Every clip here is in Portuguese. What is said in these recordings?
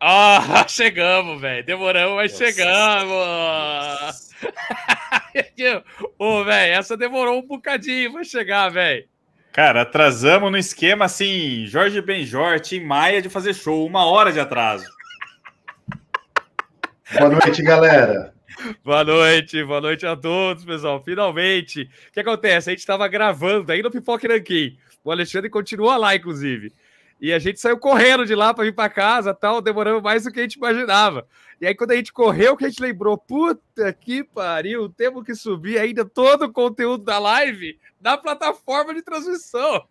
Ah, chegamos, velho. Demoramos, mas Nossa. chegamos. Ô, velho, essa demorou um bocadinho pra chegar, velho. Cara, atrasamos no esquema assim, Jorge Benjor, em Maia de fazer show, uma hora de atraso. Boa noite, galera. Boa noite, boa noite a todos, pessoal. Finalmente, o que acontece? A gente estava gravando aí no Pipoca Nanquim. O Alexandre continua lá, inclusive. E a gente saiu correndo de lá para vir para casa, tal, demorando mais do que a gente imaginava. E aí quando a gente correu, que a gente lembrou, puta que pariu, temos que subir ainda todo o conteúdo da live na plataforma de transmissão.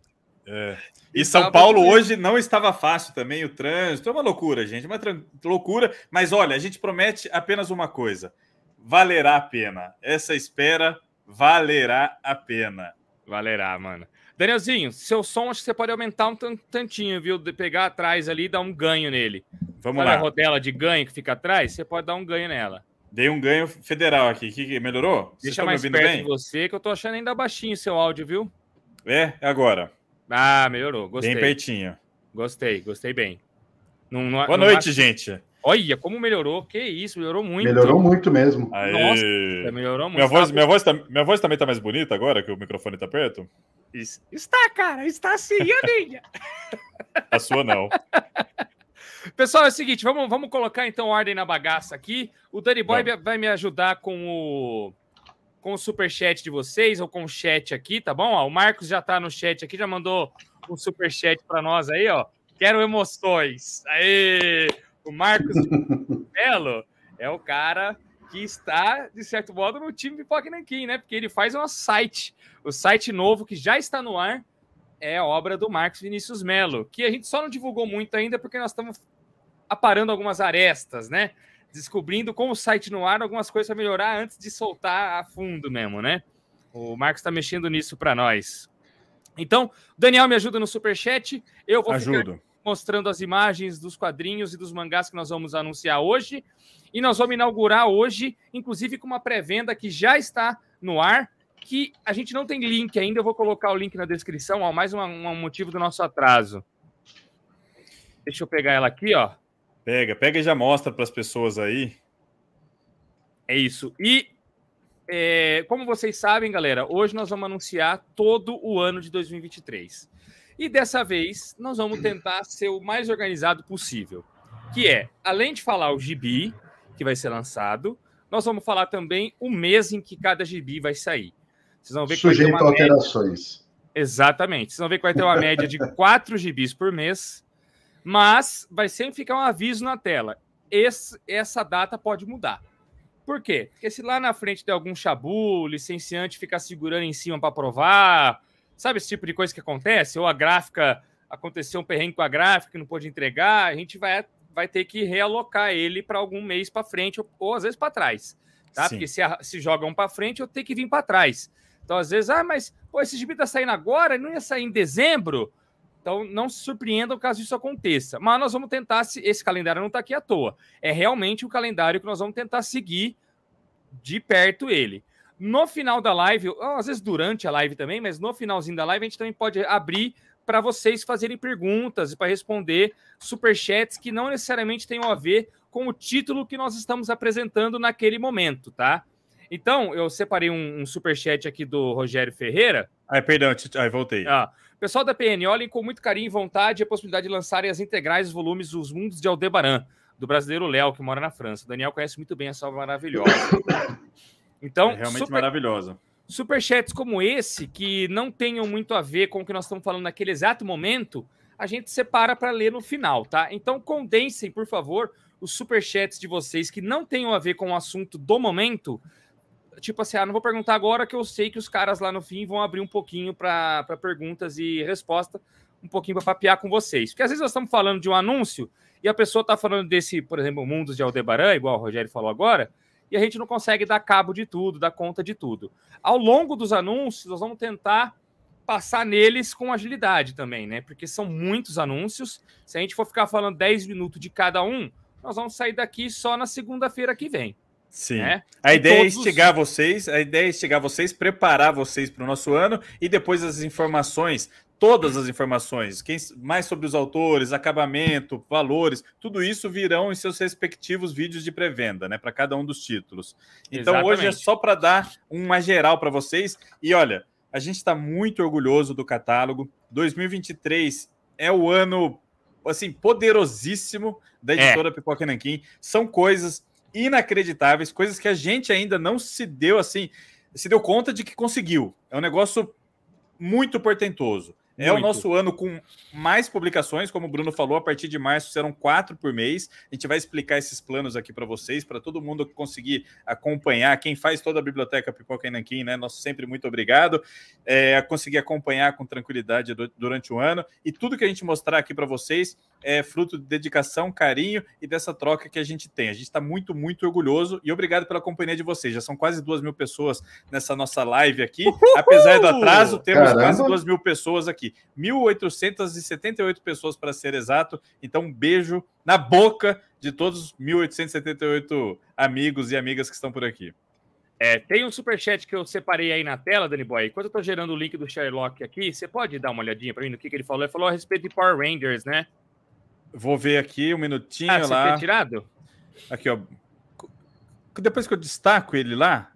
É. E, São Paulo hoje não estava fácil também, o trânsito. É uma loucura, gente, uma loucura. Mas olha, a gente promete apenas uma coisa: valerá a pena. Essa espera valerá a pena. Valerá, mano. Danielzinho, seu som acho que você pode aumentar um tantinho, viu? De pegar atrás ali e dar um ganho nele. Vamos Sabe lá. a rodela de ganho que fica atrás? Você pode dar um ganho nela. Dei um ganho federal aqui. Que melhorou? Deixa mais perto bem? de você, que eu tô achando ainda baixinho seu áudio, viu? É, agora. Ah, melhorou. Gostei. Bem peitinho. Gostei, gostei bem. Não, não, Boa não noite, acho... gente. Olha como melhorou. Que isso, melhorou muito. Melhorou muito mesmo. Aí Nossa, melhorou muito. Minha voz, minha, voz tá, minha voz também tá mais bonita agora que o microfone tá perto? Está, cara, está sim, a minha. a sua não. Pessoal, é o seguinte, vamos, vamos colocar então ordem na bagaça aqui. O Dani Boy vai me ajudar com o com o super chat de vocês ou com o chat aqui, tá bom? Ó, o Marcos já tá no chat aqui, já mandou um super chat para nós aí, ó. Quero emoções. Aí. O Marcos Melo é o cara que está, de certo modo, no time Pipoca Nanquim, né? Porque ele faz um site. O site novo que já está no ar é obra do Marcos Vinícius Melo, que a gente só não divulgou muito ainda porque nós estamos aparando algumas arestas, né? Descobrindo com o site no ar algumas coisas para melhorar antes de soltar a fundo mesmo, né? O Marcos está mexendo nisso para nós. Então, Daniel me ajuda no superchat. Eu vou Ajudo. ficar mostrando as imagens dos quadrinhos e dos mangás que nós vamos anunciar hoje. E nós vamos inaugurar hoje, inclusive com uma pré-venda que já está no ar, que a gente não tem link ainda, eu vou colocar o link na descrição, ó, mais um, um motivo do nosso atraso. Deixa eu pegar ela aqui, ó. Pega, pega e já mostra para as pessoas aí. É isso. E é, como vocês sabem, galera, hoje nós vamos anunciar todo o ano de 2023. E dessa vez nós vamos tentar ser o mais organizado possível, que é, além de falar o gibi que vai ser lançado, nós vamos falar também o mês em que cada gibi vai sair. Vocês vão ver que Sujeito vai ter uma alterações. Média... Exatamente. Vocês vão ver que vai ter uma média de quatro gibis por mês, mas vai sempre ficar um aviso na tela. Esse, essa data pode mudar. Por quê? Porque se lá na frente tem algum chabu, licenciante ficar segurando em cima para provar. Sabe esse tipo de coisa que acontece? Ou a gráfica aconteceu um perrengue com a gráfica que não pôde entregar, a gente vai, vai ter que realocar ele para algum mês para frente ou, ou, às vezes para trás. Tá? Porque se, se joga um para frente, eu tenho que vir para trás. Então, às vezes, ah, mas pô, esse gibi está saindo agora, não ia sair em dezembro. Então, não se surpreendam caso isso aconteça. Mas nós vamos tentar, se esse calendário não está aqui à toa. É realmente o calendário que nós vamos tentar seguir de perto ele. No final da live, às vezes durante a live também, mas no finalzinho da live a gente também pode abrir para vocês fazerem perguntas e para responder superchats que não necessariamente tenham a ver com o título que nós estamos apresentando naquele momento, tá? Então, eu separei um, um superchat aqui do Rogério Ferreira. Ai, perdão, ai, voltei. Ah, pessoal da PN, olhem com muito carinho e vontade a possibilidade de lançarem as integrais volumes Os Mundos de Aldebaran, do brasileiro Léo, que mora na França. O Daniel conhece muito bem essa obra maravilhosa. Então, é realmente super, maravilhosa. Superchats como esse, que não tenham muito a ver com o que nós estamos falando naquele exato momento, a gente separa para ler no final, tá? Então, condensem, por favor, os superchats de vocês que não tenham a ver com o assunto do momento. Tipo assim, ah, não vou perguntar agora que eu sei que os caras lá no fim vão abrir um pouquinho para perguntas e resposta, um pouquinho para papear com vocês. Porque às vezes nós estamos falando de um anúncio e a pessoa está falando desse, por exemplo, Mundos de Aldebaran, igual o Rogério falou agora, e a gente não consegue dar cabo de tudo, dar conta de tudo. Ao longo dos anúncios, nós vamos tentar passar neles com agilidade também, né? Porque são muitos anúncios. Se a gente for ficar falando 10 minutos de cada um, nós vamos sair daqui só na segunda-feira que vem. Sim. Né? A ideia é instigar vocês, a ideia é instigar vocês, preparar vocês para o nosso ano e depois as informações todas as informações, quem, mais sobre os autores, acabamento, valores, tudo isso virão em seus respectivos vídeos de pré-venda, né, para cada um dos títulos. Então Exatamente. hoje é só para dar uma geral para vocês. E olha, a gente está muito orgulhoso do catálogo. 2023 é o ano assim poderosíssimo da é. editora é. Pipoca Nanquim. São coisas inacreditáveis, coisas que a gente ainda não se deu assim, se deu conta de que conseguiu. É um negócio muito portentoso. É Muito. o nosso ano com mais publicações, como o Bruno falou, a partir de março serão quatro por mês. A gente vai explicar esses planos aqui para vocês, para todo mundo conseguir acompanhar. Quem faz toda a biblioteca Pipoca e Nanquim, né? Nosso sempre muito obrigado. É, conseguir acompanhar com tranquilidade durante o ano. E tudo que a gente mostrar aqui para vocês é fruto de dedicação, carinho e dessa troca que a gente tem. A gente está muito, muito orgulhoso e obrigado pela companhia de vocês. Já são quase duas mil pessoas nessa nossa live aqui. Uhul! Apesar do atraso, temos Caramba. quase duas mil pessoas aqui. 1.878 pessoas para ser exato. Então, um beijo na boca de todos os 1.878 amigos e amigas que estão por aqui. É, tem um super chat que eu separei aí na tela, Dani Boy. Enquanto eu tô gerando o link do Sherlock aqui, você pode dar uma olhadinha para mim no que, que ele falou? Ele falou a respeito de Power Rangers, né? Vou ver aqui um minutinho ah, lá. tirado? Aqui, ó. Depois que eu destaco ele lá.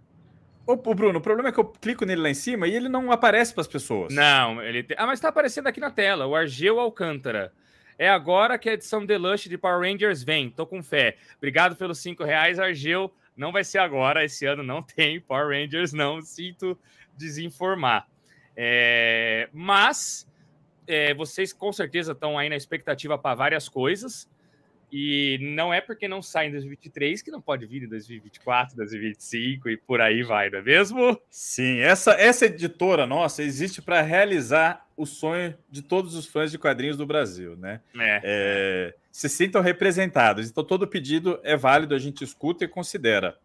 Ô, Bruno, o problema é que eu clico nele lá em cima e ele não aparece para as pessoas. Não, ele tem. Ah, mas está aparecendo aqui na tela, o Argeu Alcântara. É agora que a edição Deluxe de Power Rangers vem. Tô com fé. Obrigado pelos cinco reais, Argeu. Não vai ser agora. Esse ano não tem Power Rangers, não. Sinto desinformar. É... Mas é, vocês com certeza estão aí na expectativa para várias coisas. E não é porque não sai em 2023 que não pode vir em 2024, 2025 e por aí vai, não é mesmo? Sim, essa, essa editora nossa existe para realizar o sonho de todos os fãs de quadrinhos do Brasil, né? É. É, se sintam representados. Então, todo pedido é válido, a gente escuta e considera.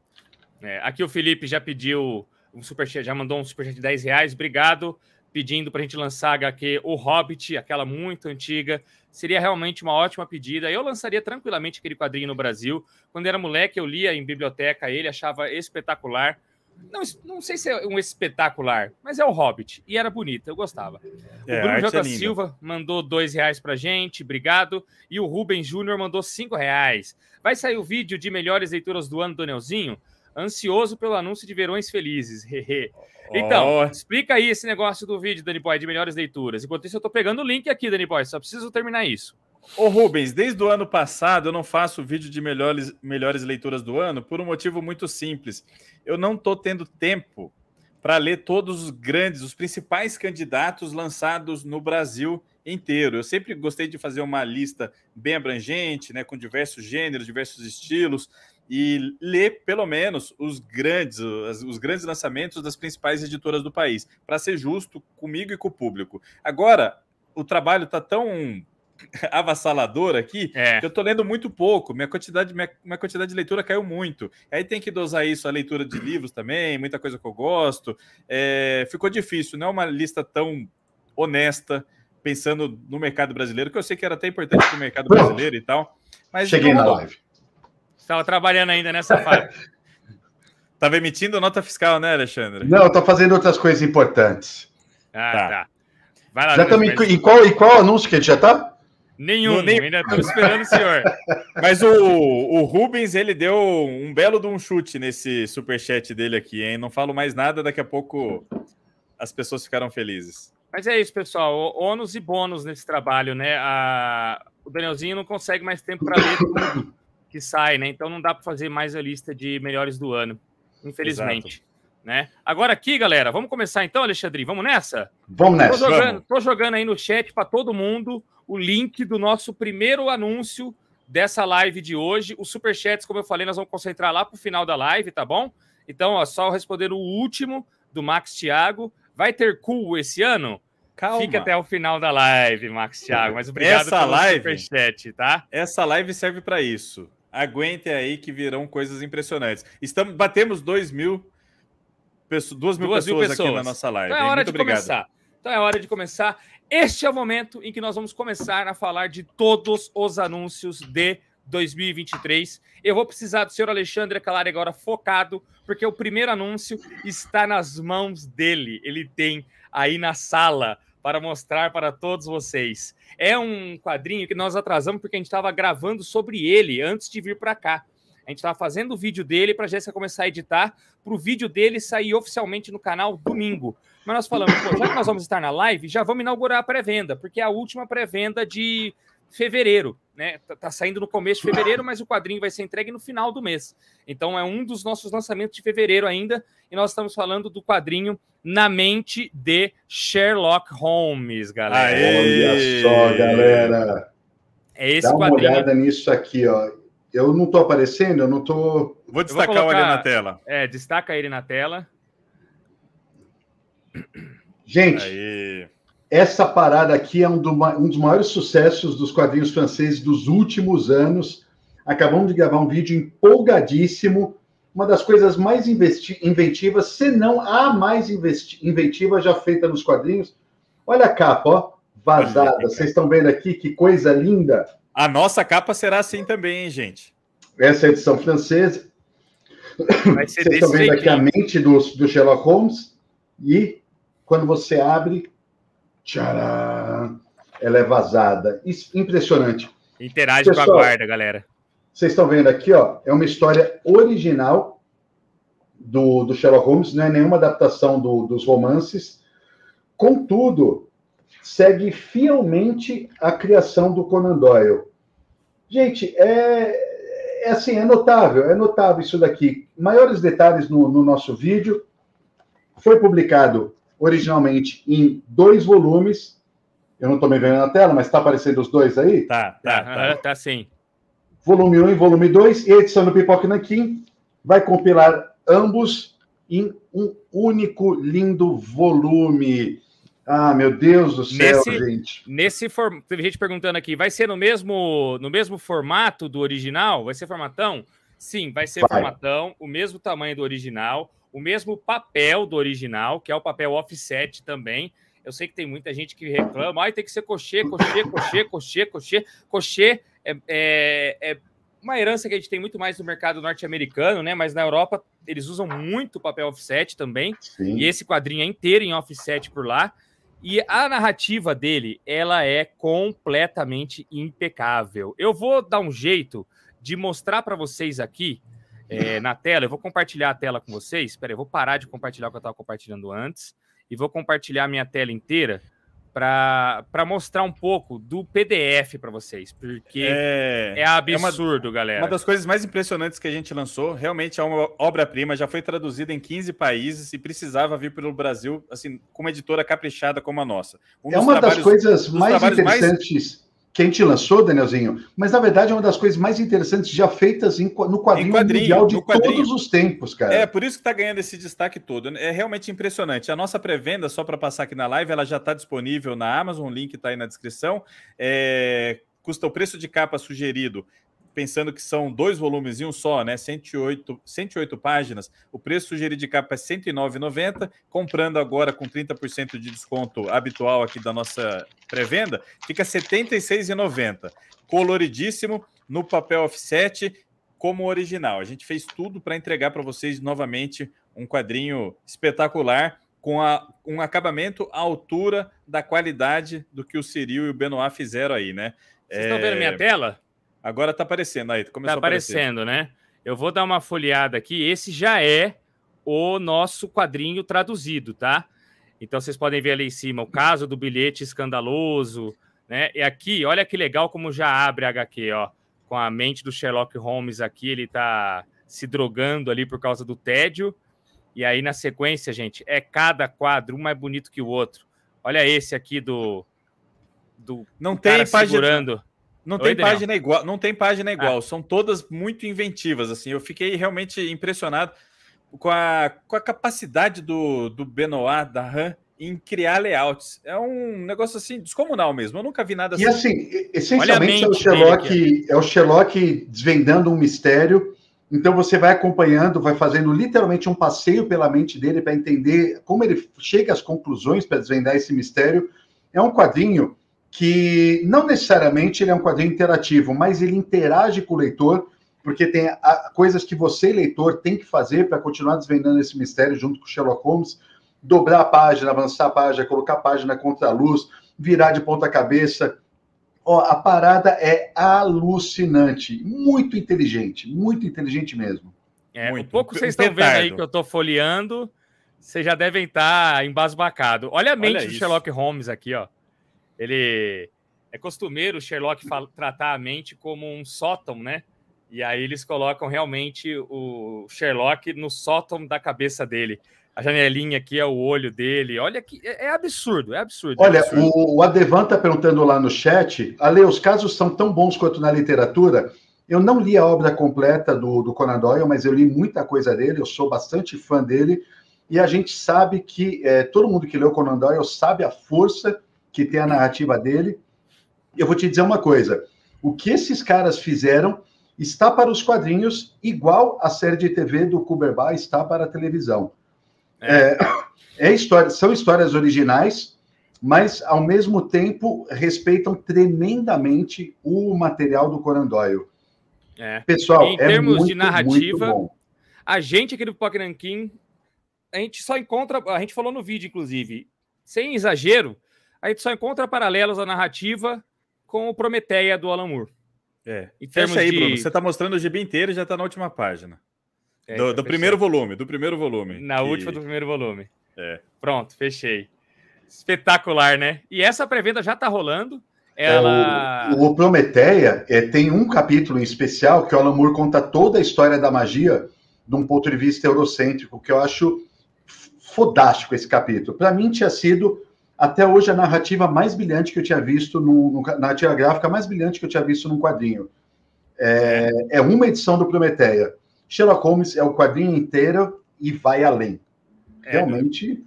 É, aqui o Felipe já pediu um superchat, já mandou um superchat de 10 reais. Obrigado pedindo para a gente lançar a HQ O Hobbit, aquela muito antiga. Seria realmente uma ótima pedida. Eu lançaria tranquilamente aquele quadrinho no Brasil. Quando era moleque, eu lia em biblioteca ele, achava espetacular. Não, não sei se é um espetacular, mas é o Hobbit. E era bonita, eu gostava. É, o Bruno Jota É Silva mandou dois reais pra gente, obrigado. E o Rubem Júnior mandou cinco reais. Vai sair o vídeo de melhores leituras do ano do Anelzinho? Ansioso pelo anúncio de Verões Felizes. então, oh. explica aí esse negócio do vídeo, Dani Boy, de melhores leituras. Enquanto isso, eu tô pegando o link aqui, Dani Boy, só preciso terminar isso. Ô Rubens, desde o ano passado eu não faço vídeo de melhores, melhores leituras do ano por um motivo muito simples. Eu não tô tendo tempo para ler todos os grandes, os principais candidatos lançados no Brasil inteiro. Eu sempre gostei de fazer uma lista bem abrangente, né, com diversos gêneros, diversos estilos, e ler pelo menos os grandes, os grandes lançamentos das principais editoras do país, para ser justo comigo e com o público. Agora, o trabalho está tão avassalador aqui, é. eu estou lendo muito pouco, minha quantidade, minha, minha quantidade de leitura caiu muito. Aí tem que dosar isso, a leitura de livros também, muita coisa que eu gosto. É, ficou difícil, não é uma lista tão honesta, pensando no mercado brasileiro, que eu sei que era até importante para o mercado brasileiro e tal. Mas Cheguei na live estava trabalhando ainda nessa parte, estava emitindo nota fiscal, né, Alexandre? Não, estou fazendo outras coisas importantes. Ah, tá. tá. Vai lá, já estamos em, em, qual, em qual anúncio que gente já está? Nenhum, nem... ainda estou esperando o senhor. Mas o, o Rubens, ele deu um belo de um chute nesse superchat dele aqui, hein? Não falo mais nada, daqui a pouco as pessoas ficaram felizes. Mas é isso, pessoal. Ônus e bônus nesse trabalho, né? A... O Danielzinho não consegue mais tempo para ler que sai, né? Então não dá para fazer mais a lista de melhores do ano, infelizmente. Né? Agora aqui, galera, vamos começar então, Alexandre, vamos nessa? Vamos nessa. Tô jogando, jogando aí no chat para todo mundo o link do nosso primeiro anúncio dessa live de hoje. Os superchats, como eu falei, nós vamos concentrar lá pro final da live, tá bom? Então, ó, só responder o último do Max Thiago. Vai ter cool esse ano? Calma. Fica até o final da live, Max Thiago. Mas obrigado Essa pelo live, superchat, tá? Essa live serve para isso. Aguentem aí que virão coisas impressionantes. Estamos, batemos 2 mil, pessoas, mil, pessoas, pessoas, aqui na nossa live. Então é hora Muito de obrigado. começar. Então é hora de começar. Este é o momento em que nós vamos começar a falar de todos os anúncios de 2023. Eu vou precisar do senhor Alexandre Calari agora focado, porque o primeiro anúncio está nas mãos dele. Ele tem aí na sala para mostrar para todos vocês. É um quadrinho que nós atrasamos porque a gente estava gravando sobre ele antes de vir para cá. A gente estava fazendo o vídeo dele para a Jéssica começar a editar, para o vídeo dele sair oficialmente no canal domingo. Mas nós falamos, já que nós vamos estar na live, já vamos inaugurar a pré-venda, porque é a última pré-venda de fevereiro. Né, tá, tá, saindo no começo de fevereiro, mas o quadrinho vai ser entregue no final do mês. Então é um dos nossos lançamentos de fevereiro ainda, e nós estamos falando do quadrinho Na Mente de Sherlock Holmes, galera. Aê! Olha só, galera. É esse Dá uma quadrinho. olhada nisso aqui, ó. Eu não tô aparecendo, eu não Tô... Vou destacar vou colocar... ele na tela. É, destaca ele na tela. Gente, Aê essa parada aqui é um, do, um dos maiores sucessos dos quadrinhos franceses dos últimos anos. Acabamos de gravar um vídeo empolgadíssimo uma das coisas mais inventivas, se não a mais inventiva já feita nos quadrinhos. Olha a capa, ó, vazada. Vocês estão vendo aqui que coisa linda. A nossa capa será assim também, hein, gente? Essa é edição francesa. Vocês estão vendo aqui a mente do, do Sherlock Holmes e quando você abre, Tcharam! Ela é vazada. Impressionante. Interage Pessoal, com a guarda, galera. Vocês estão vendo aqui, ó, é uma história original do, do Sherlock Holmes, não é nenhuma adaptação do, dos romances. Contudo, segue fielmente a criação do Conan Doyle. Gente, é, é assim, é notável, é notável isso daqui. Maiores detalhes no, no nosso vídeo. Foi publicado originalmente em dois volumes. Eu não estou me vendo na tela, mas está aparecendo os dois aí? Tá, tá, tá, tá, tá sim. Volume 1 um e volume 2, e a edição do Pipoca Nanquim vai compilar ambos em um único lindo volume. Ah, meu Deus do céu, nesse, gente. Nesse formato, Teve gente perguntando aqui, vai ser no mesmo, no mesmo formato do original? Vai ser formatão? Sim, vai ser vai. formatão, o mesmo tamanho do original o mesmo papel do original, que é o papel offset também. Eu sei que tem muita gente que reclama, aí ah, tem que ser cochê, cochê, cochê, cochê, cochê. Cochê é, é, é uma herança que a gente tem muito mais no mercado norte-americano, né? Mas na Europa eles usam muito papel offset também. Sim. E esse quadrinho é inteiro em offset por lá. E a narrativa dele, ela é completamente impecável. Eu vou dar um jeito de mostrar para vocês aqui é, na tela. Eu vou compartilhar a tela com vocês. Espera aí, eu vou parar de compartilhar o que eu estava compartilhando antes e vou compartilhar a minha tela inteira para mostrar um pouco do PDF para vocês, porque é, é absurdo, é uma, galera. Uma das coisas mais impressionantes que a gente lançou, realmente é uma obra-prima, já foi traduzida em 15 países e precisava vir pelo Brasil, assim, com uma editora caprichada como a nossa. Um é uma das coisas mais interessantes. Mais que a gente lançou, Danielzinho, mas na verdade é uma das coisas mais interessantes já feitas em, no quadrinho, em quadrinho mundial de quadrinho. todos os tempos, cara. É, por isso que está ganhando esse destaque todo. É realmente impressionante. A nossa pré-venda, só para passar aqui na live, ela já está disponível na Amazon, o link está aí na descrição. É, custa o preço de capa sugerido pensando que são dois volumes em um só, né? 108, 108 páginas. O preço sugerido de capa é 109,90. Comprando agora com 30% de desconto habitual aqui da nossa pré-venda, fica 76,90. Coloridíssimo no papel offset como original. A gente fez tudo para entregar para vocês novamente um quadrinho espetacular com a, um acabamento à altura da qualidade do que o Ciril e o Benoit fizeram aí, né? Vocês estão vendo é. minha tela? Agora tá aparecendo aí, começou tá aparecendo, aparecer. né? Eu vou dar uma folheada aqui. Esse já é o nosso quadrinho traduzido, tá? Então vocês podem ver ali em cima o caso do bilhete escandaloso, né? E aqui, olha que legal como já abre a HQ, ó, com a mente do Sherlock Holmes aqui, ele tá se drogando ali por causa do tédio. E aí na sequência, gente, é cada quadro um mais bonito que o outro. Olha esse aqui do do não tem página, segurando. Não tem página igual, não tem página ah. igual, ah. são todas muito inventivas assim. Eu fiquei realmente impressionado com a, com a capacidade do, do Benoit da RAM em criar layouts. É um negócio assim descomunal mesmo. Eu nunca vi nada assim. assim. E assim, essencialmente é o Sherlock, é o Sherlock desvendando um mistério. Então você vai acompanhando, vai fazendo literalmente um passeio pela mente dele para entender como ele chega às conclusões para desvendar esse mistério. É um quadrinho que não necessariamente ele é um quadrinho interativo, mas ele interage com o leitor, porque tem a, coisas que você, leitor, tem que fazer para continuar desvendando esse mistério junto com Sherlock Holmes, dobrar a página, avançar a página, colocar a página contra a luz, virar de ponta cabeça. Ó, a parada é alucinante, muito inteligente, muito inteligente mesmo. É, muito. Um pouco vocês estão vendo aí que eu estou folheando, vocês já devem estar tá embasbacado. Olha a mente Olha do Sherlock Holmes aqui, ó. Ele é costumeiro o Sherlock tratar a mente como um sótão, né? E aí eles colocam realmente o Sherlock no sótão da cabeça dele. A janelinha aqui é o olho dele. Olha que é, é absurdo, é absurdo. É Olha, é absurdo. O, Adevan está perguntando lá no chat. Ale, os casos são tão bons quanto na literatura. Eu não li a obra completa do, do Conan Doyle, mas eu li muita coisa dele. Eu sou bastante fã dele. E a gente sabe que é, todo mundo que leu Conan Doyle sabe a força que tem a narrativa dele. Eu vou te dizer uma coisa: o que esses caras fizeram está para os quadrinhos igual a série de TV do Cuberba está para a televisão. É. É, é história, são histórias originais, mas ao mesmo tempo respeitam tremendamente o material do Conan Doyle. É. Pessoal, em é termos muito, de narrativa, a gente aqui do Pocket a gente só encontra, a gente falou no vídeo inclusive, sem exagero, a gente só encontra paralelos à narrativa com o Prometeia do Alan Moore. É. Em Fecha aí, de... Bruno. Você está mostrando o gibi inteiro e já está na última página. É, do, do primeiro volume, do primeiro volume. Na que... última do primeiro volume. É. Pronto, fechei. Espetacular, né? E essa pré-venda já está rolando. É, Ela... É, o, o Prometeia é, tem um capítulo em especial que o Alan Moore conta toda a história da magia de um ponto de vista eurocêntrico, que eu acho fodástico esse capítulo. Para mim, tinha sido até hoje a narrativa mais brilhante que eu tinha visto, na tira gráfica mais brilhante que eu tinha visto num quadrinho. É, é uma edição do Prometeia. Sherlock Holmes é o quadrinho inteiro e vai além. É, realmente.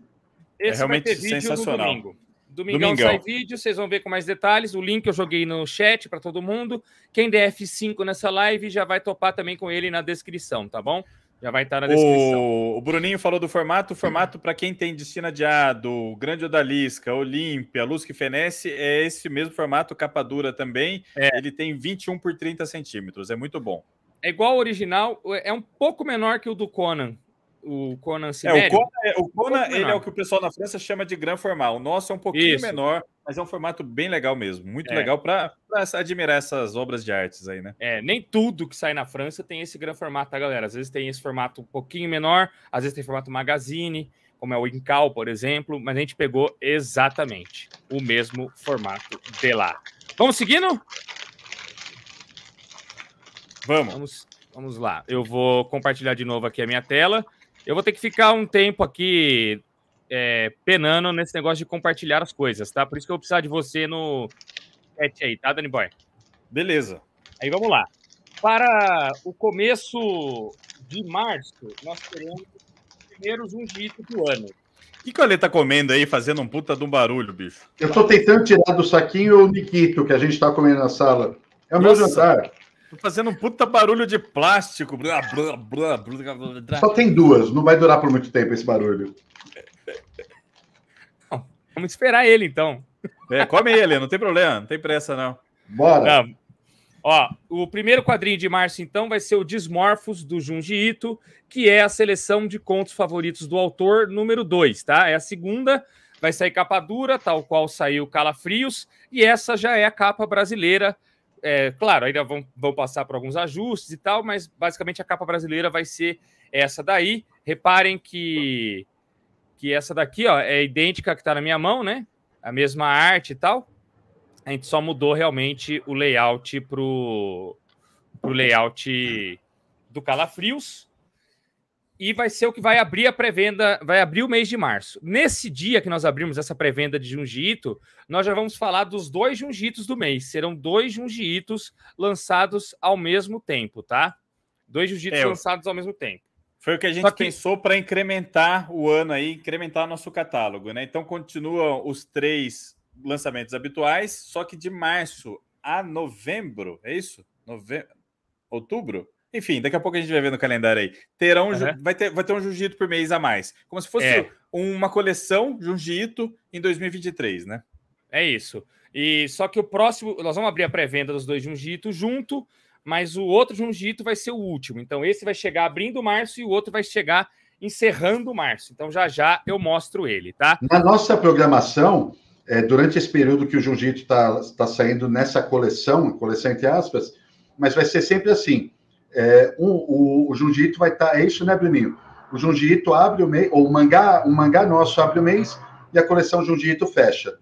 é, é realmente sensacional. domingo. Domingão, Domingão sai vídeo, vocês vão ver com mais detalhes. O link eu joguei no chat para todo mundo. Quem der F5 nessa live já vai topar também com ele na descrição, tá bom? Já vai estar na descrição. O, o Bruninho falou do formato. O formato, para quem tem destino adiado, Grande Odalisca, Olímpia, Luz que Fenece, é esse mesmo formato, capa dura também. É. Ele tem 21 por 30 centímetros. É muito bom. É igual ao original, é um pouco menor que o do Conan, o Conan é, se É, o Conan, o Conan ele é o que o pessoal na França chama de gran formal. O nosso é um pouquinho Isso. menor, mas é um formato bem legal mesmo. Muito é. legal para admirar essas obras de artes aí, né? É, nem tudo que sai na França tem esse gran formato, tá, galera? Às vezes tem esse formato um pouquinho menor, às vezes tem formato magazine, como é o Incal, por exemplo, mas a gente pegou exatamente o mesmo formato de lá. Vamos seguindo? Vamos. Vamos, vamos lá. Eu vou compartilhar de novo aqui a minha tela. Eu vou ter que ficar um tempo aqui é, penando nesse negócio de compartilhar as coisas, tá? Por isso que eu vou precisar de você no chat aí, tá, Dani Boy? Beleza. Aí vamos lá. Para o começo de março, nós teremos os primeiros ungidos do ano. O que, que o Ale tá comendo aí, fazendo um puta de um barulho, bicho? Eu tô tentando tirar do saquinho o Nikito que a gente tá comendo na sala. É o Nossa. meu jantar. Tô fazendo um puta barulho de plástico. Blá, blá, blá, Só tem duas, não vai durar por muito tempo esse barulho. Não, vamos esperar ele, então. É, come ele, não tem problema, não tem pressa, não. Bora! Não. Ó, o primeiro quadrinho de março, então, vai ser o Desmorfos, do Junji Ito, que é a seleção de contos favoritos do autor, número 2, tá? É a segunda, vai sair capa dura, tal qual saiu Calafrios, e essa já é a capa brasileira, é, claro, ainda vão, vão passar por alguns ajustes e tal, mas basicamente a capa brasileira vai ser essa daí. Reparem que, que essa daqui ó, é idêntica à que está na minha mão, né? A mesma arte e tal. A gente só mudou realmente o layout para o layout do Calafrios e vai ser o que vai abrir a pré-venda, vai abrir o mês de março. Nesse dia que nós abrimos essa pré-venda de Jungito, nós já vamos falar dos dois Jungitos do mês. Serão dois Jungitos lançados ao mesmo tempo, tá? Dois Jungitos é, lançados ao mesmo tempo. Foi o que a gente que... pensou para incrementar o ano aí, incrementar nosso catálogo, né? Então continuam os três lançamentos habituais, só que de março a novembro, é isso? Novembro, Outubro? Enfim, daqui a pouco a gente vai ver no calendário aí. Terão, uhum. vai, ter, vai ter um jiu-jitsu por mês a mais. Como se fosse é. uma coleção jiu-jitsu em 2023, né? É isso. E só que o próximo, nós vamos abrir a pré-venda dos dois jiu-jitsu junto, mas o outro jiu-jitsu vai ser o último. Então esse vai chegar abrindo março e o outro vai chegar encerrando março. Então já já eu mostro ele, tá? Na nossa programação, é, durante esse período que o jiu-jitsu está tá saindo nessa coleção, coleção entre aspas, mas vai ser sempre assim. É, um, o, o Junji Ito vai estar. Tá, é isso, né, Bruninho? O Junji Ito abre o mês, ou o mangá, o mangá nosso abre o mês e a coleção Junji Ito fecha.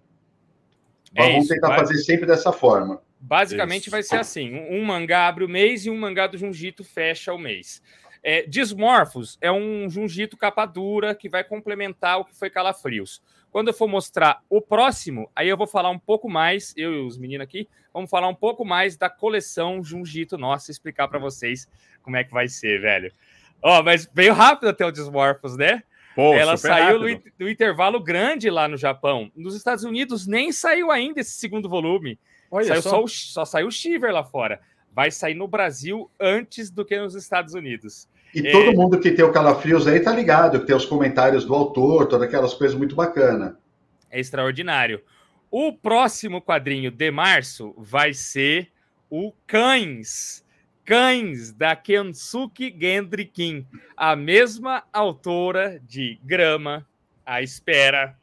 É Vamos isso, tentar vai... fazer sempre dessa forma. Basicamente isso. vai ser assim: um mangá abre o mês e um mangá do Jungito fecha o mês. É, Dismorphos é um Jungito capa dura que vai complementar o que foi Calafrios. Quando eu for mostrar o próximo, aí eu vou falar um pouco mais, eu e os meninos aqui, vamos falar um pouco mais da coleção Jungito nossa, explicar para vocês como é que vai ser, velho. Ó, oh, mas veio rápido até o Desmorphos, né? Pô, Ela saiu do intervalo grande lá no Japão. Nos Estados Unidos nem saiu ainda esse segundo volume. Olha saiu só... Só, o, só saiu o Shiver lá fora. Vai sair no Brasil antes do que nos Estados Unidos. E é... todo mundo que tem o Calafrios aí tá ligado, que tem os comentários do autor, todas aquelas coisas muito bacana. É extraordinário. O próximo quadrinho de março vai ser o Cães. Cães, da Kensuke Gendrikin, a mesma autora de Grama, A Espera,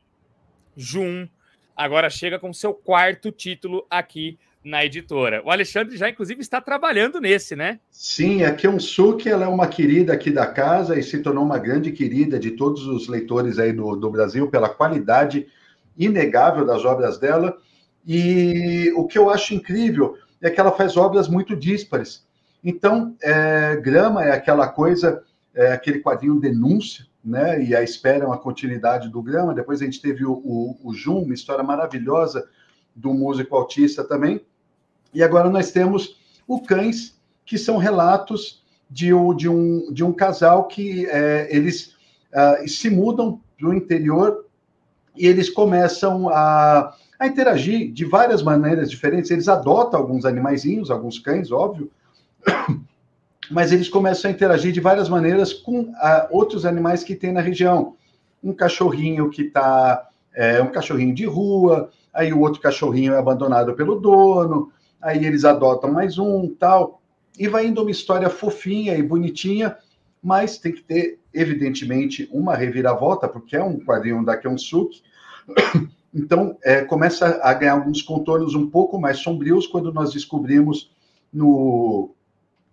Jun. Agora chega com seu quarto título aqui na editora. O Alexandre já, inclusive, está trabalhando nesse, né? Sim, a é Kyonsuke, ela é uma querida aqui da casa e se tornou uma grande querida de todos os leitores aí do, do Brasil pela qualidade inegável das obras dela. E o que eu acho incrível é que ela faz obras muito díspares. Então, é, Grama é aquela coisa, é aquele quadrinho denúncia, né? E a esperam a continuidade do Grama. Depois a gente teve o, o, o Jum, uma história maravilhosa do músico autista também. E agora nós temos o Cães, que são relatos de um, de um, de um casal que é, eles uh, se mudam para o interior e eles começam a, a, interagir de várias maneiras diferentes. Eles adotam alguns animaizinhos, alguns cães, óbvio, mas eles começam a interagir de várias maneiras com uh, outros animais que tem na região. Um cachorrinho que está. É, um cachorrinho de rua, aí o outro cachorrinho é abandonado pelo dono, aí eles adotam mais um, tal, e vai indo uma história fofinha e bonitinha, mas tem que ter, evidentemente, uma reviravolta, porque é um quadrinho da Kyonsuke, então é, começa a ganhar alguns contornos um pouco mais sombrios quando nós descobrimos no,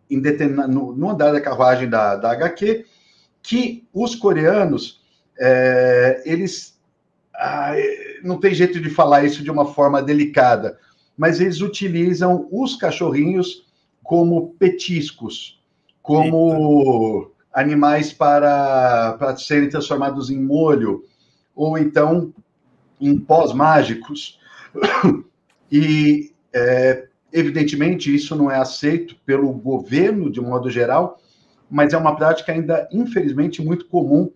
no, no andar da carruagem da, da HQ que os coreanos, é, eles... Ah, é, não tem jeito de falar isso de uma forma delicada, mas eles utilizam os cachorrinhos como petiscos, como Eita. animais para, para serem transformados em molho, ou então em pós mágicos. E, é, evidentemente, isso não é aceito pelo governo de um modo geral, mas é uma prática ainda, infelizmente, muito comum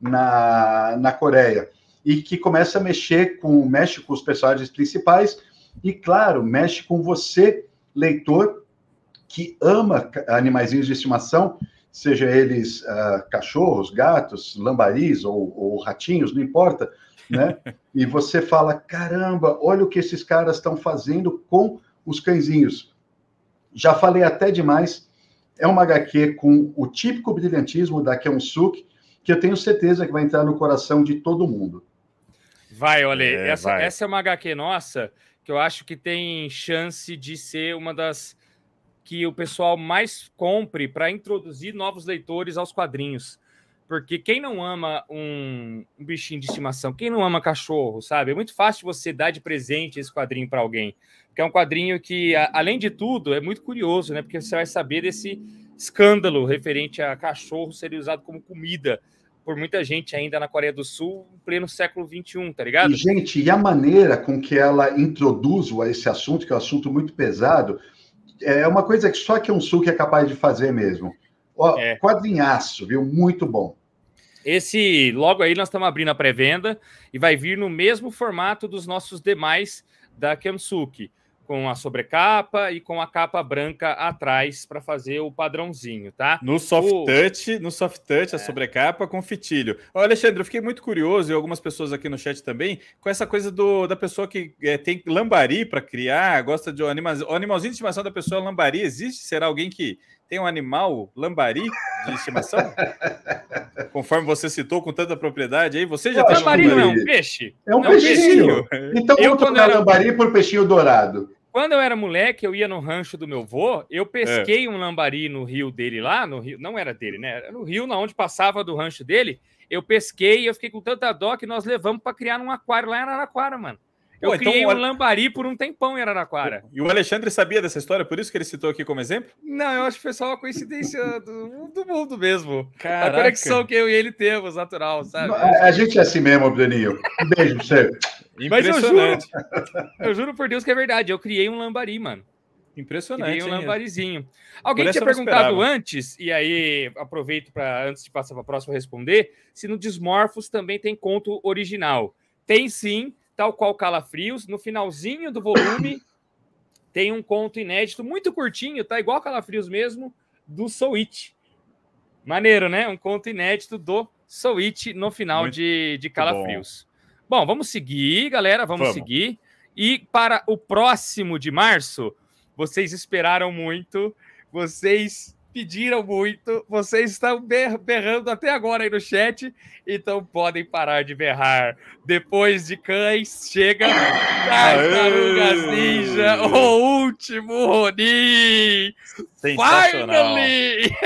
na, na Coreia e que começa a mexer com mexe com os personagens principais e, claro, mexe com você, leitor, que ama animaizinhos de estimação, seja eles uh, cachorros, gatos, lambaris ou, ou, ratinhos, não importa, né? E você fala, caramba, olha o que esses caras estão fazendo com os cãezinhos. Já falei até demais, é uma HQ com o típico brilhantismo da Kyonsuk, que eu tenho certeza que vai entrar no coração de todo mundo. Vai, olha, é, essa, essa é uma HQ nossa que eu acho que tem chance de ser uma das que o pessoal mais compre para introduzir novos leitores aos quadrinhos. Porque quem não ama um, um, bichinho de estimação, quem não ama cachorro, sabe? É muito fácil você dar de presente esse quadrinho para alguém. Porque é um quadrinho que, a, além de tudo, é muito curioso, né? Porque você vai saber desse escândalo referente a cachorro ser usado como comida por muita gente ainda na Coreia do Sul, em pleno século XXI, tá ligado? E, gente, e a maneira com que ela introduz esse assunto, que é um assunto muito pesado, é uma coisa que só que é um sul que é capaz de fazer mesmo. Ó, é. Quadrinhaço, viu? Muito bom. Esse, logo aí, nós estamos abrindo a pré-venda e vai vir no mesmo formato dos nossos demais da Kensuke com a sobrecapa e com a capa branca atrás para fazer o padrãozinho, tá? No soft o... touch, no soft touch, é. a sobrecapa com fitilho. Ó, Alexandre, eu fiquei muito curioso e algumas pessoas aqui no chat também com essa coisa do, da pessoa que é, tem lambari para criar, gosta de animais, o animalzinho de estimação da pessoa lambari existe? Será alguém que tem um animal lambari de estimação? Conforme você citou com tanta propriedade aí, você já Pô, tem lambari um lambari. não, é um peixe. É um, é um peixinho. peixinho. Então eu quando era lambari por peixinho dourado. Quando eu era moleque, eu ia no rancho do meu vô, eu é. pesquei é. um lambari no rio dele lá, no rio, não era dele, né? Era no rio, na onde passava do rancho dele, eu pesquei, eu fiquei com tanta dó que nós levamos para criar num aquário lá em Araraquara, mano. Eu Pô, então criei então, um lambari por um tempão em Araraquara. E o Alexandre sabia dessa história, por isso que ele citou aqui como exemplo? Não, eu acho que foi só uma coincidência do, do mundo mesmo. Caraca. A conexão que eu e ele temos, natural, sabe? A, a gente é assim mesmo, Danilo. Um beijo pra você. Mas eu juro, eu juro por Deus que é verdade. Eu criei um lambari, mano. Impressionante. Criei um lambarizinho. Alguém tinha perguntado antes, e aí aproveito para antes de passar para a próxima responder, se no Dismorphos também tem conto original. Tem sim, tal qual Calafrios. No finalzinho do volume tem um conto inédito, muito curtinho, tá igual Calafrios mesmo, do Souit. Maneiro, né? Um conto inédito do Souit no final de, de Calafrios. Bom. bom. vamos seguir, galera, vamos, vamos seguir. E para o próximo de março, vocês esperaram muito, vocês pediram muito, vocês estão berrando até agora aí no chat, então podem parar de berrar. Depois de cães, chega Tartarugas Ninja, o último Ronin! Sensacional! Finally!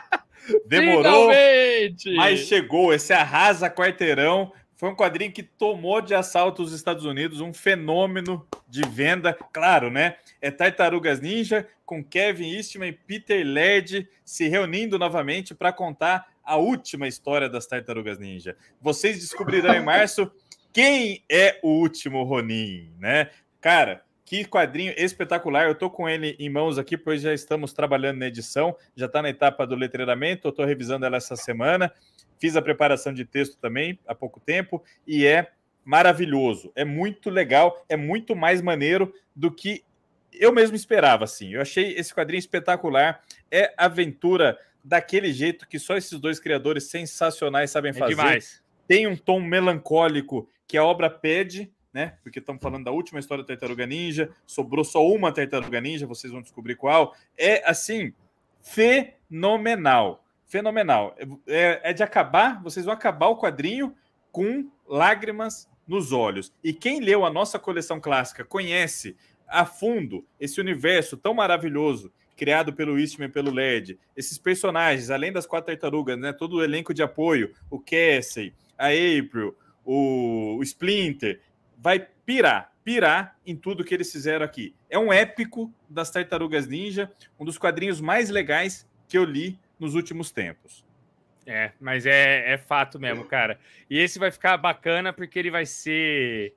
Demorou, Finalmente. mas chegou. Esse arrasa quarteirão. Foi um quadrinho que tomou de assalto os Estados Unidos, um fenômeno de venda. Claro, né? É Tartarugas Ninja com Kevin Eastman e Peter Laird se reunindo novamente para contar a última história das Tartarugas Ninja. Vocês descobrirão em março quem é o último Ronin, né? Cara, que quadrinho espetacular. Eu tô com ele em mãos aqui, pois já estamos trabalhando na edição, já está na etapa do letreiramento, eu tô revisando ela essa semana. Fiz a preparação de texto também há pouco tempo e é maravilhoso, é muito legal, é muito mais maneiro do que eu mesmo esperava, assim. Eu achei esse quadrinho espetacular. É aventura daquele jeito que só esses dois criadores sensacionais sabem é fazer. Demais. Tem um tom melancólico que a obra pede, né? Porque estamos falando da última história da Tartaruga Ninja. Sobrou só uma Tartaruga Ninja, vocês vão descobrir qual. É, assim, fenomenal. Fenomenal. É, é de acabar, vocês vão acabar o quadrinho com lágrimas nos olhos. E quem leu a nossa coleção clássica conhece a fundo esse universo tão maravilhoso criado pelo Eastman pelo LED, esses personagens, além das quatro tartarugas, né, todo o elenco de apoio, o Cassie, a April, o, o Splinter, vai pirar, pirar em tudo que eles fizeram aqui. É um épico das Tartarugas Ninja, um dos quadrinhos mais legais que eu li nos últimos tempos. É, mas é, é fato mesmo, cara. E esse vai ficar bacana porque ele vai ser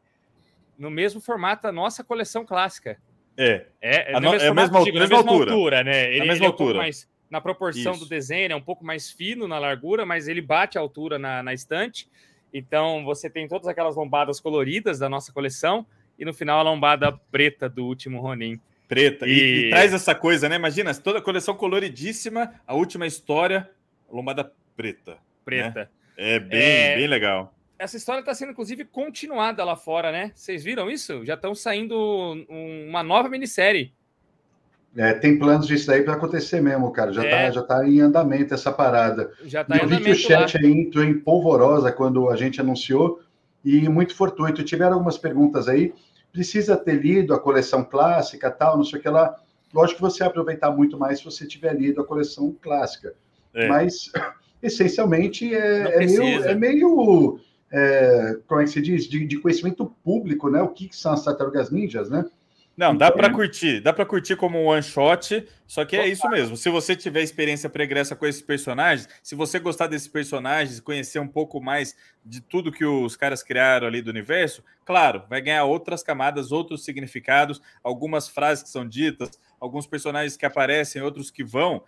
no mesmo formato da nossa coleção clássica. É. É, é, no, mesmo é a mesma, digo, é mesma, mesma altura. altura. né? É ele, a mesma ele altura. É um mais, na proporção Isso. do desenho, é um pouco mais fino na largura, mas ele bate a altura na, na estante. Então você tem todas aquelas lombadas coloridas da nossa coleção e no final a lombada preta do último Ronin. Preta. E, e, e traz essa coisa, né? Imagina, toda a coleção coloridíssima, a última história, lombada preta. Preta. Né? É bem, é... bem legal essa história está sendo, inclusive, continuada lá fora, né? Vocês viram isso? Já estão saindo uma nova minissérie. É, tem planos disso aí para acontecer mesmo, cara. Já, é. Tá, tá, em andamento essa parada. Já tá e eu vi que o chat aí é entrou em polvorosa quando a gente anunciou e muito fortuito. Tiveram algumas perguntas aí. Precisa ter lido a coleção clássica, tal, não sei o que lá. Lógico que você vai aproveitar muito mais se você tiver lido a coleção clássica. É. Mas, essencialmente, é, é meio, é meio é, como é que se diz, de, de, conhecimento público, né? O que, que são as tartarugas ninjas, né? Não, dá para então, curtir, dá para curtir como um one shot, só que é isso mesmo. Se você tiver experiência pregressa com esses personagens, se você gostar desses personagens, conhecer um pouco mais de tudo que os caras criaram ali do universo, claro, vai ganhar outras camadas, outros significados, algumas frases que são ditas, alguns personagens que aparecem, outros que vão,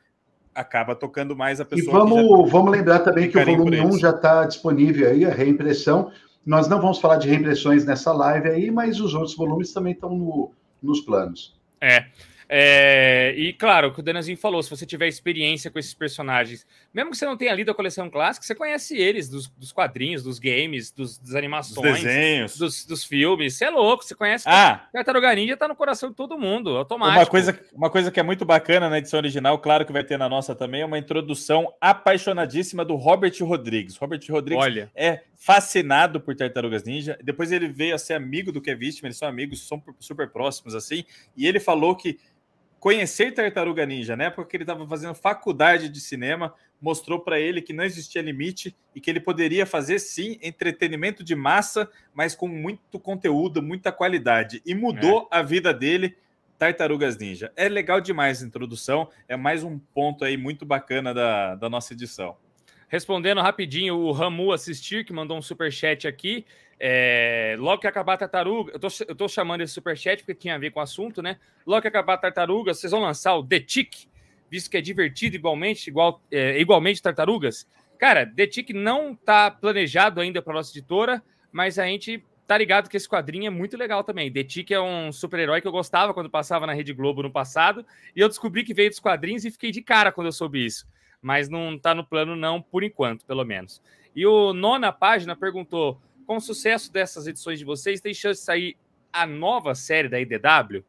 acaba tocando mais a pessoa. E vamos, vamos lembrar também que o volume 1 já está disponível aí, a reimpressão. Nós não vamos falar de reimpressões nessa live aí, mas os outros volumes também estão no, nos planos. É. É, e claro, o que o Danazinho falou, se você tiver experiência com esses personagens, mesmo que você não tenha lido a coleção clássica, você conhece eles dos, dos quadrinhos, dos games, dos, das animações, dos desenhos, dos, dos, filmes. Você é louco, você conhece. Ah, Tartaruga Ninja tá no coração de todo mundo, automático. Uma coisa, uma coisa que é muito bacana na edição original, claro que vai ter na nossa também, é uma introdução apaixonadíssima do Robert Rodrigues. Robert Rodrigues Olha. é fascinado por Tartarugas Ninja. Depois ele veio a ser amigo do Kevin, eles são amigos, são super próximos assim, e ele falou que conhecer Tartaruga Ninja, na né? época que ele estava fazendo faculdade de cinema, mostrou para ele que não existia limite e que ele poderia fazer sim entretenimento de massa, mas com muito conteúdo, muita qualidade. E mudou é. a vida dele. Tartarugas Ninja. É legal demais a introdução, é mais um ponto aí muito bacana da, da nossa edição. Respondendo rapidinho o Ramu Assistir, que mandou um super chat aqui. É, logo que acabar a tartaruga, eu tô, eu tô chamando esse superchat porque tinha a ver com o assunto, né? Logo que acabar a tartaruga, vocês vão lançar o The Tick, visto que é divertido igualmente, igual, é, igualmente tartarugas. Cara, The Tick não tá planejado ainda para nossa editora, mas a gente tá ligado que esse quadrinho é muito legal também. The Tick é um super-herói que eu gostava quando passava na Rede Globo no passado, e eu descobri que veio dos quadrinhos e fiquei de cara quando eu soube isso. Mas não tá no plano, não, por enquanto, pelo menos. E o Nona Página perguntou: com o sucesso dessas edições de vocês, tem chance de sair a nova série da IDW?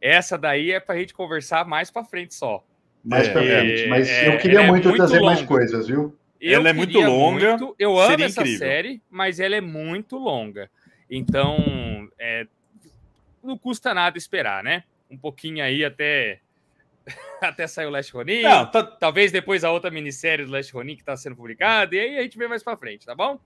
Essa daí é para a gente conversar mais para frente só. Mais é, para frente. Mas é, eu queria é muito, é muito trazer mais coisas, viu? Eu ela é muito longa. Muito, eu amo essa incrível. série, mas ela é muito longa. Então, é, não custa nada esperar, né? Um pouquinho aí até até sair o Last Ronin. Não, tá... Talvez depois a outra minissérie do Last Ronin que está sendo publicada. E aí a gente vê mais para frente, tá bom?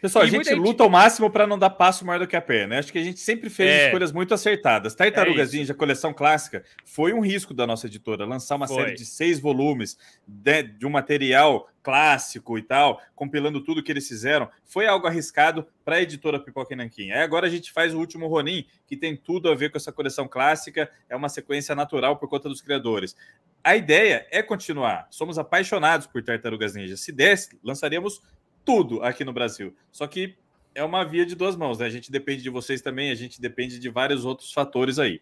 Pessoal, e a gente luta gente... ao máximo para não dar passo maior do que a perna. Né? Acho que a gente sempre fez é. escolhas muito acertadas. Tartarugas é Ninja, coleção clássica, foi um risco da nossa editora lançar uma foi. série de seis volumes de, né, de, um material clássico e tal, compilando tudo que eles fizeram. Foi algo arriscado para a editora Pipoca e Nanquim. Aí agora a gente faz o último Ronin, que tem tudo a ver com essa coleção clássica, é uma sequência natural por conta dos criadores. A ideia é continuar. Somos apaixonados por Tartarugas Ninja. Se desse, lançaríamos tudo aqui no Brasil. Só que é uma via de duas mãos, né? A gente depende de vocês também, a gente depende de vários outros fatores aí.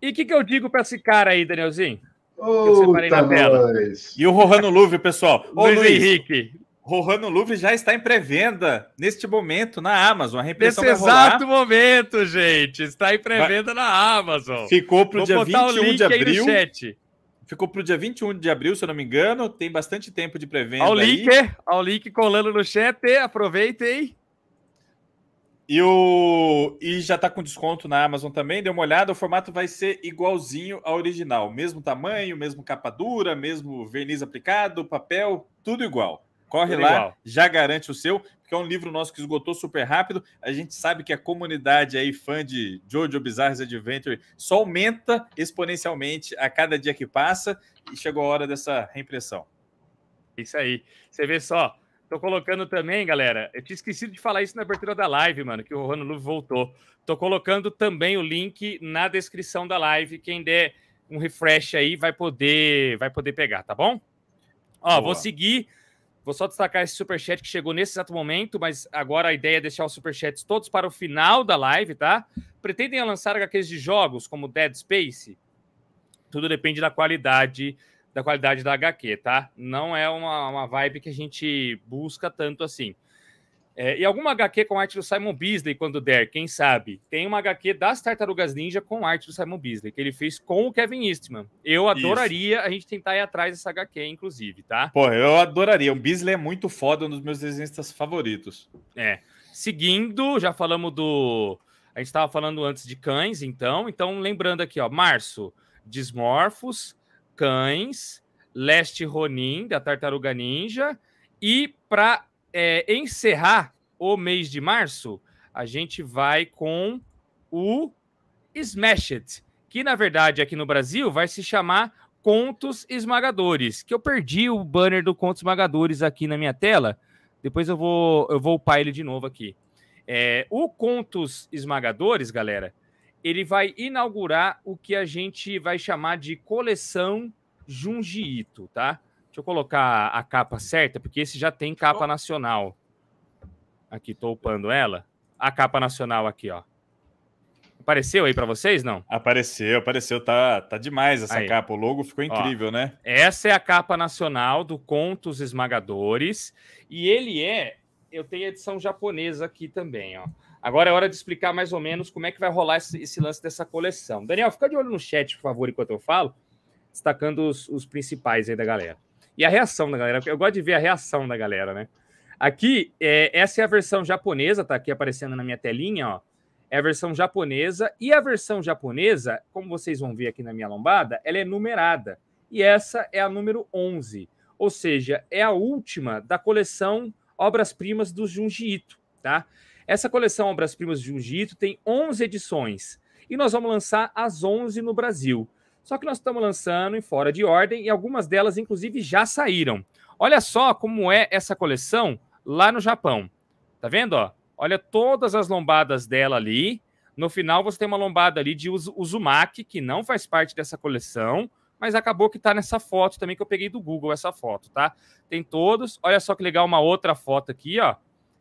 E o que, que eu digo para esse cara aí, Danielzinho? Oh, tá e o Rohano Louvre, pessoal. Ô, Luiz, Luiz Henrique. Rohano Louvre já está em pré-venda neste momento na Amazon. A reimpressão Nesse exato rolar. momento, gente. Está em pré-venda na Amazon. Ficou para o dia 21 de abril. Ficou para o dia 21 de abril, se eu não me engano. Tem bastante tempo de pré-venda. Ao link, ao link colando no chat. Aproveitem. E, o... e já está com desconto na Amazon também. Dê uma olhada, o formato vai ser igualzinho ao original. Mesmo tamanho, mesmo capa dura, mesmo verniz aplicado, papel, tudo igual. Corre lá, já garante o seu, porque é um livro nosso que esgotou super rápido. A gente sabe que a comunidade aí, fã de Jojo Bizarre's Adventure, só aumenta exponencialmente a cada dia que passa e chegou a hora dessa reimpressão. Isso aí. Você vê só, Tô colocando também, galera. Eu tinha esquecido de falar isso na abertura da live, mano, que o Rono Luve voltou. Tô colocando também o link na descrição da live. Quem der um refresh aí vai poder, vai poder pegar, tá bom? Ó, Boa. vou seguir Vou só destacar esse superchat que chegou nesse exato momento, mas agora a ideia é deixar os superchats todos para o final da live, tá? Pretendem lançar HQs de jogos, como Dead Space? Tudo depende da qualidade da qualidade da HQ, tá? Não é uma, uma vibe que a gente busca tanto assim. É, e alguma HQ com arte do Simon Beasley, quando der, quem sabe? Tem uma HQ das Tartarugas Ninja com arte do Simon Beasley, que ele fez com o Kevin Eastman. Eu adoraria Isso. a gente tentar ir atrás dessa HQ, inclusive, tá? Pô, eu adoraria. O Beasley é muito foda, um dos meus desenhistas favoritos. É. Seguindo, já falamos do. A gente estava falando antes de cães, então. Então, lembrando aqui, ó, março, Dismorfos, Cães, Leste Ronin, da Tartaruga Ninja, e para é, encerrar o mês de março, a gente vai com o Smash It, que na verdade aqui no Brasil vai se chamar Contos Esmagadores, que eu perdi o banner do Contos Esmagadores aqui na minha tela. Depois eu vou eu vou upar ele de novo aqui. É, o Contos Esmagadores, galera, ele vai inaugurar o que a gente vai chamar de coleção Junji Ito, tá? Deixa eu colocar a capa certa, porque esse já tem capa nacional. Aqui, tô upando ela. A capa nacional aqui, ó. Apareceu aí para vocês, não? Apareceu, apareceu. Tá, tá demais essa aí. capa. O logo ficou incrível, ó, né? Essa é a capa nacional do Contos Esmagadores. E ele é... Eu tenho a edição japonesa aqui também, ó. Agora é hora de explicar mais ou menos como é que vai rolar esse, esse lance dessa coleção. Daniel, fica de olho no chat, por favor, enquanto eu falo, destacando os, os principais aí da galera. E a reação da galera. Eu gosto de ver a reação da galera, né? Aqui, é, essa é a versão japonesa, tá aqui aparecendo na minha telinha, ó. É a versão japonesa. E a versão japonesa, como vocês vão ver aqui na minha lombada, ela é numerada. E essa é a número 11. Ou seja, é a última da coleção Obras-Primas do Junji Ito, tá? Essa coleção Obras-Primas do Junji Ito tem 11 edições. E nós vamos lançar as 11 no Brasil. Só que nós estamos lançando em fora de ordem e algumas delas, inclusive, já saíram. Olha só como é essa coleção lá no Japão. Tá vendo? Ó? Olha todas as lombadas dela ali. No final, você tem uma lombada ali de Uzumaki, que não faz parte dessa coleção, mas acabou que tá nessa foto também, que eu peguei do Google essa foto, tá? Tem todos. Olha só que legal uma outra foto aqui, ó.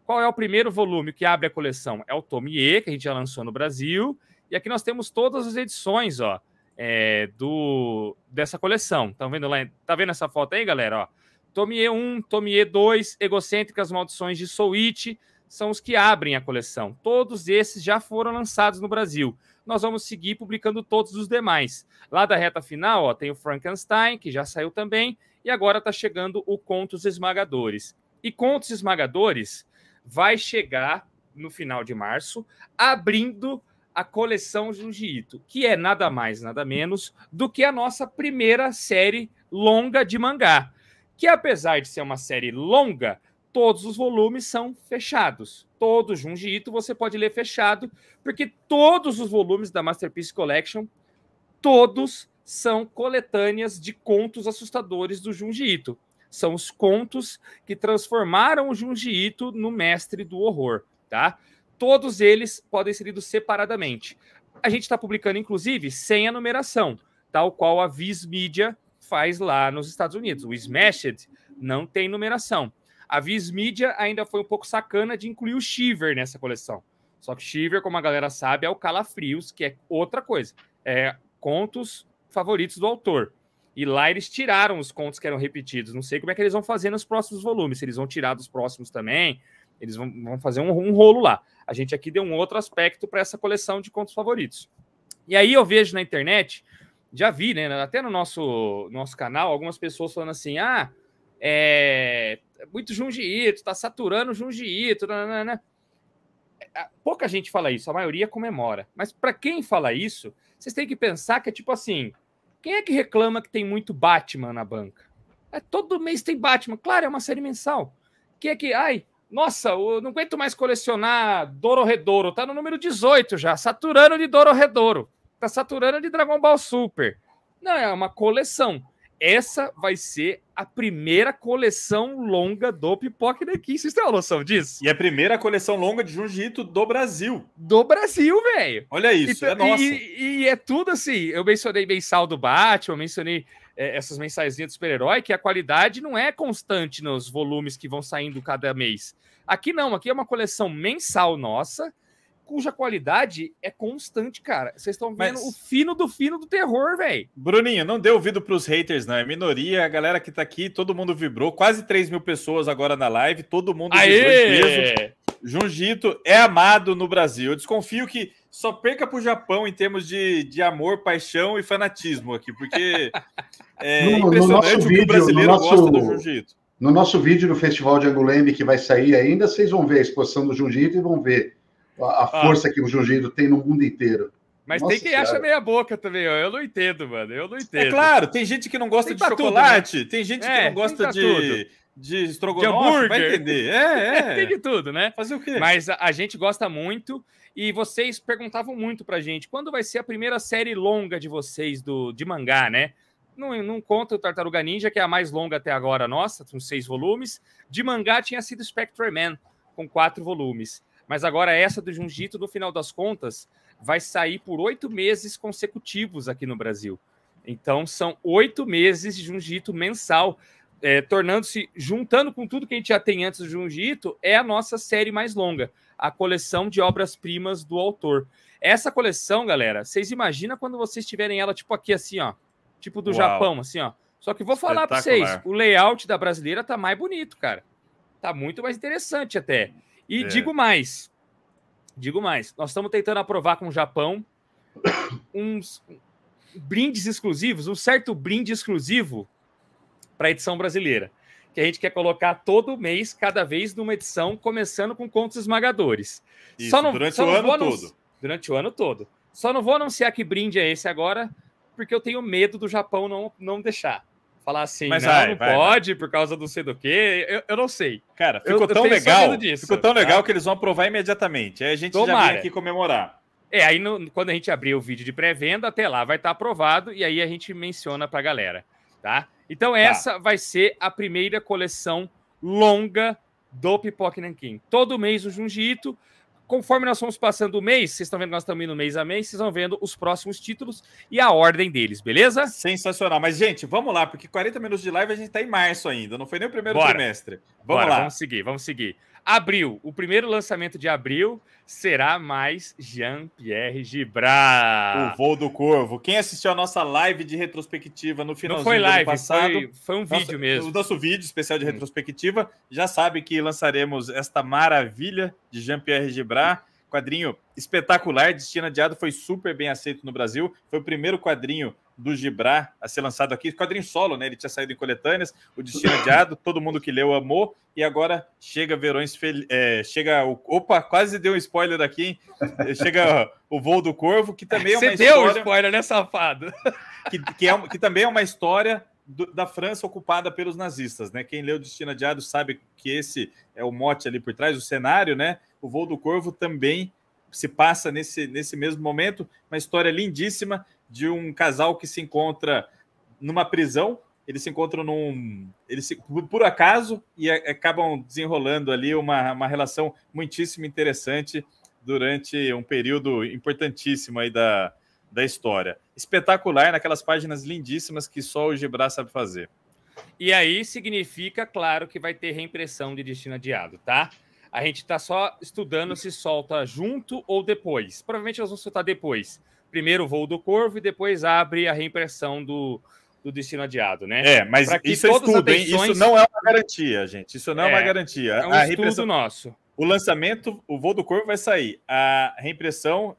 Qual é o primeiro volume que abre a coleção? É o Tomie, que a gente já lançou no Brasil. E aqui nós temos todas as edições, ó é, do, dessa coleção. Estão vendo lá? Tá vendo essa foto aí, galera? Ó, Tomie 1, Tomie 2, Egocêntricas Maldições de Souit são os que abrem a coleção. Todos esses já foram lançados no Brasil. Nós vamos seguir publicando todos os demais. Lá da reta final, ó, tem o Frankenstein, que já saiu também, e agora está chegando o Contos Esmagadores. E Contos Esmagadores vai chegar no final de março, abrindo a coleção jiu Ito, que é nada mais, nada menos do que a nossa primeira série longa de mangá, que apesar de ser uma série longa, todos os volumes são fechados. Todo Junji você pode ler fechado, porque todos os volumes da Masterpiece Collection, todos são coletâneas de contos assustadores do Junji São os contos que transformaram o Junji no mestre do horror, tá? Todos eles podem ser lidos separadamente. A gente está publicando, inclusive, sem a numeração, tal qual a Viz Media faz lá nos Estados Unidos. O Smashed não tem numeração. A Viz Media ainda foi um pouco sacana de incluir o Shiver nessa coleção. Só que Shiver, como a galera sabe, é o Calafrios, que é outra coisa. É contos favoritos do autor. E lá eles tiraram os contos que eram repetidos. Não sei como é que eles vão fazer nos próximos volumes, se eles vão tirar dos próximos também. Eles vão, vão fazer um, um rolo lá. A gente aqui deu um outro aspecto para essa coleção de contos favoritos. E aí eu vejo na internet, já vi, né? Até no nosso, nosso canal, algumas pessoas falando assim: ah, é muito Junji Ito, tá saturando Junji Ito. Nanana. Né, né, né. Pouca gente fala isso, a maioria comemora. Mas para quem fala isso, vocês têm que pensar que é tipo assim: quem é que reclama que tem muito Batman na banca? É, todo mês tem Batman. Claro, é uma série mensal. Quem é que. Ai, nossa, eu não aguento mais colecionar Dororredouro. Tá no número 18 já, saturando de Dororredouro. Tá saturando de Dragon Ball Super. Não, é uma coleção. Essa vai ser a primeira coleção longa do Pipoca daqui. Vocês têm uma noção disso? E a primeira coleção longa de jiu do Brasil. Do Brasil, velho. Olha isso, então, é nossa. E, e, é tudo assim. Eu mencionei mensal do Batman, eu mencionei é, essas mensagenzinhas do super-herói, que a qualidade não é constante nos volumes que vão saindo cada mês. Aqui não, aqui é uma coleção mensal nossa, cuja qualidade é constante, cara. Vocês estão vendo Mas... o fino do fino do terror, velho. Bruninho, não dê ouvido pros haters, não. É minoria, a galera que tá aqui, todo mundo vibrou. Quase 3 mil pessoas agora na live, todo mundo Aê! vibrou peso. é amado no Brasil. Eu desconfio que só perca para o Japão em termos de, de amor, paixão e fanatismo aqui, porque é no, impressionante no o vídeo, que o brasileiro no nosso, gosta do jiu-jitsu. No nosso vídeo do Festival de Angoulême, que vai sair ainda, vocês vão ver a exposição do jiu-jitsu e vão ver a, a ah. força que o jiu-jitsu tem no mundo inteiro. Mas Nossa, tem quem cara. acha meia boca também, ó. Eu não entendo, mano. Eu não é entendo. É claro, tem gente que não gosta tem de chocolate, tudo, né? tem gente é, que não gosta de, de estrogonofe, de hambúrguer. vai entender. É, é. tem de tudo, né? Fazer o quê? Mas a, a gente gosta muito. E vocês perguntavam muito pra gente, quando vai ser a primeira série longa de vocês do, de mangá, né? Não, não conta o Tartaruga Ninja, que é a mais longa até agora nossa, com seis volumes. De mangá tinha sido Spectre Man, com quatro volumes. Mas agora essa do Jungito, no final das contas, vai sair por oito meses consecutivos aqui no Brasil. Então são oito meses de Jungito mensal, é, tornando-se, juntando com tudo que a gente já tem antes do Jungito, é a nossa série mais longa a coleção de obras-primas do autor. Essa coleção, galera, vocês imaginam quando vocês tiverem ela, tipo aqui, assim, ó. Tipo do Uau. Japão, assim, ó. Só que vou falar para vocês, o layout da brasileira tá mais bonito, cara. Tá muito mais interessante até. E é. digo mais. Digo mais. Nós estamos tentando aprovar com o Japão uns brindes exclusivos, um certo brinde exclusivo para edição brasileira que a gente quer colocar todo mês, cada vez numa edição, começando com contos esmagadores. Isso, só não, durante só o ano todo. Durante o ano todo. Só não vou anunciar que brinde é esse agora, porque eu tenho medo do Japão não, não deixar. Falar assim, Mas não, vai, não vai, pode, vai. por causa do sei do quê, eu, eu não sei. Cara, ficou eu, tão eu legal. ficou tão legal tá? que eles vão aprovar imediatamente. Aí a gente Tomara. já vem aqui comemorar. É, aí no, quando a gente abrir o vídeo de pré-venda, até lá vai estar tá aprovado e aí a gente menciona pra galera tá? Então tá. essa tá. vai ser a primeira coleção longa do Pipoque Nanquim. Todo mês o Junjito, Conforme nós vamos passando o mês, vocês estão vendo nós estamos indo mês a mês, vocês vão vendo os próximos títulos e a ordem deles, beleza? Sensacional. Mas, gente, vamos lá, porque 40 minutos de live a gente está em março ainda, não foi nem o primeiro Bora. trimestre. Vamos Bora, lá. Vamos seguir, vamos seguir. Abril, o primeiro lançamento de abril será mais Jean-Pierre Gibrat. O voo do corvo. Quem assistiu a nossa live de retrospectiva no final do live, passado, foi, foi um nosso, vídeo mesmo. O nosso vídeo especial de hum. retrospectiva já sabe que lançaremos esta maravilha de Jean-Pierre Gibrat. Quadrinho espetacular, Destino Adiado foi super bem aceito no Brasil. Foi o primeiro quadrinho do Gibrá a ser lançado aqui, quadrinho solo, né? Ele tinha saído em coletâneas, o Destino Adiado, todo mundo que leu amou, e agora chega Verões Fel... é, chega o... Opa, quase deu um spoiler aqui, hein? Chega o Voo do Corvo, que também é uma Você história... deu um spoiler, né, safado? que, que, é, que também é uma história do, da França ocupada pelos nazistas, né? Quem leu Destino Adiado sabe que esse é o mote ali por trás, o cenário, né? O Voo do Corvo também se passa nesse, nesse mesmo momento, uma história lindíssima de um casal que se encontra numa prisão. Eles se encontram num. Eles se, por acaso e a, acabam desenrolando ali uma, uma relação muitíssimo interessante durante um período importantíssimo aí da, da história. Espetacular, naquelas páginas lindíssimas que só o Gibran sabe fazer. E aí significa, claro, que vai ter reimpressão de Destino Adiado, tá? A gente tá só estudando se solta junto ou depois. Provavelmente nós vamos soltar depois primeiro o voo do Corvo e depois abre a reimpressão do, do destino adiado, né? É, mas isso é estudo, hein? Isso não é uma garantia, gente. Isso não é, é uma garantia. É um a estudo nosso. O lançamento, o voo do Corvo vai sair. A reimpressão,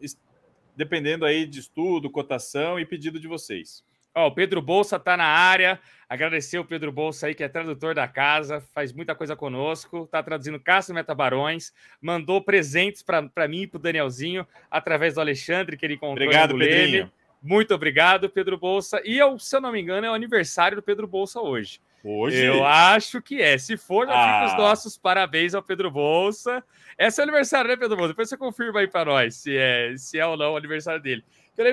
dependendo aí de estudo, cotação e pedido de vocês. Ó, o Pedro Bolsa tá na área. Agradecer o Pedro Bolsa aí, que é tradutor da casa, faz muita coisa conosco, tá traduzindo Cássio Metabarões, mandou presentes para mim e para o Danielzinho através do Alexandre, que ele encontrou Obrigado, Pedrinho. Muito obrigado, Pedro Bolsa. E, eu, se eu não me engano, é o aniversário do Pedro Bolsa hoje. Hoje? Eu acho que é. Se for, já ah. os nossos parabéns ao Pedro Bolsa. É seu aniversário, né, Pedro Bolsa? Depois você confirma aí para nós se é, se é ou não o aniversário dele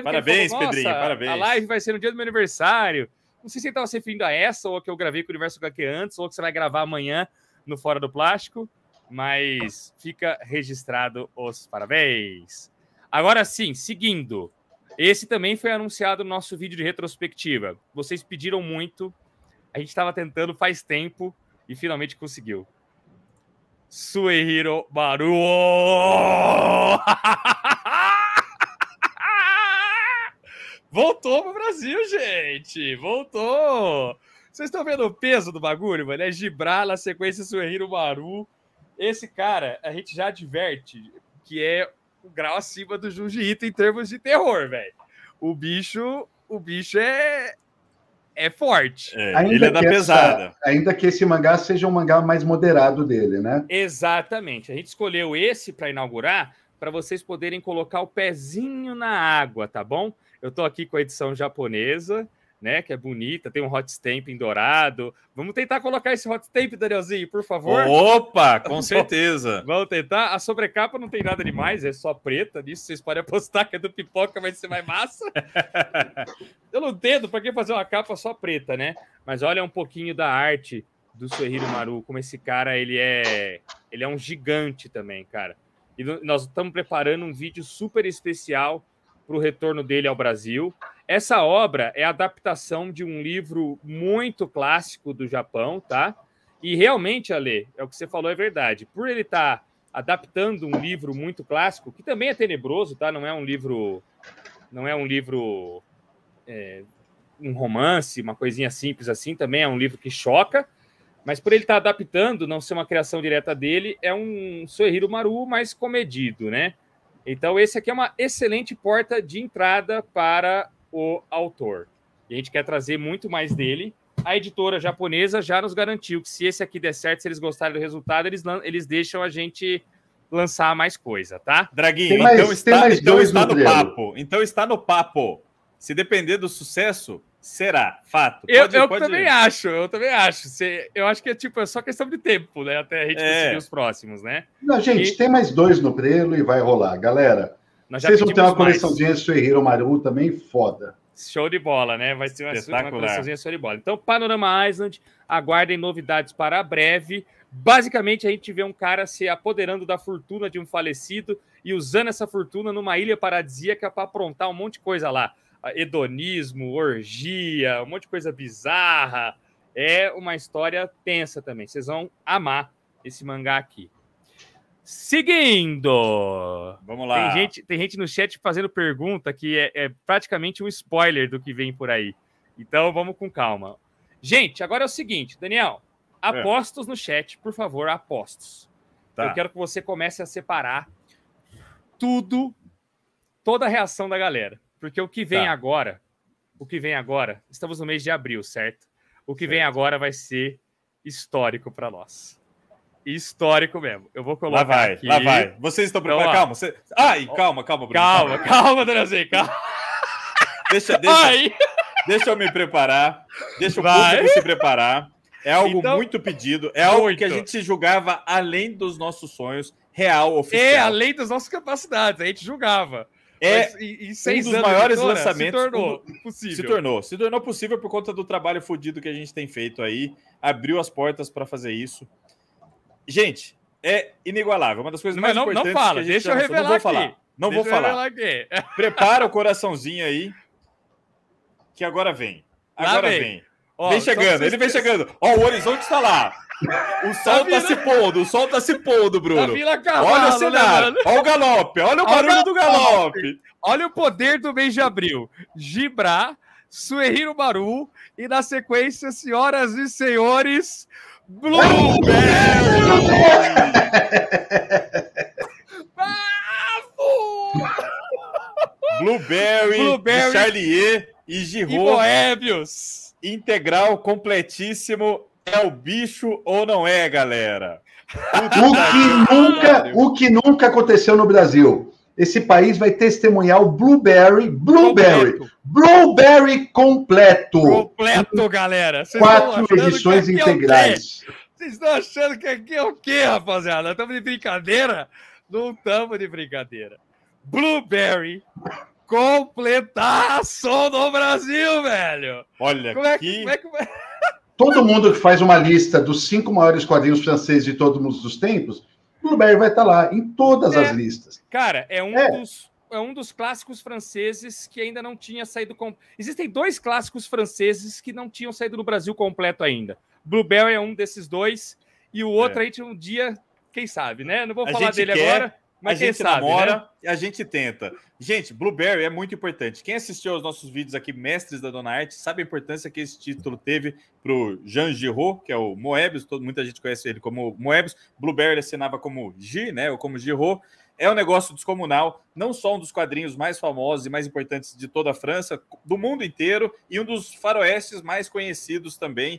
parabéns, falou, Pedrinho, parabéns. A live vai ser no dia do meu aniversário. Não sei se ele estava se referindo a essa, ou a que eu gravei com o Universo HQ antes, ou que você vai gravar amanhã no Fora do Plástico. Mas fica registrado os parabéns. Agora sim, seguindo. Esse também foi anunciado no nosso vídeo de retrospectiva. Vocês pediram muito, a gente estava tentando faz tempo e finalmente conseguiu. Suihiro Baruo! Voltou pro Brasil, gente! Voltou! Vocês estão vendo o peso do bagulho, mano? É Gibral, na sequência, Suerriro Maru. Esse cara, a gente já adverte que é o um grau acima do Junji Ito em termos de terror, velho. O bicho, o bicho é, é forte. É, ainda ele é da pesada. Essa, ainda que esse mangá seja um mangá mais moderado dele, né? Exatamente. A gente escolheu esse para inaugurar para vocês poderem colocar o pezinho na água, tá bom? Eu estou aqui com a edição japonesa, né? Que é bonita, tem um hot stamp em dourado. Vamos tentar colocar esse hot stamp, Danielzinho, por favor. Opa, com certeza. Vamos tentar. A sobrecapa não tem nada demais, é só preta. Nisso vocês podem apostar que é do pipoca vai ser mais massa. Eu não entendo para que fazer uma capa só preta, né? Mas olha um pouquinho da arte do Sueriro Maru, como esse cara ele é, ele é um gigante também, cara. E nós estamos preparando um vídeo super especial para o retorno dele ao Brasil. Essa obra é adaptação de um livro muito clássico do Japão, tá? E realmente, Ale, é o que você falou, é verdade. Por ele estar tá adaptando um livro muito clássico, que também é tenebroso, tá? Não é um livro. Não é um livro. É, um romance, uma coisinha simples assim, também é um livro que choca. Mas por ele estar tá adaptando, não ser uma criação direta dele, é um Soehiro Maru mais comedido, né? Então, esse aqui é uma excelente porta de entrada para o autor. E a gente quer trazer muito mais dele. A editora japonesa já nos garantiu que se esse aqui der certo, se eles gostarem do resultado, eles, eles deixam a gente lançar mais coisa, tá? Draguinho, então mais, então, está, então está no papo. Então está no papo. Se depender do sucesso, será, fato. Pode, eu, eu pode também ir. acho, eu também acho. eu acho que é tipo, é só questão de tempo, né? Até a gente é. conseguir os próximos, né? Não, gente, e... tem mais dois no prelo e vai rolar. Galera, vocês vão ter uma coleçãozinha Suihiro Maru também foda. Show de bola, né? Vai ser uma, uma coleçãozinha show de bola. Então, Panorama Island, aguardem novidades para breve. Basicamente, a gente vê um cara se apoderando da fortuna de um falecido e usando essa fortuna numa ilha paradisíaca para aprontar um monte de coisa lá hedonismo, orgia, um monte de coisa bizarra. É uma história tensa também. Vocês vão amar esse mangá aqui. Seguindo! Vamos lá. Tem gente, tem gente no chat fazendo pergunta que é, é praticamente um spoiler do que vem por aí. Então vamos com calma. Gente, agora é o seguinte, Daniel, é. apostos é. no chat, por favor, apostos. Tá. Eu quero que você comece a separar tudo, toda a reação da galera. Porque o que vem tá. agora, o que vem agora, estamos no mês de abril, certo? O que certo. vem agora vai ser histórico para nós. Histórico mesmo. Eu vou colocar. Lá vai, aqui. lá vai. Vocês estão preparados? Então, calma. Você... Ai, calma, calma, Bruno. Calma, calma, Danielzinho, calma. Deixa, deixa, Ai. deixa eu me preparar. Deixa o público se preparar. É algo então, muito pedido. É algo muito. que a gente julgava além dos nossos sonhos, real, é oficial. É, além das nossas capacidades. A gente julgava. É Mas, e, e um dos maiores vitória, lançamentos. Se tornou possível. Se tornou. Se tornou possível por conta do trabalho fodido que a gente tem feito aí. Abriu as portas para fazer isso. Gente, é inigualável. Uma das coisas mais não, importantes. Não fala, deixa eu revelar. Não vou aqui. falar. Não deixa vou falar. Aqui. Prepara o coraçãozinho aí. Que agora vem. Agora vem. vem. Ó, vem chegando, ele vem chegando. Ó, o horizonte está lá. O sol tá, tá, se pondo, o sol tá se pondo, Bruno. Tá cavalo, olha o né, cenário, né, olha o galope, olha o barulho olha do galope. Olha o poder do mês de abril. Gibra, Sueriro Baru e na sequência, senhoras e senhores, Blueberry! Blueberry, Blueberry Charlier e Giroud. E Boébios. Integral, completíssimo, é o bicho ou não é, galera? O, que, nunca, o que nunca aconteceu no Brasil. Esse país vai testemunhar o Blueberry, Blueberry, completo. Blueberry completo. Completo, galera. Vocês Quatro edições é integrais. É Vocês estão achando que aqui é o quê, rapaziada? Estamos de brincadeira? Não estamos de brincadeira. Blueberry completaço no Brasil, velho. Olha como é que... que... Como é que... todo mundo que faz uma lista dos cinco maiores quadrinhos franceses de todos os tempos, Flaubert vai estar tá lá em todas é, as listas. Cara, é um, é. Dos, é um dos clássicos franceses que ainda não tinha saído. Com... Existem dois clássicos franceses que não tinham saído no Brasil completo ainda. Bluebell é um desses dois, e o outro é. aí tinha um dia, quem sabe, né? Não vou a falar dele quer, agora. Mas a gente sabe, né? namora né? e a gente tenta. Gente, Blueberry é muito importante. Quem assistiu aos nossos vídeos aqui, Mestres da Dona Arte, sabe a importância que esse título teve para o Jean Giraud, que é o Moebius, todo, muita gente conhece ele como Moebius. Blueberry assinava como G, né? Ou como Giraud. É um negócio descomunal, não só um dos quadrinhos mais famosos e mais importantes de toda a França, do mundo inteiro, e um dos faroestes mais conhecidos também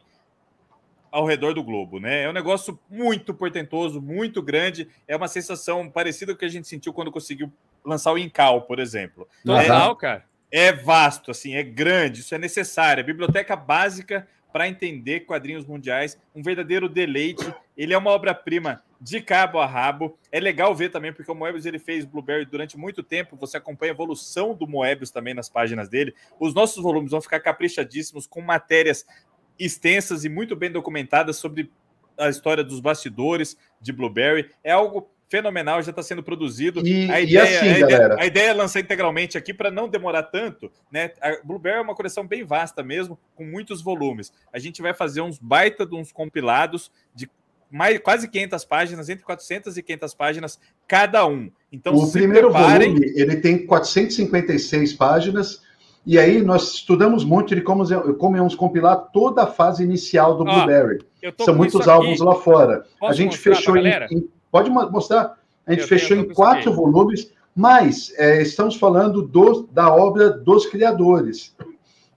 ao redor do globo, né? É um negócio muito portentoso, muito grande. É uma sensação parecida com o que a gente sentiu quando conseguiu lançar o Incal, por exemplo. Total, é, cara. É vasto, assim, é grande, isso é necessário. É biblioteca básica para entender quadrinhos mundiais, um verdadeiro deleite. Ele é uma obra-prima de cabo a rabo. É legal ver também, porque o Moebius ele fez Blueberry durante muito tempo. Você acompanha a evolução do Moebius também nas páginas dele. Os nossos volumes vão ficar caprichadíssimos, com matérias extensas e muito bem documentadas sobre a história dos bastidores de Blueberry. É algo fenomenal, já está sendo produzido. E, a, ideia, assim, a, ideia a, ideia, é lançar integralmente aqui para não demorar tanto. Né? A Blueberry é uma coleção bem vasta mesmo, com muitos volumes. A gente vai fazer uns baita de uns compilados de mais, quase 500 páginas, entre 400 e 500 páginas cada um. Então, o primeiro preparem... volume ele tem 456 páginas e aí nós estudamos muito de como, é, como íamos é compilar toda a fase inicial do Ó, Blueberry. São muitos álbuns lá fora. Posso a gente fechou em, em, Pode mostrar? A gente eu fechou tenho, em quatro aqui. volumes, mas é, estamos falando do, da obra dos criadores.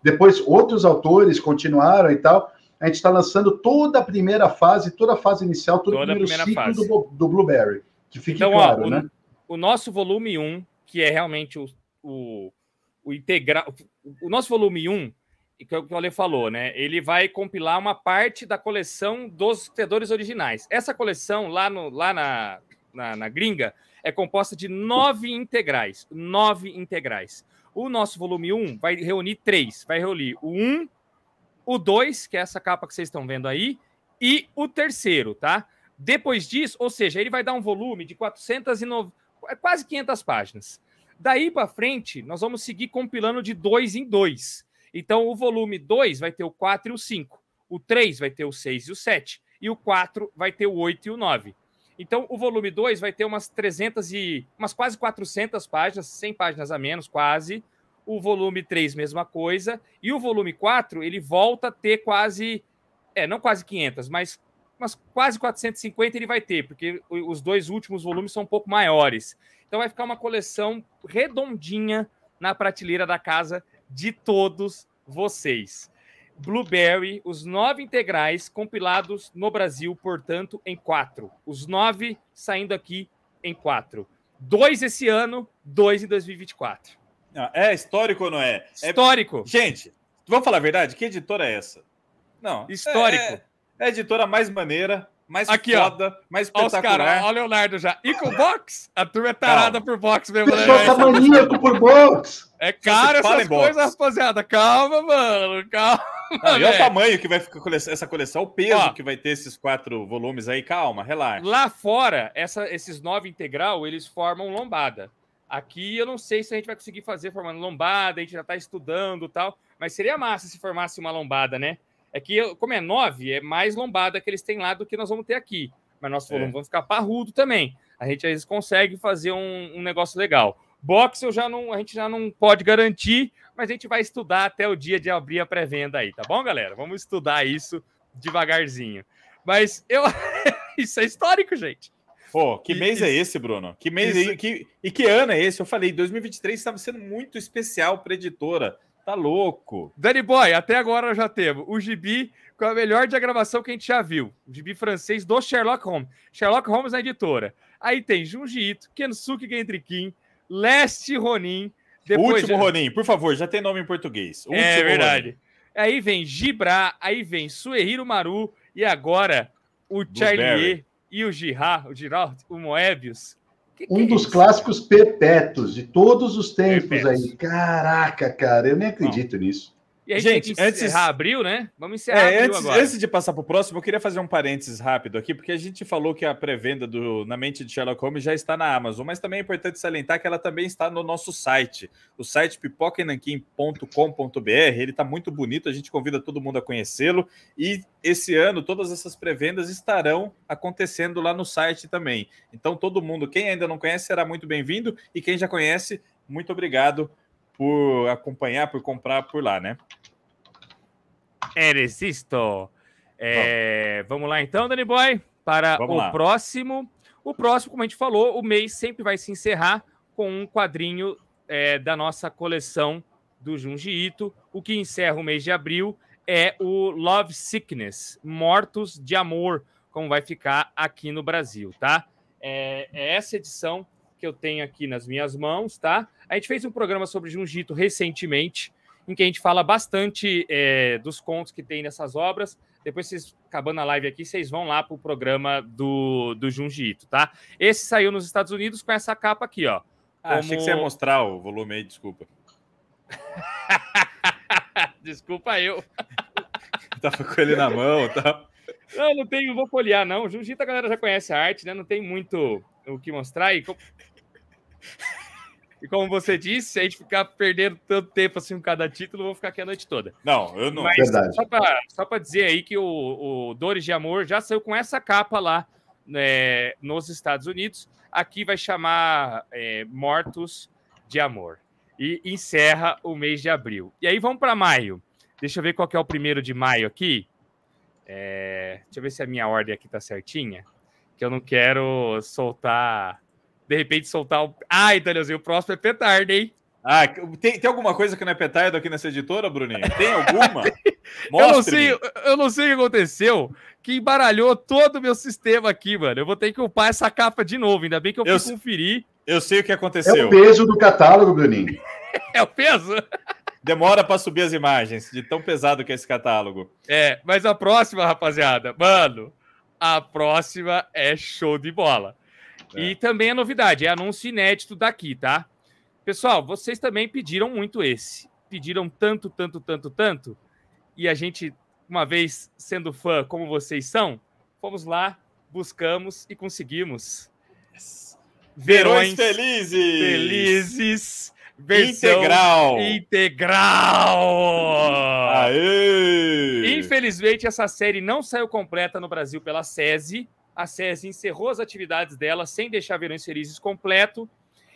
Depois outros autores continuaram e tal. A gente está lançando toda a primeira fase, toda a fase inicial, todo toda o primeiro ciclo do, do, Blueberry. Que fique então, claro, ó, o, né? O nosso volume 1, um, que é realmente o, o o integral. O nosso volume 1, é que o Ale falou, né? Ele vai compilar uma parte da coleção dos criadores originais. Essa coleção lá, no, lá na, na, na gringa é composta de nove integrais. Nove integrais. O nosso volume 1 vai reunir três. Vai reunir o 1, o 2, que é essa capa que vocês estão vendo aí, e o terceiro, tá? Depois disso, ou seja, ele vai dar um volume de 409, é quase 500 páginas. Daí para frente, nós vamos seguir compilando de dois em dois. Então, o volume 2 vai ter o 4 e o 5, o 3 vai ter o 6 e o 7, e o 4 vai ter o 8 e o 9. Então, o volume 2 vai ter umas 300 e umas quase 400 páginas, 100 páginas a menos, quase. O volume 3, mesma coisa. E o volume 4, ele volta a ter quase, é, não quase 500, mas umas quase 450 ele vai ter, porque os dois últimos volumes são um pouco maiores. Então vai ficar uma coleção redondinha na prateleira da casa de todos vocês. Blueberry, os nove integrais compilados no Brasil, portanto, em quatro. Os nove saindo aqui em quatro. Dois esse ano, dois em 2024. Ah, é histórico ou não é? é histórico. É... Gente, vamos falar a verdade? Que editora é essa? Não. É, histórico. É, é, é a editora mais maneira, mais aqui, foda, ó. mais espetacular. Olha os caras, olha o Leonardo já. E com box? A turma é tarada Calma. por box mesmo. Né? Nossa, maníaco por box! É caro essas coisas, rapaziada. Calma, mano. Calma. Não, e o tamanho que vai ficar essa coleção, o peso ó, que vai ter esses quatro volumes aí. Calma, relaxa. Lá fora, essa, esses nove integral, eles formam lombada. Aqui eu não sei se a gente vai conseguir fazer formando lombada, a gente já tá estudando e tal, mas seria massa se formasse uma lombada, né? É que, como é 9, é mais lombada que eles têm lá do que nós vamos ter aqui. Mas nosso volume é. vai ficar parrudo também. A gente às vezes consegue fazer um, um negócio legal. Box eu já não, a gente já não pode garantir, mas a gente vai estudar até o dia de abrir a pré-venda aí, tá bom, galera? Vamos estudar isso devagarzinho. Mas eu isso é histórico, gente. Pô, que mês é isso, é esse, Bruno? Que mês isso... é, que, e que ano é esse? Eu falei, 2023 estava sendo muito especial para editora. Tá louco. Danny Boy, até agora já temos o gibi com a melhor diagramação que a gente já viu. O gibi francês do Sherlock Holmes. Sherlock Holmes na editora. Aí tem Junji Ito, Kensuke Kim, Leste Ronin. Depois, último já... Ronin, por favor, já tem nome em português. É último é verdade. Ronin. Aí vem Gibra, aí vem Suehiro Maru e agora o Charlie e o Girard, o Girard, o Moebius. Que que um é dos isso? clássicos perpétuos de todos os tempos perpétuos. aí. Caraca, cara, eu nem acredito Não. nisso. E gente, gente antes... encerrar abril, né? Vamos encerrar é, abril antes, agora. Antes de passar para o próximo, eu queria fazer um parênteses rápido aqui, porque a gente falou que a pré-venda do Na Mente de Sherlock Holmes já está na Amazon, mas também é importante salientar que ela também está no nosso site, o site pipocananquim.com.br. Ele está muito bonito, a gente convida todo mundo a conhecê-lo. E esse ano, todas essas pré-vendas estarão acontecendo lá no site também. Então, todo mundo, quem ainda não conhece, será muito bem-vindo, e quem já conhece, muito obrigado por acompanhar, por comprar por lá, né? É, isto. É, vamos lá então, Danny Boy, para vamos o lá. próximo. O próximo, como a gente falou, o mês sempre vai se encerrar com um quadrinho é, da nossa coleção do Junji Ito. O que encerra o mês de abril é o Love Sickness, Mortos de Amor, como vai ficar aqui no Brasil, tá? É, é essa edição que eu tenho aqui nas minhas mãos, tá? A gente fez um programa sobre Jungito recentemente, em que a gente fala bastante é, dos contos que tem nessas obras. Depois, vocês, acabando a live aqui, vocês vão lá para o programa do, do jiu tá? Esse saiu nos Estados Unidos com essa capa aqui, ó. Ah, achei que você ia mostrar o volume aí, desculpa. desculpa eu. Tava com ele na mão, tá? Não, não tenho, não vou folhear, não. Jungito, a galera já conhece a arte, né? Não tem muito o que mostrar e como... e como você disse, se a gente ficar perdendo tanto tempo assim com cada título, eu vou ficar aqui a noite toda. Não, eu não. Mas Verdade. só para dizer aí que o, o Dores de Amor já saiu com essa capa lá né, nos Estados Unidos. Aqui vai chamar é, Mortos de Amor. E encerra o mês de abril. E aí vamos para maio. Deixa eu ver qual é o primeiro de maio aqui. É, deixa eu ver se a minha ordem aqui tá certinha que eu não quero soltar. De repente soltar o. Ah, Danielzinho, o próximo é petardo, hein? Ah, tem, tem alguma coisa que não é petardo aqui nessa editora, Bruninho? Tem alguma? eu, não sei, eu não sei o que aconteceu, que embaralhou todo o meu sistema aqui, mano. Eu vou ter que upar essa capa de novo, ainda bem que eu, eu fui conferir. Eu sei o que aconteceu. É o peso do catálogo, Bruninho. é o peso? Demora para subir as imagens, de tão pesado que é esse catálogo. É, mas a próxima, rapaziada, mano, a próxima é show de bola. É. E também a novidade, é anúncio inédito daqui, tá? Pessoal, vocês também pediram muito esse. Pediram tanto, tanto, tanto, tanto. E a gente, uma vez sendo fã como vocês são, fomos lá, buscamos e conseguimos. Yes. Verões, Verões felizes! Felizes! integral. Integral. Aê! Infelizmente, essa série não saiu completa no Brasil pela SESI. A SESI encerrou as atividades dela sem deixar Verões Felizes completo.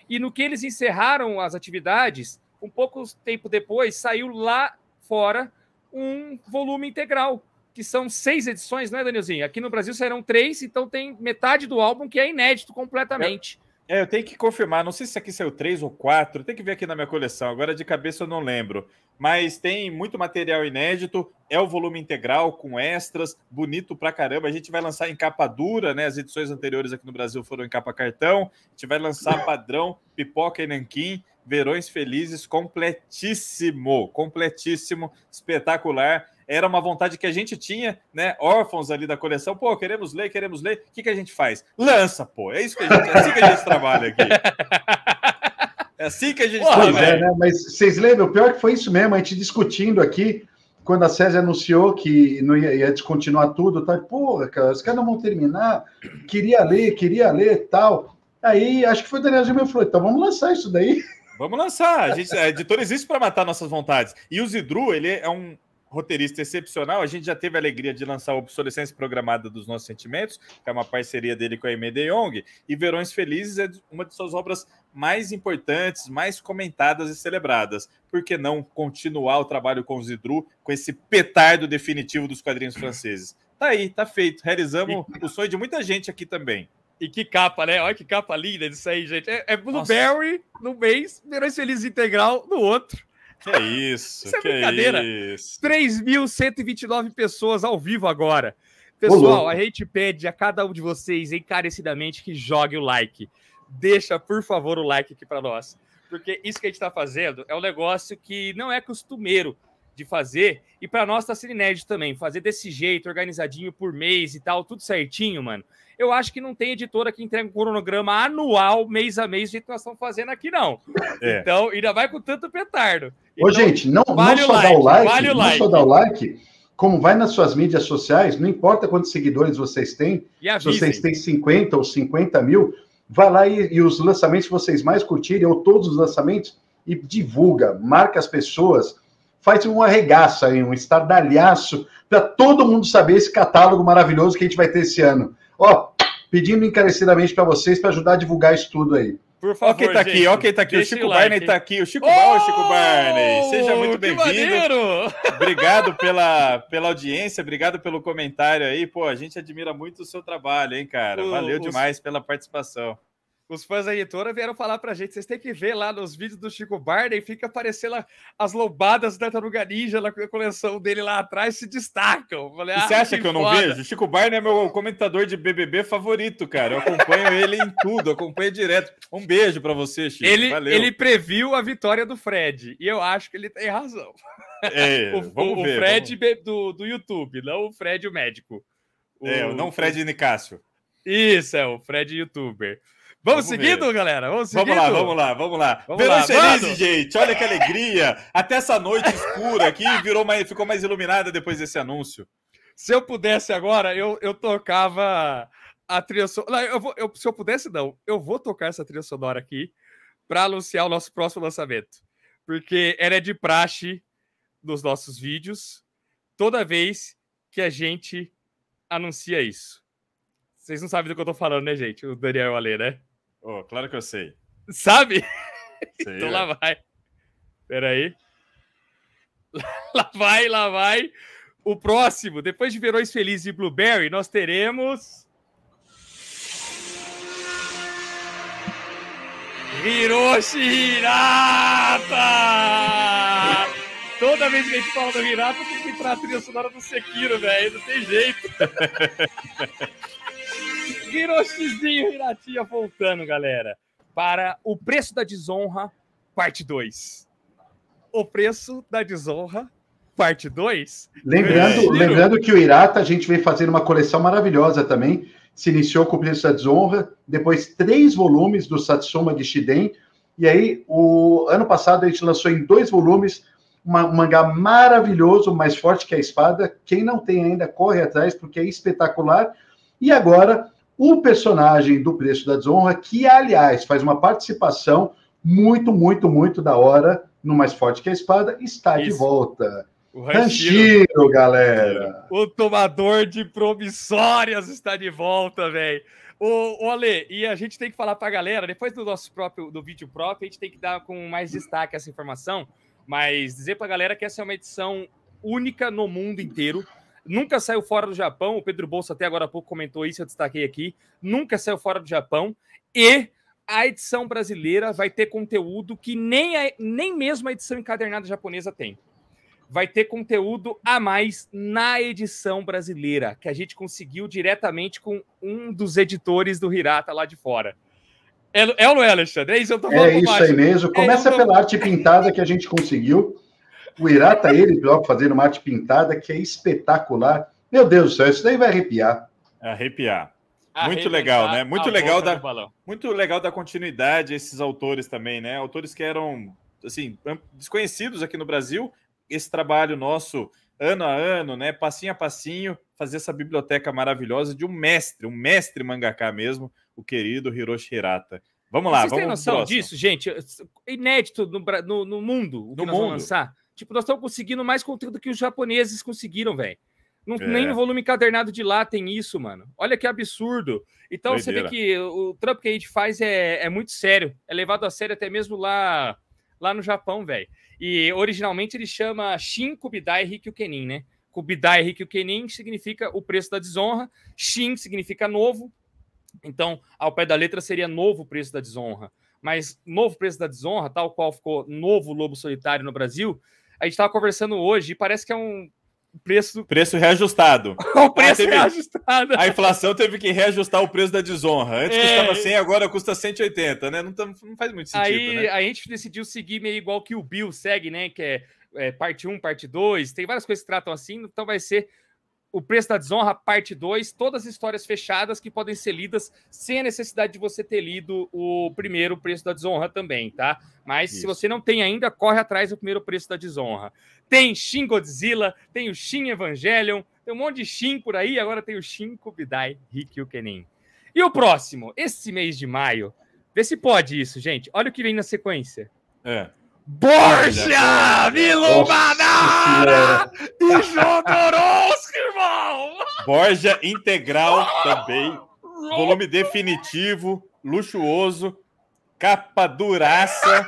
E no que eles encerraram as atividades, um pouco tempo depois, saiu lá fora um volume integral, que são seis edições, né, Danielzinho? Aqui no Brasil saíram três, então tem metade do álbum que é inédito completamente. É. É, eu tenho que confirmar. Não sei se aqui saiu três ou quatro. Tem que ver aqui na minha coleção. Agora de cabeça eu não lembro. Mas tem muito material inédito. É o volume integral com extras, bonito pra caramba. A gente vai lançar em capa dura, né? As edições anteriores aqui no Brasil foram em capa cartão. A gente vai lançar padrão, pipoca e nanquim. Verões Felizes completíssimo, completíssimo, espetacular era uma vontade que a gente tinha, né? Órfãos ali da coleção, pô, queremos ler, queremos ler. O que, que a gente faz? Lança, pô. É isso que a gente, é assim que a gente trabalha aqui. É assim que a gente Porra, trabalha. É, né? Mas vocês lembram? O pior é que foi isso mesmo, a gente discutindo aqui, quando a César anunciou que não ia, ia descontinuar tudo, tá? Porra, cara, os caras não vão terminar. Queria ler, queria ler tal. Aí acho que foi o Daniel Gilmar falou: então vamos lançar isso daí. Vamos lançar. A, gente, a editora existe para matar nossas vontades. E o Zidru, ele é um, roteirista excepcional. A gente já teve a alegria de lançar a Obsolescência Programada dos Nossos Sentimentos, que é uma parceria dele com a Aimee de Jong, e Verões Felizes é uma de suas obras mais importantes, mais comentadas e celebradas. Por que não continuar o trabalho com o Zidru, com esse petardo definitivo dos quadrinhos franceses? Tá aí, tá feito. Realizamos o sonho de muita gente aqui também. E que capa, né? Olha que capa linda disso aí, gente. É, é Blueberry no mês, Verões Felizes Integral no outro. Que é isso, isso é que é brincadeira. Isso. 3.129 pessoas ao vivo agora. Pessoal, Olá. a gente pede a cada um de vocês encarecidamente que jogue o like. Deixa, por favor, o like aqui para nós. Porque isso que a gente está fazendo é um negócio que não é costumeiro de fazer. E para nós está sendo inédito também. Fazer desse jeito, organizadinho por mês e tal, tudo certinho, mano eu acho que não tem editora que entrega um cronograma anual, mês a mês, do jeito que nós estamos fazendo aqui, não. É. Então, ainda vai com tanto petardo. Então, Ô, gente, não, vale não só like, dá o like, vale o não like. só dá o like, como vai nas suas mídias sociais, não importa quantos seguidores vocês têm, se vocês têm 50 ou 50 mil, vai lá e, e os lançamentos que vocês mais curtirem, ou todos os lançamentos, e divulga, marca as pessoas, faz um arregaço aí, um estardalhaço, para todo mundo saber esse catálogo maravilhoso que a gente vai ter esse ano. Ó, pedindo encarecidamente para vocês para ajudar a divulgar isso tudo aí. Por favor, ó quem tá gente, aqui, ó quem tá aqui. O Chico like. Barney tá aqui. O Chico oh, Chico Barney. Seja muito bem-vindo. Obrigado pela, pela audiência, obrigado pelo comentário aí. Pô, a gente admira muito o seu trabalho, hein, cara. Valeu o, demais o... pela participação os fãs da editora vieram falar pra gente, vocês têm que ver lá nos vídeos do Chico Barney, fica aparecendo as loubadas da Taruga Ninja na coleção dele lá atrás, se destacam. Falei, ah, você acha que, que eu não vejo? O Chico Barney é meu comentador de BBB favorito, cara. Eu acompanho ele em tudo, acompanho direto. Um beijo para você, Chico. Ele, Valeu. ele previu a vitória do Fred, e eu acho que ele tem razão. É, o, vamos o, ver, o Fred vamos... do, do YouTube, não o Fred o médico. É, o... É, não o Fred Nicásio. Isso, é o Fred youtuber. Vamos, vamos seguindo, ver. galera? Vamos seguindo? Vamos lá, vamos lá, vamos lá. Vamos Verão lá, feliz, gente. Olha que alegria. Até essa noite escura aqui virou mais, ficou mais iluminada depois desse anúncio. Se eu pudesse agora, eu, eu tocava a trilha sonora. Eu eu, se eu pudesse, não. Eu vou tocar essa trilha sonora aqui para anunciar o nosso próximo lançamento. Porque ela é de praxe nos nossos vídeos toda vez que a gente anuncia isso. Vocês não sabem do que eu tô falando, né, gente? O Daniel Alê, né? Oh, claro que eu sei. Sabe? Sei, então é. lá vai. Peraí. Lá vai, lá vai. O próximo, depois de Verões Felizes e Blueberry, nós teremos. Hiroshi Hirata! Toda vez que a gente fala do Hirata, tem que entrar a trilha sonora do Sekiro, velho. Não tem jeito. Hiroshizinho Hiratia voltando, galera, para o preço da desonra, parte 2. O preço da desonra, parte 2. Lembrando, lembrando que o Hirata a gente veio fazendo uma coleção maravilhosa também. Se iniciou com o preço da desonra, depois três volumes do Satsuma de Shiden. E aí, o ano passado, a gente lançou em dois volumes uma, um mangá maravilhoso, mais forte que a espada. Quem não tem ainda, corre atrás, porque é espetacular. E agora, o personagem do Preço da Desonra, que, aliás, faz uma participação muito, muito, muito da hora no Mais Forte que a Espada, está Isso. de volta. O Ranchiro, galera! O tomador de promissórias está de volta, velho. O, Ale, e a gente tem que falar para a galera, depois do nosso próprio do vídeo próprio, a gente tem que dar com mais destaque essa informação, mas dizer para a galera que essa é uma edição única no mundo inteiro. Nunca saiu fora do Japão. O Pedro Bolsa até agora há pouco comentou isso, eu destaquei aqui. Nunca saiu fora do Japão. E a edição brasileira vai ter conteúdo que nem, a, nem mesmo a edição encadernada japonesa tem. Vai ter conteúdo a mais na edição brasileira, que a gente conseguiu diretamente com um dos editores do Hirata lá de fora. É, é ou não é, Alexandre? É isso, eu tô é falando é isso aí mesmo. É, Começa é, então- tô... pela arte pintada que a gente conseguiu. O Irata, ele próprio, fazendo uma arte pintada que é espetacular. Meu Deus do céu, isso daí vai arrepiar. Arrepiar. Muito legal, né? Muito tá legal, tá da, muito legal da continuidade esses autores também, né? Autores que eram, assim, desconhecidos aqui no Brasil. Esse trabalho nosso, ano a ano, né? Passinho a passinho, fazer essa biblioteca maravilhosa de um mestre, um mestre mangaká mesmo, o querido Hiroshi Hirata. Vamos lá, Vocês vamos têm noção disso, gente? Inédito no, no, no mundo, o no mundo. lançar. Tipo, nós estamos conseguindo mais conteúdo que os japoneses conseguiram, velho. É. Nem no volume encadernado de lá tem isso, mano. Olha que absurdo. Então Doideira. você vê que o trampo que a gente faz é, é muito sério. É levado a sério até mesmo lá, lá no Japão, velho. E originalmente ele chama Shin Kubidai Rikyukenin, né? Kubidai Rikyukenin significa o preço da desonra. Shin significa novo. Então, ao pé da letra seria novo preço da desonra. Mas novo preço da desonra, tal qual ficou novo Lobo Solitário no Brasil, a gente estava conversando hoje e parece que é um preço. Preço reajustado. o é preço teve... reajustado. A inflação teve que reajustar o preço da desonra. Antes é... custava 100, agora custa 180, né? Não, tam... Tá, não faz muito sentido. Aí né? a gente decidiu seguir meio igual que o Bill segue, né? Que é, é parte 1, parte 2. Tem várias coisas que tratam assim, então vai ser o Preço da Desonra, parte 2, todas as histórias fechadas que podem ser lidas sem a necessidade de você ter lido o primeiro Preço da Desonra também, tá? Mas Isso. se você não tem ainda, corre atrás do primeiro Preço da Desonra. Tem Shin Godzilla, tem o Shin Evangelion, tem um monte de Shin por aí, agora tem o Shin Kubidai Rikyukenin. E o próximo, esse mês de maio, vê se pode isso, gente. Olha o que vem na sequência. É. Borja, Milumanara e Jodorowsky, irmão! Borja integral também. Volume definitivo, luxuoso, capa duraça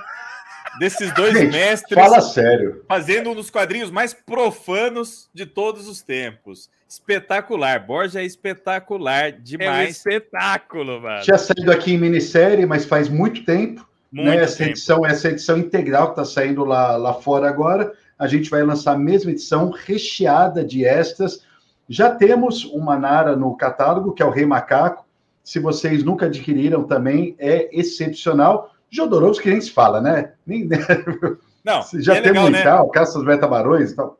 desses dois Gente, mestres. Fala sério. Fazendo um dos quadrinhos mais profanos de todos os tempos. Espetacular. Borja é espetacular demais. É um espetáculo, mano. Tinha saído aqui em minissérie, mas faz muito tempo. Muito né? essa, edição, essa edição integral que está saindo lá, lá fora agora. A gente vai lançar a mesma edição, recheada de estas Já temos uma Nara no catálogo, que é o Rei Macaco. Se vocês nunca adquiriram também, é excepcional. Jodorowsky nem se fala, né? Nem... Né? Não, já é temos legal, né? tal, Caças Metabarões e tal.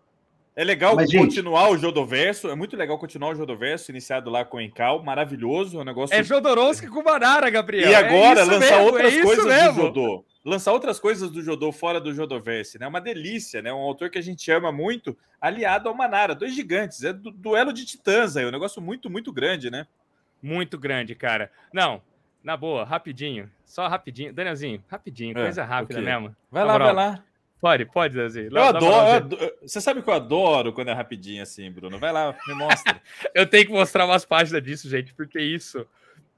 É legal Mas, continuar gente... o Jodoverso, é muito legal continuar o Jodoverso, iniciado lá com o Encal, maravilhoso, é um negócio... É Jodorowsky com Manara, Gabriel. E é agora, é lançar mesmo, outras é coisas mesmo. do Jodô. Lançar outras coisas do Jodô fora do Jodoverse, né? Uma delícia, né? Um autor que a gente ama muito, aliado ao Manara, dois gigantes, é duelo de titãs aí, um negócio muito, muito grande, né? Muito grande, cara. Não, na boa, rapidinho, só rapidinho. Danielzinho, rapidinho, é, coisa rápida okay. mesmo. Vai lá, vai lá. Pode, pode, Zezinho. Eu, adoro, Você sabe que eu adoro quando é rapidinho assim, Bruno. Vai lá, me mostra. eu tenho que mostrar umas páginas disso, gente, porque isso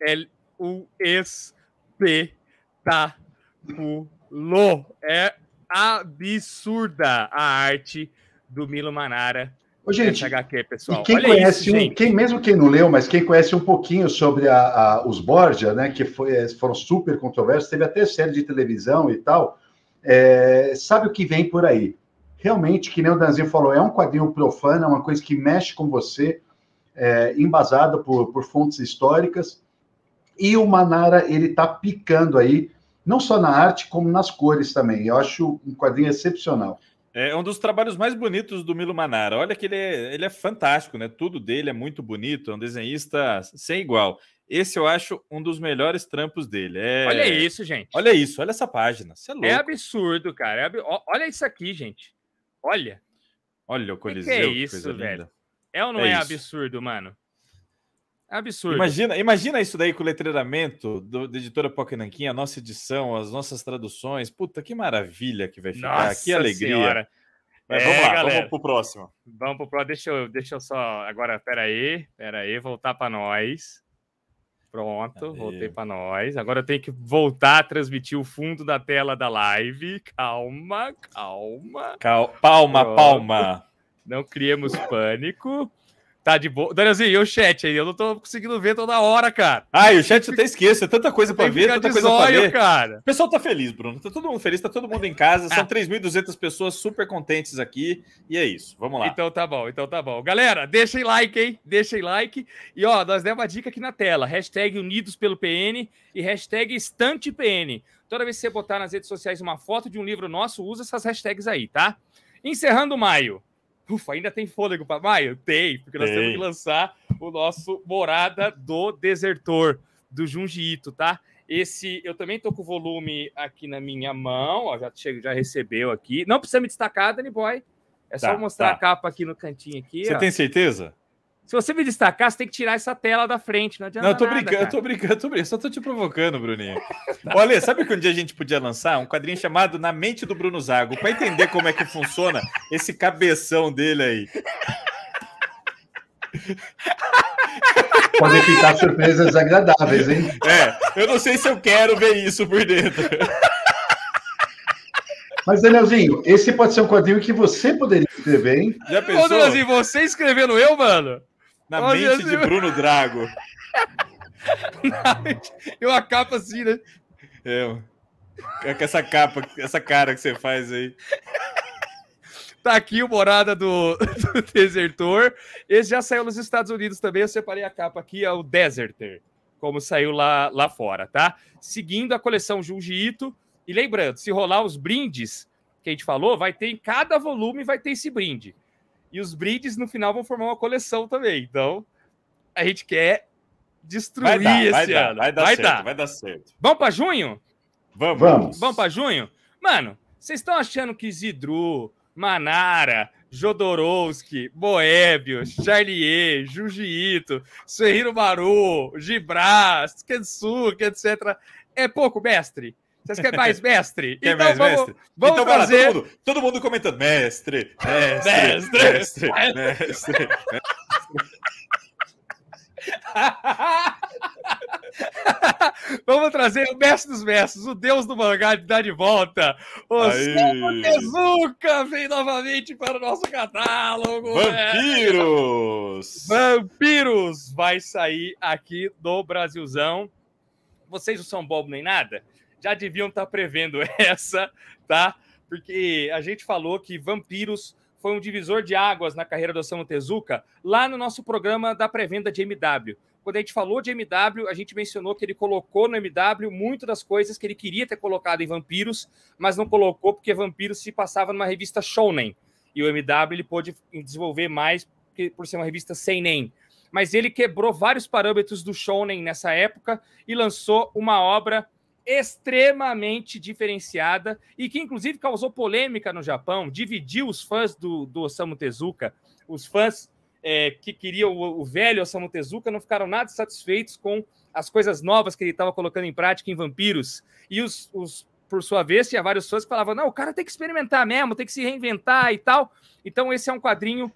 é um espetáculo. É absurda a arte do Milo Manara. Ô, gente, HQ, pessoal. quem Olha conhece, isso, um, gente. quem mesmo quem não leu, mas quem conhece um pouquinho sobre a, a, os Borgia, né, que foi, foram super controversos, teve até série de televisão e tal. É, sabe o que vem por aí? Realmente, que nem o Danzinho falou, é um quadrinho profano, é uma coisa que mexe com você, é, embasada por, por fontes históricas. E o Manara, ele tá picando aí, não só na arte, como nas cores também. Eu acho um quadrinho excepcional. É um dos trabalhos mais bonitos do Milo Manara. Olha que ele é, ele é fantástico, né? Tudo dele é muito bonito, é um desenhista sem igual. Esse eu acho um dos melhores trampos dele. É... Olha isso, gente. Olha isso, olha essa página. É, é, absurdo, cara. É ab... Olha isso aqui, gente. Olha. Olha o Coliseu. Que, que é isso, velho? Linda. É ou não é, é absurdo, mano? É absurdo. Imagina, imagina isso daí com o letreiramento do, da editora Pocananquinha, a nossa edição, as nossas traduções. Puta, que maravilha que vai ficar. Nossa que alegria. Senhora. Mas é, vamos lá, galera. vamos pro próximo. Vamos pro próximo. Deixa eu, deixa eu só. Agora, peraí, peraí, voltar para nós. Pronto, voltei para nós. Agora eu tenho que voltar a transmitir o fundo da tela da live. Calma, calma. Cal palma, Pronto. palma. Não criemos pânico. Tá de boa. Danielzinho, e o chat aí? Eu não tô conseguindo ver toda hora, cara. Ai, o chat eu até esqueço. É tanta coisa pra ver, tanta coisa zóio, pra ver. cara. O pessoal tá feliz, Bruno. Tá todo mundo feliz, tá todo mundo em casa. São 3.200 ah. pessoas super contentes aqui. E é isso. Vamos lá. Então tá bom, então tá bom. Galera, deixem like, hein? Deixem like. E ó, nós demos a dica aqui na tela. Hashtag Unidos pelo PN e hashtag EstantePN Toda vez que você botar nas redes sociais uma foto de um livro nosso, usa essas hashtags aí, tá? Encerrando maio. Ufa, ainda tem fôlego para maio? Tem, porque nós tem. temos que lançar o nosso Morada do Desertor, do Junji Ito, tá? Esse, eu também tô com o volume aqui na minha mão, ó, já, chego, já recebeu aqui. Não precisa me destacar, Danny Boy. É tá, só mostrar tá. a capa aqui no cantinho aqui. Você ó. tem certeza? Se você me destacar, você tem que tirar essa tela da frente. Não adianta. Não, eu tô nada, brincando, cara. eu tô brincando, eu tô brincando. Só tô te provocando, Bruninho. Tá. Olha, sabe que um dia a gente podia lançar um quadrinho chamado Na Mente do Bruno Zago, para entender como é que funciona esse cabeção dele aí. Pode pintar surpresas agradáveis, hein? É, eu não sei se eu quero ver isso por dentro. Mas, Danielzinho, esse pode ser um quadrinho que você poderia escrever, hein? Já pensou? Ô, Danielzinho, você escrevendo eu, mano? Na mente de Bruno Drago. eu a capa assim, né? Eu. É, é, com essa capa, essa cara que você faz aí. Tá aqui o Morada do, do, Desertor. Esse já saiu nos Estados Unidos também. Eu separei a capa aqui, é o Deserter, como saiu lá, lá fora, tá? Seguindo a coleção Junji E lembrando, se rolar os brindes que a gente falou, vai ter em cada volume, vai ter esse brinde. E os brindes no final vão formar uma coleção também. Então, a gente quer destruir vai dar, esse vai ano. Dar, vai dar vai certo, dar. vai dar certo. Vamos para junho? Vamos. Vamos, Vamos para junho? Mano, vocês estão achando que Zidru, Manara, Jodorowsky, Boébio, Charlier, Jujito, Serrino Maru, Gibras, Kensuke, etc. É pouco, mestre? Vocês querem mais mestre? Quer então mais vamos, mestre? vamos então, fazer... todo, mundo, todo mundo comentando, mestre, mestre, mestre, mestre, mestre. mestre, Vamos trazer o mestre dos mestres, o deus do mangá de dar de volta. O Tezuka vem novamente para o nosso catálogo. Né? Vampiros! Né? Vampiros vai sair aqui do Brasilzão. Vocês não são bobo nem nada? já deviam estar tá prevendo essa, tá? Porque a gente falou que vampiros foi um divisor de águas na carreira do Osamu Tezuka lá no nosso programa da pré-venda de MW. Quando a gente falou de MW, a gente mencionou que ele colocou no MW muito das coisas que ele queria ter colocado em Vampiros, mas não colocou porque Vampiros se passava numa revista shounen. E o MW ele pôde desenvolver mais por ser uma revista sem nem. Mas ele quebrou vários parâmetros do shounen nessa época e lançou uma obra extremamente diferenciada e que, inclusive, causou polêmica no Japão, dividiu os fãs do, do Osamu Tezuka, os fãs é, que queriam o, o, velho Osamu Tezuka não ficaram nada satisfeitos com as coisas novas que ele estava colocando em prática em Vampiros. E os, os, por sua vez, tinha vários fãs que falavam, não, o cara tem que experimentar mesmo, tem que se reinventar e tal. Então esse é um quadrinho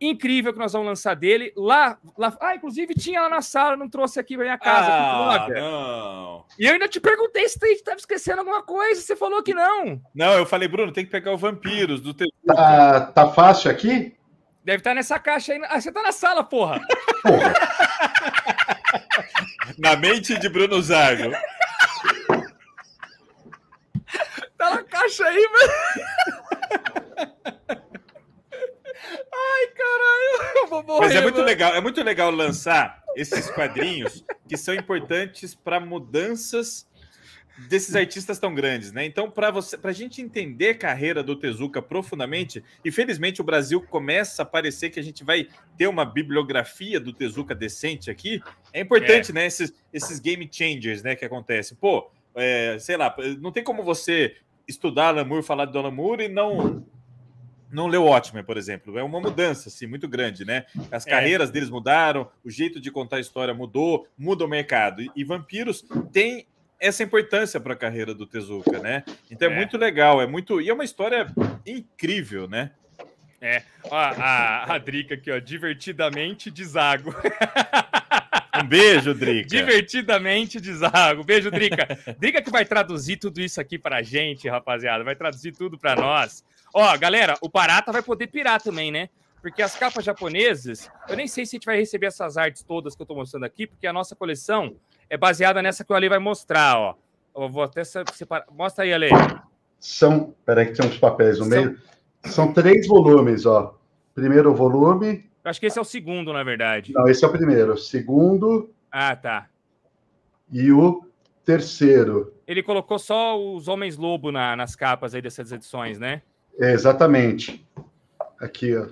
incrível que nós vamos lançar dele. Lá, lá ah, inclusive tinha lá na sala, não trouxe aqui pra minha casa. Ah, não. E eu ainda te perguntei se tu estava esquecendo alguma coisa, você falou que não. Não, eu falei, Bruno, tem que pegar o Vampiros do teu... Tá, tá fácil aqui? Deve estar tá nessa caixa aí. Ah, você tá na sala, porra. porra. na mente de Bruno Zago. tá na caixa aí, mano. Ai, caralho, eu vou morrer. Mas é muito legal, é muito legal lançar esses quadrinhos que são importantes para mudanças desses artistas tão grandes, né? Então, para você, para a gente entender a carreira do Tezuka profundamente, infelizmente o Brasil começa a parecer que a gente vai ter uma bibliografia do Tezuka decente aqui. É importante, é. né? Esses, esses game changers, né? Que acontece. Pô, é, sei lá, não tem como você estudar Alan falar de Dona Moore e não não leu Watchmen, por exemplo. É uma mudança assim, muito grande, né? As é. carreiras é. deles mudaram, o jeito de contar a história mudou, muda o mercado. E, Vampiros tem essa importância para a carreira do Tezuka, né? Então é, é, muito legal, é muito. E é uma história incrível, né? É, ó, a, a Drica aqui, ó, divertidamente deságua. Um beijo, Drica. Divertidamente desago. Beijo, Drica. Drica que vai traduzir tudo isso aqui a gente, rapaziada. Vai traduzir tudo para nós. Ó, galera, o Barata vai poder pirar também, né? Porque as capas japonesas, eu nem sei se a gente vai receber essas artes todas que eu tô mostrando aqui, porque a nossa coleção é baseada nessa que o Ale vai mostrar, ó. Eu vou até separar. Mostra aí, Ale. São, peraí que tem uns papéis no São... meio. São três volumes, ó. Primeiro volume. Eu acho que esse é o segundo, na verdade. Não, esse é o primeiro. Segundo. Ah, tá. E o terceiro. Ele colocou só os Homens-Lobo na, nas capas aí dessas edições, né? É, exatamente. Aqui, ó.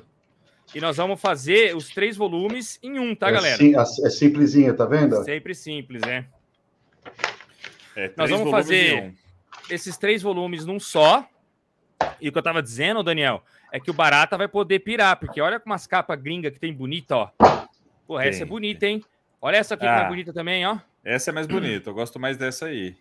E nós vamos fazer os três volumes em um, tá, é galera? Sim, é simplesinha, tá vendo? Sempre simples, né? É, nós vamos fazer um. esses três volumes num só. E o que eu tava dizendo, Daniel, é que o Barata vai poder pirar, porque olha com umas capas gringa que tem bonita, ó. Porra, tem, essa é bonita, hein? Olha essa aqui tá ah, que é bonita também, ó. Essa é mais bonita, eu gosto mais dessa aí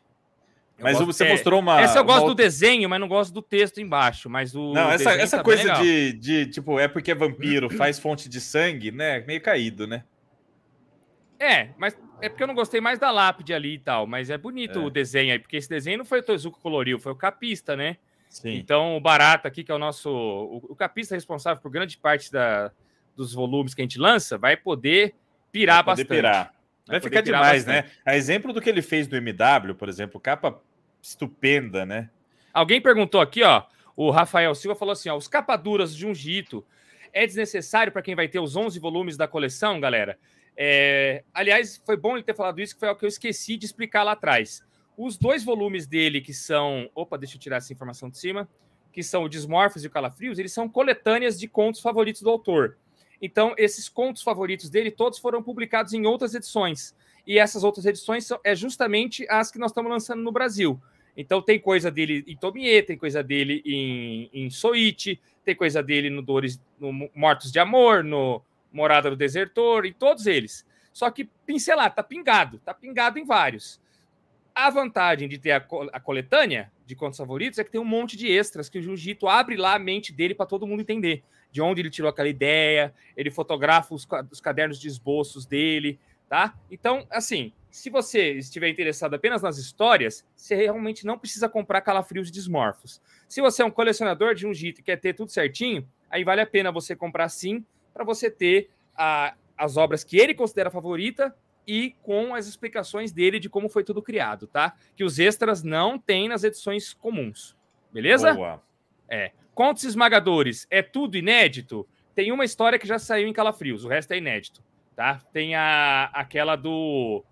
mas gosto, você é, mostrou uma. Essa eu gosto uma... do desenho, mas não gosto do texto embaixo. Mas o. Não, essa, essa tá coisa de, de, tipo, é porque é vampiro, faz fonte de sangue, né? Meio caído, né? É, mas é porque eu não gostei mais da lápide ali e tal. Mas é bonito é. o desenho aí, porque esse desenho não foi o Tozuko coloriu, foi o capista, né? Sim. Então, o Barata aqui, que é o nosso. O, o capista responsável por grande parte da, dos volumes que a gente lança, vai poder pirar vai poder bastante. Pirar. Vai, vai ficar demais, né? bastante. né? A exemplo do que ele fez do MW, por exemplo, capa estupenda, né? Alguém perguntou aqui, ó. O Rafael Silva falou assim: ó, os capaduras de um Jito é desnecessário para quem vai ter os 11 volumes da coleção, galera? É... Aliás, foi bom ele ter falado isso, que foi o que eu esqueci de explicar lá atrás. Os dois volumes dele, que são. Opa, deixa eu tirar essa informação de cima. Que são o Desmorfos e o Calafrios, eles são coletâneas de contos favoritos do autor. Então, esses contos favoritos dele, todos foram publicados em outras edições. E essas outras edições são, é justamente as que nós estamos lançando no Brasil. Então tem coisa dele em Tomie, tem coisa dele em, em Soite, tem coisa dele no Dores, no Mortos de Amor, no Morada do Desertor, em todos eles. Só que pincelar, tá pingado, tá pingado em vários. A vantagem de ter a, a coletânea de contos favoritos é que tem um monte de extras que o jiu abre lá a mente dele para todo mundo entender de onde ele tirou aquela ideia, ele fotografa os, os cadernos de esboços dele, tá? Então, assim, se você estiver interessado apenas nas histórias, você realmente não precisa comprar calafrios e desmorfos. Se você é um colecionador de um jeito e quer ter tudo certinho, aí vale a pena você comprar sim, para você ter a, as obras que ele considera favorita e com as explicações dele de como foi tudo criado, tá? Que os extras não tem nas edições comuns. Beleza? Boa. É. Contos esmagadores, é tudo inédito? Tem uma história que já saiu em Calafrios, o resto é inédito, tá? Tem a, aquela do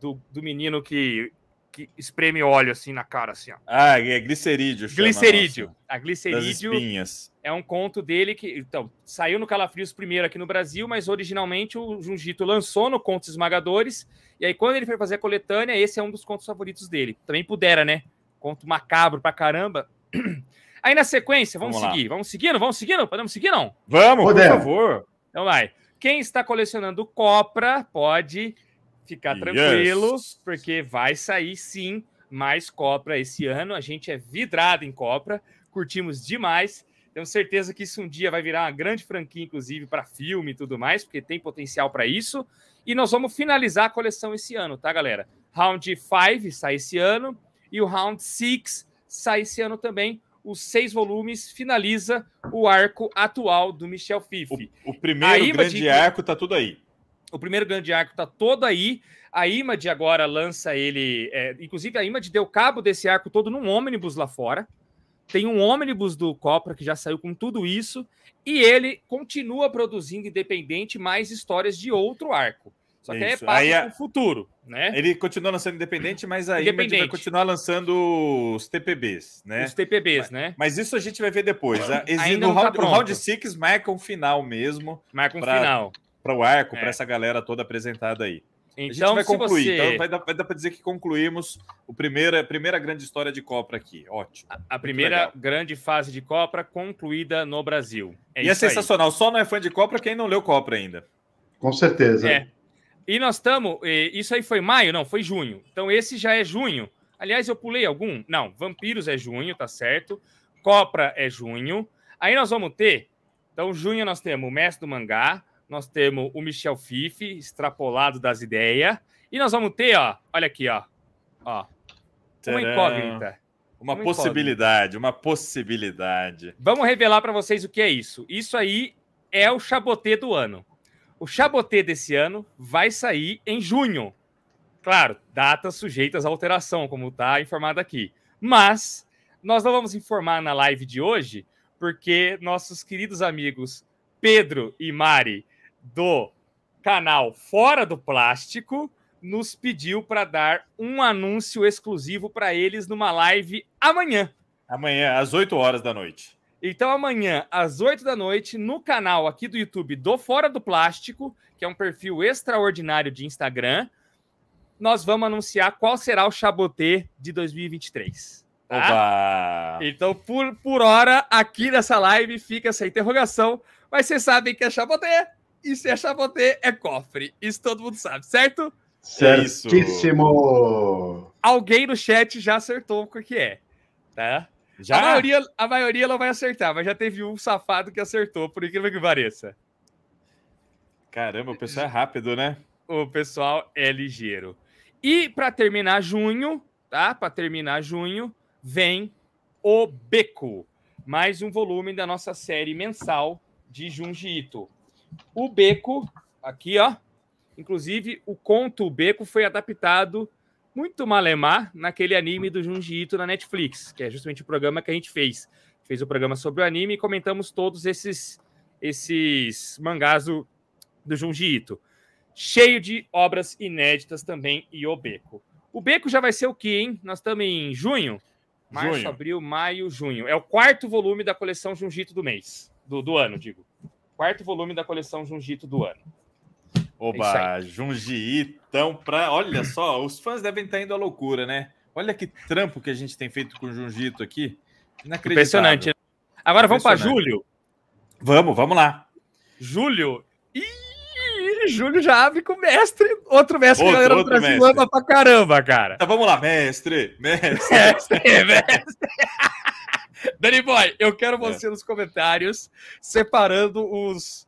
do, do menino que, que espreme óleo assim na cara, assim, ó. Ah, é glicerídeo. Glicerídeo. A, a glicerídeo é um conto dele que. Então, saiu no Calafrios primeiro aqui no Brasil, mas originalmente o Jungito lançou no Contos Esmagadores. E aí, quando ele foi fazer a coletânea, esse é um dos contos favoritos dele. Também pudera, né? Conto macabro pra caramba. Aí na sequência, vamos, vamos seguir. Lá. Vamos seguindo? Vamos seguindo? Podemos seguir, não? Vamos, por favor. Então vai. Quem está colecionando Copra pode ficar yes. tranquilo, porque vai sair sim mais Copra esse ano. A gente é vidrado em Copra, curtimos demais. Tenho certeza que isso um dia vai virar uma grande franquia, inclusive para filme e tudo mais, porque tem potencial para isso. E nós vamos finalizar a coleção esse ano, tá, galera? Round 5 sai esse ano e o Round 6 sai esse ano também. Os seis volumes finaliza o arco atual do Michel Fife. O, o primeiro aí, grande arco tá tudo aí. O primeiro grande arco está todo aí. A Image agora lança ele. É, inclusive, a Image deu cabo desse arco todo num ônibus lá fora. Tem um ônibus do Copra que já saiu com tudo isso. E ele continua produzindo independente mais histórias de outro arco. Só que isso. aí é para o futuro, né? Ele continua lançando independente, mas a independente. vai continuar lançando os TPBs, né? Os TPBs, mas, né? Mas isso a gente vai ver depois. Ainda no tá round, tá round six marca um final mesmo. Marca um pra, final para o arco, é. para essa galera toda apresentada aí. Então, a gente então, vai concluir. Você... Então, vai dar, dar para dizer que concluímos o primeiro, a primeira grande história de Copra aqui. Ótimo. A, a primeira legal. grande fase de Copra concluída no Brasil. É e é sensacional. Aí. Só não é fã de Copra quem não leu Copra ainda. Com certeza. É. E nós estamos. Isso aí foi maio? Não, foi junho. Então, esse já é junho. Aliás, eu pulei algum? Não, Vampiros é junho, tá certo. Copra é junho. Aí nós vamos ter. Então, junho nós temos o Mestre do Mangá, nós temos o Michel Fife, extrapolado das ideias. E nós vamos ter, ó, olha aqui, ó. ó uma incógnita. Uma, uma possibilidade, incógnita. uma possibilidade. Vamos revelar para vocês o que é isso. Isso aí é o chaboté do ano. O chaboté desse ano vai sair em junho. Claro, datas sujeitas à alteração, como está informado aqui. Mas nós não vamos informar na live de hoje, porque nossos queridos amigos Pedro e Mari do canal Fora do Plástico nos pediu para dar um anúncio exclusivo para eles numa live amanhã. Amanhã, às 8 horas da noite. Então, amanhã, às 8 da noite, no canal aqui do YouTube do Fora do Plástico, que é um perfil extraordinário de Instagram, nós vamos anunciar qual será o Chabotê de 2023. Tá? Então, por, por hora, aqui nessa live fica essa interrogação, mas vocês sabem que é Chabotê. E se achar botê é cofre. Isso todo mundo sabe, certo? Certíssimo! Alguém no chat já acertou o que é, tá? Já? A maioria, a maioria ela vai acertar, mas já teve um safado que acertou, por incrível que pareça. Caramba, o pessoal é rápido, né? O pessoal é ligeiro. E para terminar junho, tá? Para terminar junho, vem O Beco, mais um volume da nossa série mensal de Junji Ito. O Beco, aqui, ó. Inclusive, o conto O Beco foi adaptado muito malemar naquele anime do Junji Ito na Netflix, que é justamente o programa que a gente fez. Fez o programa sobre o anime e comentamos todos esses esses mangás do, do Junji Ito. Cheio de obras inéditas também e o Beco. O Beco já vai ser o que, hein? Nós estamos em junho, março, junho. abril, maio, junho. É o quarto volume da coleção Junji Ito do mês, do, do ano, digo quarto volume da coleção Jungito do ano. Oba, é então pra. Olha só, os fãs devem estar tá indo à loucura, né? Olha que trampo que a gente tem feito com o Jungito aqui. Impressionante. Né? Agora Impressionante. vamos para Júlio. Vamos, vamos lá. Júlio. Ih, Júlio já abre com o mestre. Outro mestre outro, que a galera do Brasil mestre. ama pra caramba, cara. Então vamos lá, mestre, mestre. É, mestre, mestre. Danny Boy, eu quero é. você é. nos comentários separando os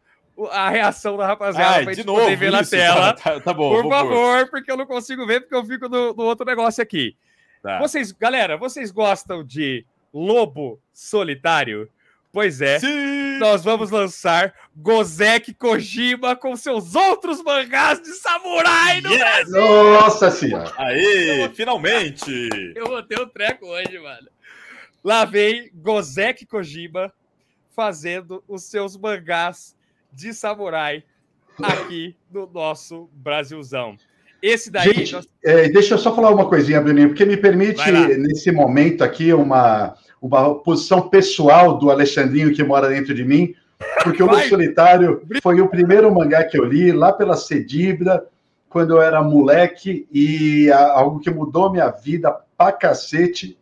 a reação da rapaziada Ai, pra gente novo, poder ver isso, na tela. Tá, tá, tá bom, por favor, por. porque eu não consigo ver, porque eu fico no, no outro negócio aqui. Tá. Vocês, galera, vocês gostam de Lobo Solitário? Pois é, Sim. nós vamos lançar Gozek Kojima com seus outros mangás de samurai no yes. Brasil! Nossa senhora! Aí, finalmente! Eu botei o um treco hoje, mano. Lá vem Gozek Kojima fazendo os seus mangás de samurai aqui no nosso Brasilzão. Esse daí. Gente, nós... é, deixa eu só falar uma coisinha, Bruninho, porque me permite, nesse momento aqui, uma, uma posição pessoal do Alexandrinho que mora dentro de mim, porque Vai. o Solitário foi o primeiro mangá que eu li lá pela Cedibra, quando eu era moleque, e algo que mudou minha vida pra cacete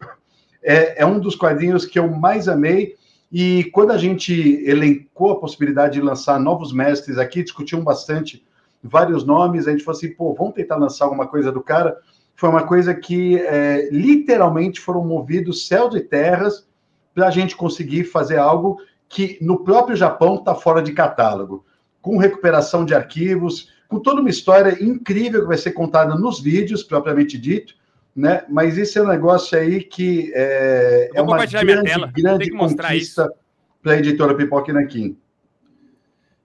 é, é um dos quadrinhos que eu mais amei. E quando a gente elencou a possibilidade de lançar novos mestres aqui, discutiam bastante vários nomes, a gente falou assim, pô, vamos tentar lançar alguma coisa do cara. Foi uma coisa que é, literalmente foram movidos céus e terras para a gente conseguir fazer algo que no próprio Japão está fora de catálogo, com recuperação de arquivos, com toda uma história incrível que vai ser contada nos vídeos, propriamente dito, né? Mas esse é um negócio aí que é, é uma grande, grande conquista para a editora Pipoca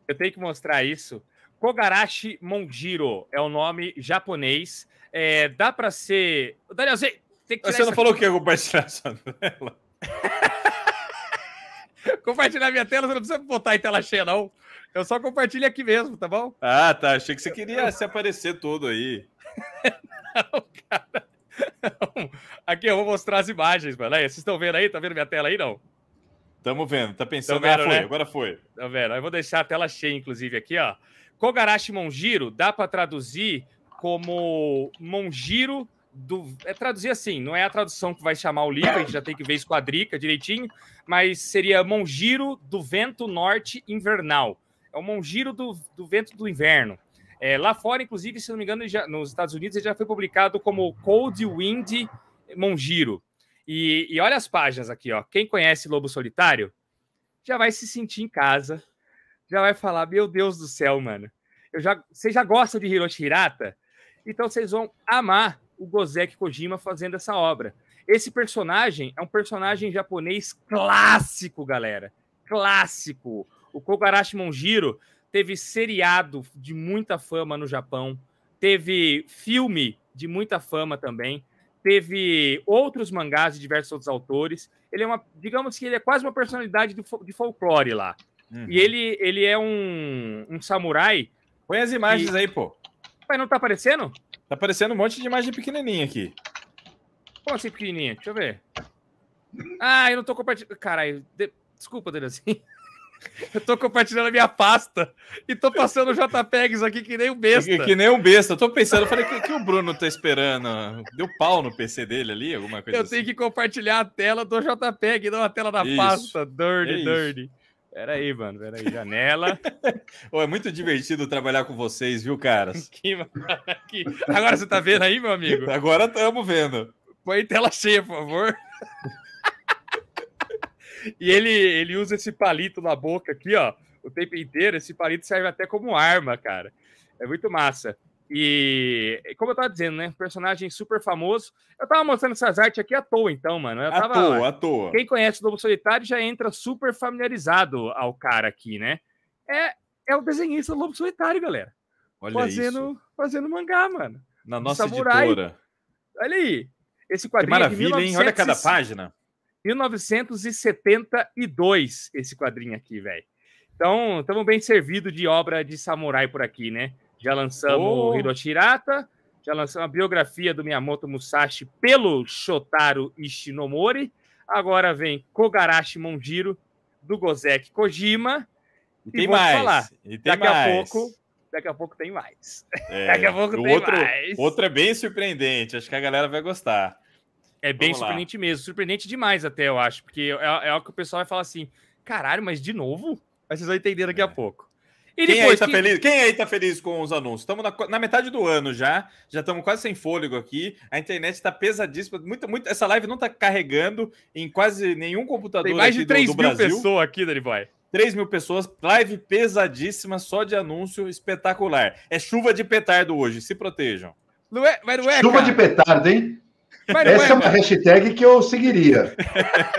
Eu tenho que mostrar isso. Kogarashi Monjiro é o nome japonês. É, dá para ser... Daniel, você tem que Você não falou o que eu compartilhar essa novela? compartilhar minha tela, você não precisa botar em tela cheia, não. Eu só compartilho aqui mesmo, tá bom? Ah, tá. Achei que você queria eu... se aparecer todo aí. não, cara. Aqui eu vou mostrar as imagens, mano. Aí, vocês estão vendo aí? Tá vendo minha tela aí? Não. Tamo vendo, tá pensando. agora vendo, foi, né? agora foi. Tá vendo? Eu vou deixar a tela cheia, inclusive, aqui, ó. Kogarashi Monjiro dá para traduzir como Monjiro do. É traduzir assim, não é a tradução que vai chamar o livro, a gente já tem que ver esquadrica direitinho, mas seria Monjiro do Vento Norte Invernal. É o Monjiro do, do Vento do Inverno. É, lá fora, inclusive, se não me engano, já, nos Estados Unidos, ele já foi publicado como Cold Wind Monjiro. E, e olha as páginas aqui, ó. Quem conhece Lobo Solitário já vai se sentir em casa, já vai falar: Meu Deus do céu, mano. Eu já, vocês já gostam de Hiroshi Hirata? Então vocês vão amar o Gozek Kojima fazendo essa obra. Esse personagem é um personagem japonês clássico, galera. Clássico. O Kogarashi Monjiro teve seriado de muita fama no Japão, teve filme de muita fama também, teve outros mangás de diversos outros autores. Ele é uma, digamos que ele é quase uma personalidade do, de folclore lá. Uhum. E ele, ele é um, um samurai. Põe as imagens aí, pô. Mas não tá aparecendo? Tá aparecendo um monte de imagem pequenininha aqui. Como assim pequenininha? Deixa eu ver. Ah, eu não tô compartilhando. Caralho, de... desculpa, Delazinho. Eu tô compartilhando a minha pasta e tô passando JPEGs aqui que nem um besta. Que, que nem um besta. Eu tô pensando, eu falei, que, que o Bruno tá esperando? Deu pau no PC dele ali, alguma coisa Eu assim. tenho que compartilhar a tela do JPEG, não a tela da isso. pasta. Dirty, é dirty. Pera aí, mano, pera aí. Janela. oh, é muito divertido trabalhar com vocês, viu, caras? que, que... Agora você tá vendo aí, meu amigo? Agora estamos vendo. Põe tela cheia, por favor. E ele, ele usa esse palito na boca aqui, ó, o tempo inteiro. Esse palito serve até como arma, cara. É muito massa. E como eu tava dizendo, né? Personagem super famoso. Eu tava mostrando essas artes aqui à toa, então, mano. Eu à toa, à toa. Quem conhece o Lobo Solitário já entra super familiarizado ao cara aqui, né? É, é o desenhista do Lobo Solitário, galera. Olha fazendo, isso. Fazendo mangá, mano. Na nossa Samurai. editora. Olha aí. Esse quadrinho que maravilha, é de 1900... hein? Olha cada página. 1972, esse quadrinho aqui, velho. Então, estamos bem servido de obra de samurai por aqui, né? Já lançamos oh. Hiroshirata, já lançamos a biografia do Miyamoto Musashi pelo Shotaro Ishinomori. Agora vem Kogarashi Monjiro, do Gozek Kojima. E, e tem mais. Falar, e tem daqui mais. a pouco daqui a pouco tem mais. É, daqui a pouco tem outro, mais. Outro é bem surpreendente, acho que a galera vai gostar. É bem Vamos surpreendente lá. mesmo. Surpreendente demais, até, eu acho. Porque é, é que o pessoal vai falar assim: caralho, mas de novo? Mas vocês vão entender daqui é. a pouco. E Quem, aí tá feliz? Quem aí tá feliz com os anúncios? Estamos na, na, metade do ano já, já estamos quase sem fôlego aqui. A internet está pesadíssima. Muito, muito, essa live não tá carregando em quase nenhum computador. Tem mais de 3 do, do mil Brasil. pessoas aqui, Daniboy. 3 mil pessoas, live pesadíssima, só de anúncio espetacular. É chuva de petardo hoje, se protejam. Lué, mas é, Chuva cara. de petardo, hein? Mas Essa é, é uma hashtag que eu seguiria.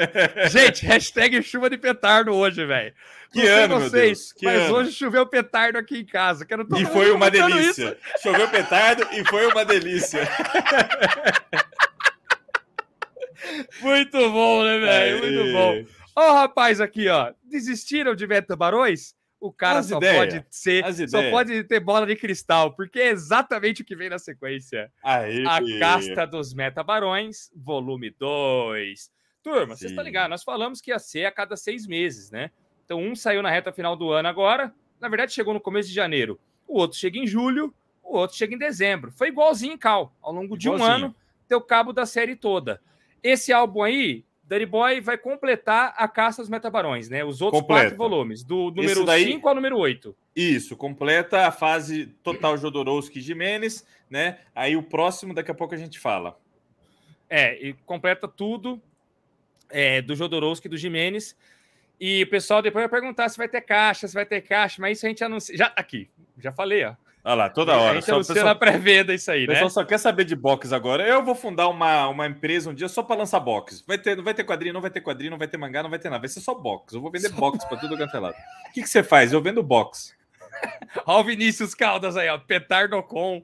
Gente, hashtag chuva de petardo hoje, velho. Que não ano, vocês, que mas ano. hoje choveu petardo aqui em casa. Quero e foi uma delícia. Isso. Choveu petardo e foi uma delícia. Muito bom, né, velho? É Muito bom. Ó, oh, rapaz, aqui, ó. Desistiram de Beto Barões? o cara as só pode ser, só pode ter bola de cristal, porque é exatamente o que vem na sequência. Aí, a filho. casta dos metabarões, volume 2. Turma, vocês estão ligados, nós falamos que ia ser a cada seis meses, né? Então um saiu na reta final do ano agora, na verdade chegou no começo de janeiro, o outro chega em julho, o outro chega em dezembro. Foi igualzinho em Cal, ao longo igualzinho. de um ano, teu cabo da série toda. Esse álbum aí, Danny Boy vai completar a caça dos metabarões, né? Os outros completa. quatro volumes, do número daí, 5 ao número 8. Isso, completa a fase total Jodorowsky Jimenez, né? Aí o próximo, daqui a pouco a gente fala. É, e completa tudo é, do Jodorowsky e do Jimenez. E o pessoal depois vai perguntar se vai ter caixa, se vai ter caixa, mas isso a gente anuncia. Já tá aqui, já falei, ó. Olha lá, toda é, hora. Então, só, pessoal, na pré-venda isso aí, né? O pessoal né? só quer saber de box agora. Eu vou fundar uma, uma empresa um dia só para lançar box. Vai ter, não vai ter quadrinho, não vai ter quadrinho, não vai ter mangá, não vai ter nada. Vai ser só box. Eu vou vender só... box para tudo cancelado. É o que, que você faz? Eu vendo box. Olha o Vinícius Caldas aí, ó. com.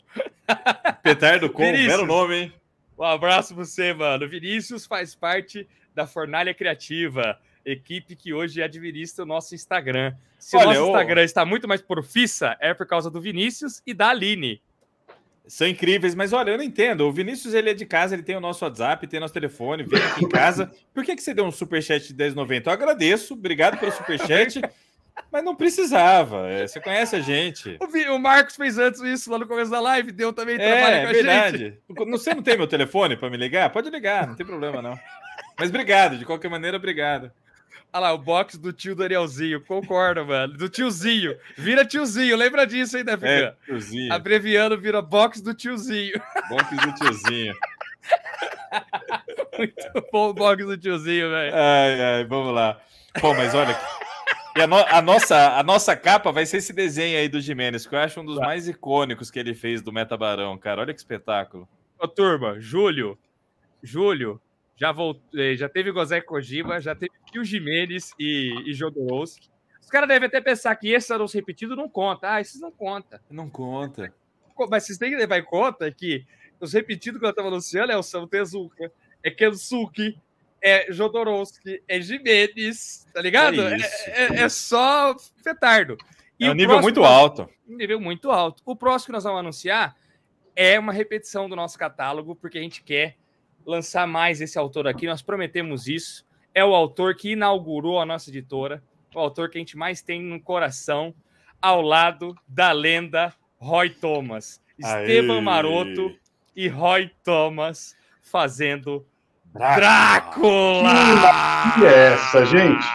Petardo com, belo nome, hein? Um abraço para você, mano. Vinícius faz parte da Fornalha Criativa equipe que hoje administra o nosso Instagram. Se Olha, o nosso Instagram está muito mais profissa, é por causa do Vinícius e da Aline. São incríveis, mas olha, eu não entendo. O Vinícius ele é de casa, ele tem o nosso WhatsApp, tem nosso telefone, vem aqui em casa. Por que, que você deu um superchat de 10,90? Eu agradeço, obrigado pelo superchat. Mas não precisava. É, você conhece a gente. O, Marcos fez antes isso lá no começo da live, deu também é, é verdade. Não, você não tem meu telefone para me ligar? Pode ligar, não tem problema não. Mas obrigado, de qualquer maneira, obrigado. Olha lá, o box do tio Danielzinho, Concordo, mano. Do tiozinho. Vira tiozinho. Lembra disso, hein, Defigan? É, tiozinho. Abreviando, vira box do tiozinho. Box do tiozinho. Muito bom o box do tiozinho, velho. Ai, ai, vamos lá. Pô, mas olha... E a, no, a, nossa, a nossa capa vai ser esse desenho aí do Jimenez, que eu acho um dos tá. mais icônicos que ele fez do Metabarão, cara. Olha que espetáculo. Ô, turma, Júlio, Júlio, já, voltou eh, já teve Gozé Kojima, já teve Gil Jimenez e, e Jodorowsky. Os caras devem até pensar que esse anúncio repetido não conta. Ah, esses não conta. Não conta. Mas vocês têm que levar em conta que os repetidos que eu estava anunciando é o Sam Tezuka, é Kensuke, é Jodorowsky, é Jimenez, tá ligado? É, é, é, é só petardo. E é um nível próximo, muito alto. Um nível muito alto. O próximo que nós vamos anunciar é uma repetição do nosso catálogo, porque a gente quer lançar mais esse autor aqui, nós prometemos isso. É o autor que inaugurou a nossa editora, o autor que a gente mais tem no coração, ao lado da lenda Roy Thomas. Esteban Aê. Maroto e Roy Thomas fazendo Drácula! Drácula! Que é essa, gente?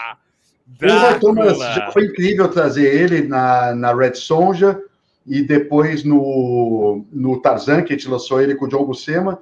Drácula. O Thomas foi incrível trazer ele na, na Red Sonja e depois no, no Tarzan, que a gente lançou ele com o John Buscema.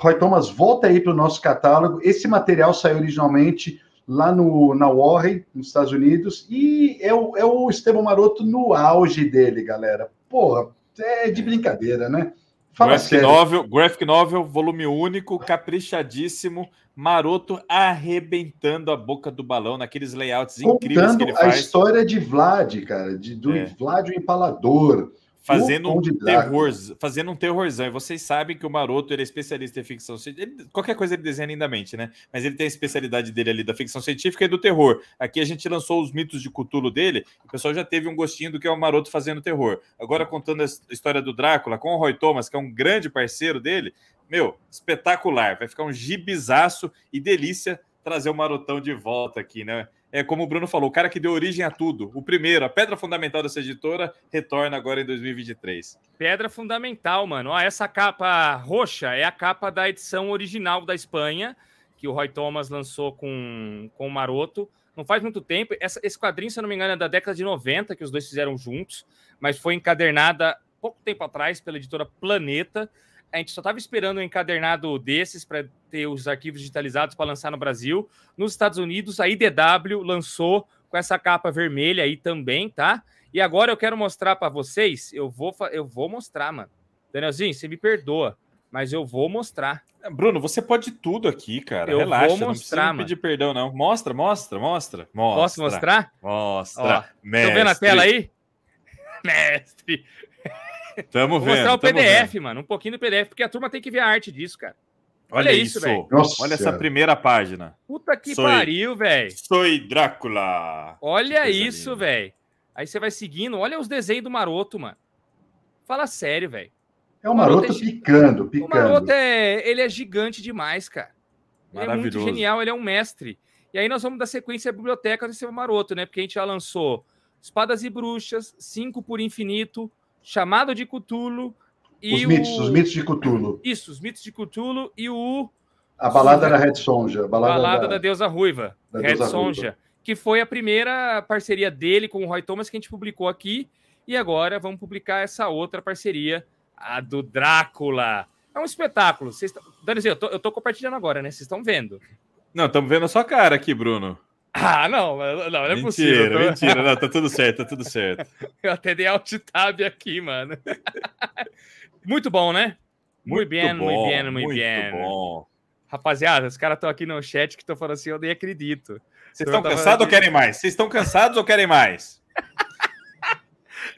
Roy Thomas, volta aí para o nosso catálogo. Esse material saiu originalmente lá no, na Warren, nos Estados Unidos, e é o, é o Estevão Maroto no auge dele, galera. Porra, é de brincadeira, né? Fala graphic sério. Novel, graphic Novel, volume único, caprichadíssimo, maroto arrebentando a boca do balão naqueles layouts Contando incríveis que ele faz. a história de Vlad, cara, de, do é. Vlad o Empalador, Fazendo um, terror, fazendo um terrorzão. E vocês sabem que o Maroto ele é especialista em ficção científica. qualquer coisa ele desenha lindamente, né? Mas ele tem a especialidade dele ali da ficção científica e do terror. Aqui a gente lançou os mitos de Cutulo dele, o pessoal já teve um gostinho do que é o Maroto fazendo terror. Agora, contando a história do Drácula com o Roy Thomas, que é um grande parceiro dele, meu, espetacular. Vai ficar um gibizaço e delícia trazer o Marotão de volta aqui, né? é, como o Bruno falou, o cara que deu origem a tudo. O primeiro, a pedra fundamental dessa editora, retorna agora em 2023. Pedra fundamental, mano. Ó, essa capa roxa é a capa da edição original da Espanha, que o Roy Thomas lançou com, com o Maroto. Não faz muito tempo. Essa, esse quadrinho, se eu não me engano, é da década de 90, que os dois fizeram juntos, mas foi encadernada pouco tempo atrás pela editora Planeta a gente só estava esperando um encadernado desses para ter os arquivos digitalizados para lançar no Brasil. Nos Estados Unidos, a IDW lançou com essa capa vermelha aí também, tá? E agora eu quero mostrar para vocês, eu vou, eu vou mostrar, mano. Danielzinho, você me perdoa, mas eu vou mostrar. É, Bruno, você pode tudo aqui, cara. Eu Relaxa, vou mostrar, não precisa pedir perdão, não. Mostra, mostra, mostra, mostra. Posso mostrar? Mostra. Ó, mestre. Tô vendo a tela aí? mestre. Tamo vou vendo. Vou mostrar o PDF, vendo. mano. Um pouquinho do PDF, porque a turma tem que ver a arte disso, cara. Olha, Olha isso, velho. Olha essa primeira página. Puta que Soy... pariu, velho. Sou Drácula. Olha isso, velho. Aí você vai seguindo. Olha os desenhos do Maroto, mano. Fala sério, velho. É um maroto, maroto é... picando, picando. O maroto é... Ele é gigante demais, cara. Ele é muito genial, ele é um mestre. E aí nós vamos dar sequência à biblioteca desse maroto, né? Porque a gente já lançou Espadas e Bruxas, Cinco por Infinito, Chamado de Cthulhu e os mitos, o... os mitos de Cthulhu. Isso, os mitos de Cthulhu e o a balada da Red Sonja, a balada, balada da... da, deusa ruiva, da Red deusa Sonja, ruiva. que foi a primeira parceria dele com o Roy Thomas que a gente publicou aqui e agora vamos publicar essa outra parceria, a do Drácula. É um espetáculo. Vocês t... Danizinho, eu tô, eu tô compartilhando agora, né? Vocês estão vendo. Não, estamos vendo a sua cara aqui, Bruno. Ah, não, não, não é mentira, possível. Mentira, tô... mentira, não, tá tudo certo, tá tudo certo. Eu até dei alt tab aqui, mano. muito bom, né? Muito bem, muito bem, muito bem. Rapaziada, os caras estão aqui no chat que estão falando assim, eu nem acredito. Vocês estão cansados ou querem mais? Vocês estão cansados ou querem mais?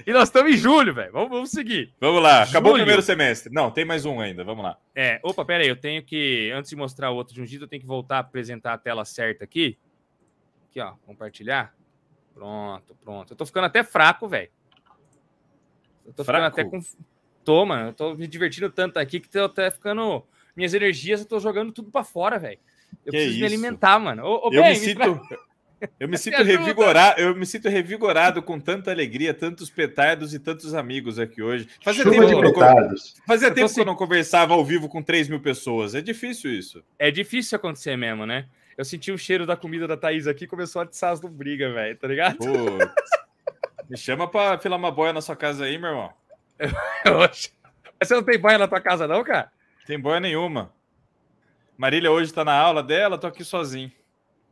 e nós estamos em julho, velho. Vamos, vamos, seguir. Vamos lá, acabou o primeiro semestre. Não, tem mais um ainda, vamos lá. É, opa, pera aí, eu tenho que, antes de mostrar o outro jeito, eu tenho que voltar a apresentar a tela certa aqui. Aqui, ó, compartilhar. Pronto, pronto. Eu tô ficando até fraco, velho. Eu tô fraco. ficando até com. Tô, mano. Eu tô me divertindo tanto aqui que tô até ficando. Minhas energias, eu tô jogando tudo para fora, velho. Eu que preciso me alimentar, mano. Ô, ô, eu bem, me sinto. Eu me sinto revigorado, eu me sinto revigorado com tanta alegria, tantos petardos e tantos amigos aqui hoje. Fazia Chuva tempo, que, não, fazia eu tempo que eu não conversava ao vivo com 3 mil pessoas. É difícil isso. É difícil acontecer mesmo, né? Eu senti o cheiro da comida da Thaís aqui começou a atiçar as lombrigas, velho, tá ligado? Me chama pra filar uma boia na sua casa aí, meu irmão. Mas você não tem boia na tua casa, não, cara? Tem boia nenhuma. Marília hoje tá na aula dela, tô aqui sozinho.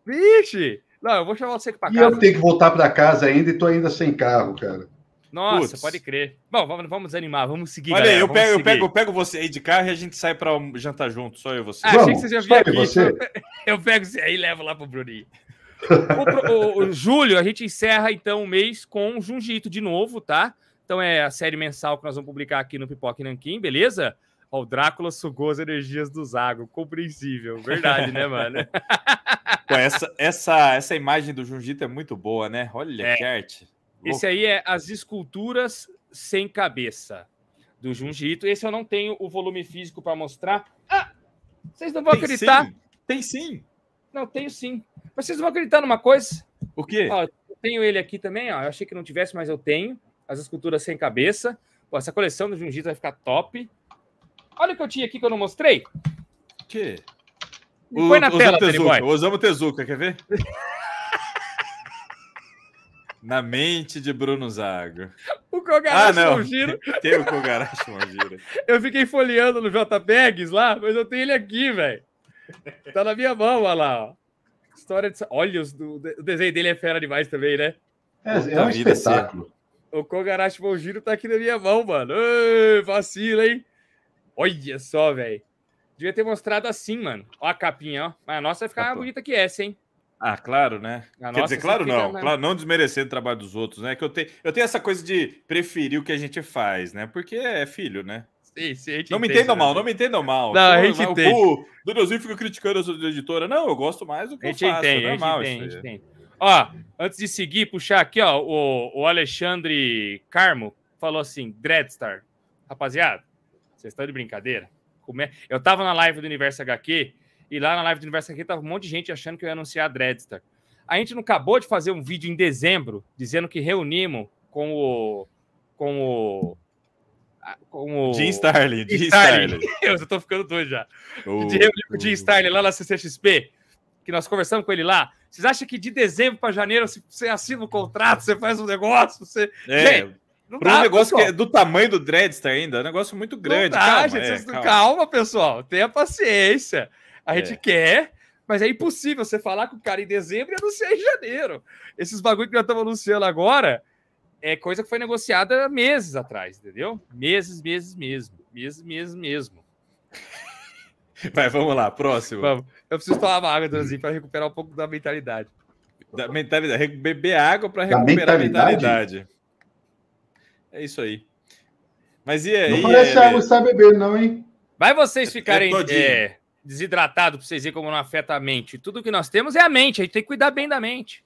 Vixe! Não, eu vou chamar você pra casa. E eu tenho que voltar pra casa ainda e tô ainda sem carro, cara. Nossa, pode crer. Bom, vamos, vamos animar, vamos seguir. Olha aí, eu pego, seguir. eu, pego, eu pego você aí de carro e a gente sai pra jantar junto, só eu e você. Ah, achei que você já aqui. Você. Eu pego você aí e levo lá pro Bruninho. o, o, o, julho, a gente encerra então o mês com Jungito de novo, tá? Então é a série mensal que nós vamos publicar aqui no Pipoque Nanquim, beleza? Ó, o Drácula sugou as energias do Zago, compreensível, verdade, né, mano? Pô, essa, essa, essa imagem do Jungito é muito boa, né? Olha é. que arte. Esse aí é As Esculturas Sem Cabeça, do Ito. Esse eu não tenho o volume físico para mostrar. Ah! Vocês não vão tem acreditar. Sim. Tem sim. Não, tenho sim. Mas vocês não vão acreditar numa coisa? O quê? Ó, eu tenho ele aqui também, ó. Eu achei que não tivesse, mas eu tenho. As esculturas sem cabeça. Pô, essa coleção do Ito vai ficar top. Olha o que eu tinha aqui que eu não mostrei. O quê? põe na o, tela, Tezuka, o Tezuka, quer ver? Na mente de Bruno Zago. O Kogarashi ah, não. Tem o Kogarashi Mongiro. eu fiquei folheando no JPEGs lá, mas eu tenho ele aqui, velho. Tá na minha mão, olha lá. Ó. História de... Olha, o desenho dele é fera demais também, né? É, Puta é um espetáculo. O Kogarashi Mongiro tá aqui na minha mão, mano. Ei, vacila, hein? Olha só, velho. Devia ter mostrado assim, mano. Ó a capinha, ó. Mas a nossa vai ficar mais bonita que essa, hein? Ah, claro, né? A ah, Quer dizer, claro não, claro, não desmerecendo o trabalho dos outros, né? Que eu tenho, eu tenho essa coisa de preferir o que a gente faz, né? Porque é filho, né? Sim, sim, não me entendam né? mal, não me entendam mal. Não, a gente entende. O Dudeuzinho fica criticando a editora. Não, eu gosto mais do que a gente eu faço, é entende, é normal a gente entende, Entende. Ó, antes de seguir, puxar aqui, ó, o, o Alexandre Carmo falou assim, Dreadstar, rapaziada, vocês estão de brincadeira? É? Eu tava na live do Universo HQ e lá na live do Universo aqui tava um monte de gente achando que eu ia anunciar a Dreadstar. A gente não acabou de fazer um vídeo em dezembro dizendo que reunimos com o. com o. com o. Jim Starlin. Jim Starlin. Meu Deus, eu tô ficando doido já. Oh, de reunir com o Jim Starlin lá na CCXP, que nós conversamos com ele lá. Vocês acham que de dezembro para janeiro você assina o um contrato, você faz um negócio? Você... É. Gente, para um negócio pessoal. que é do tamanho do Dreadstar ainda, é um negócio muito grande. Dá, calma, gente, é, calma. calma, pessoal, tenha paciência. A gente é. quer, mas é impossível você falar com o cara em dezembro e anunciar em janeiro. Esses bagulho que nós estamos anunciando agora é coisa que foi negociada meses atrás, entendeu? Meses, meses mesmo. Meses, meses mesmo. Vai, vamos lá, próximo. Vamos. Eu preciso tomar uma água, Dranzinho, para recuperar um pouco da mentalidade. Da mentalidade, beber água para recuperar mentalidade? a mentalidade. É isso aí. Mas e aí? Não parece água está bebendo, não, hein? Vai vocês é ficarem. É, desidratado para vocês verem como não afeta a mente. Tudo que nós temos é a mente, a gente tem que cuidar bem da mente.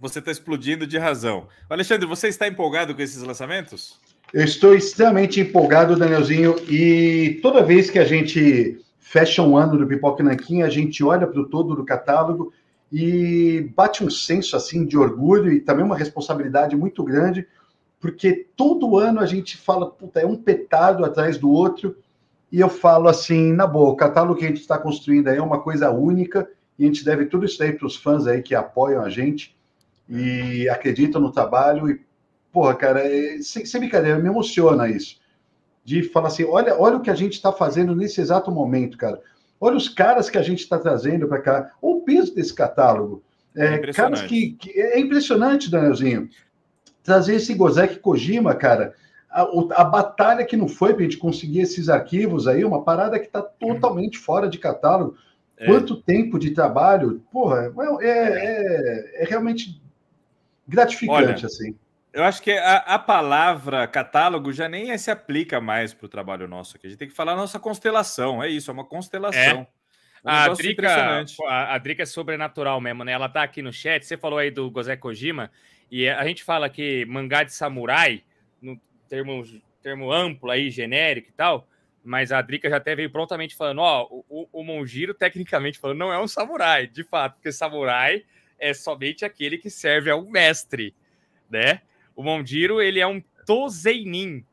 Você está explodindo de razão. Alexandre, você está empolgado com esses lançamentos? Eu estou extremamente empolgado, Danielzinho, e toda vez que a gente fecha um ano do Pipoque Nanquim, a gente olha para o todo do catálogo e bate um senso assim de orgulho e também uma responsabilidade muito grande, porque todo ano a gente fala, puta, é um petado atrás do outro, e eu falo assim, na boa, o catálogo que a gente está construindo aí é uma coisa única e a gente deve tudo isso aí para os fãs aí que apoiam a gente e acreditam no trabalho. E, porra, cara, é, sem, sem brincadeira, me emociona isso. De falar assim, olha, olha o que a gente está fazendo nesse exato momento, cara. Olha os caras que a gente está trazendo para cá. Olha o peso desse catálogo. É, é caras que, que, É impressionante, Danielzinho. Trazer esse Gozek Kojima, cara a, a, batalha que não foi para a gente conseguir esses arquivos aí, uma parada que está totalmente fora de catálogo. É. Quanto tempo de trabalho, porra, é, é, é, é realmente gratificante, Olha, assim. Eu acho que a, a, palavra catálogo já nem se aplica mais para o trabalho nosso aqui. A gente tem que falar nossa constelação, é isso, é uma constelação. É. Um a, Drica, a, a Drica é sobrenatural mesmo, né? Ela tá aqui no chat. Você falou aí do Gozé Kojima, e a gente fala que mangá de samurai, no, termo, termo amplo aí, genérico e tal, mas a Drica já até veio prontamente falando: ó, o, o Monjiro, tecnicamente falando, não é um samurai, de fato, porque samurai é somente aquele que serve ao mestre, né? O Monjiro, ele é um Tozeinin.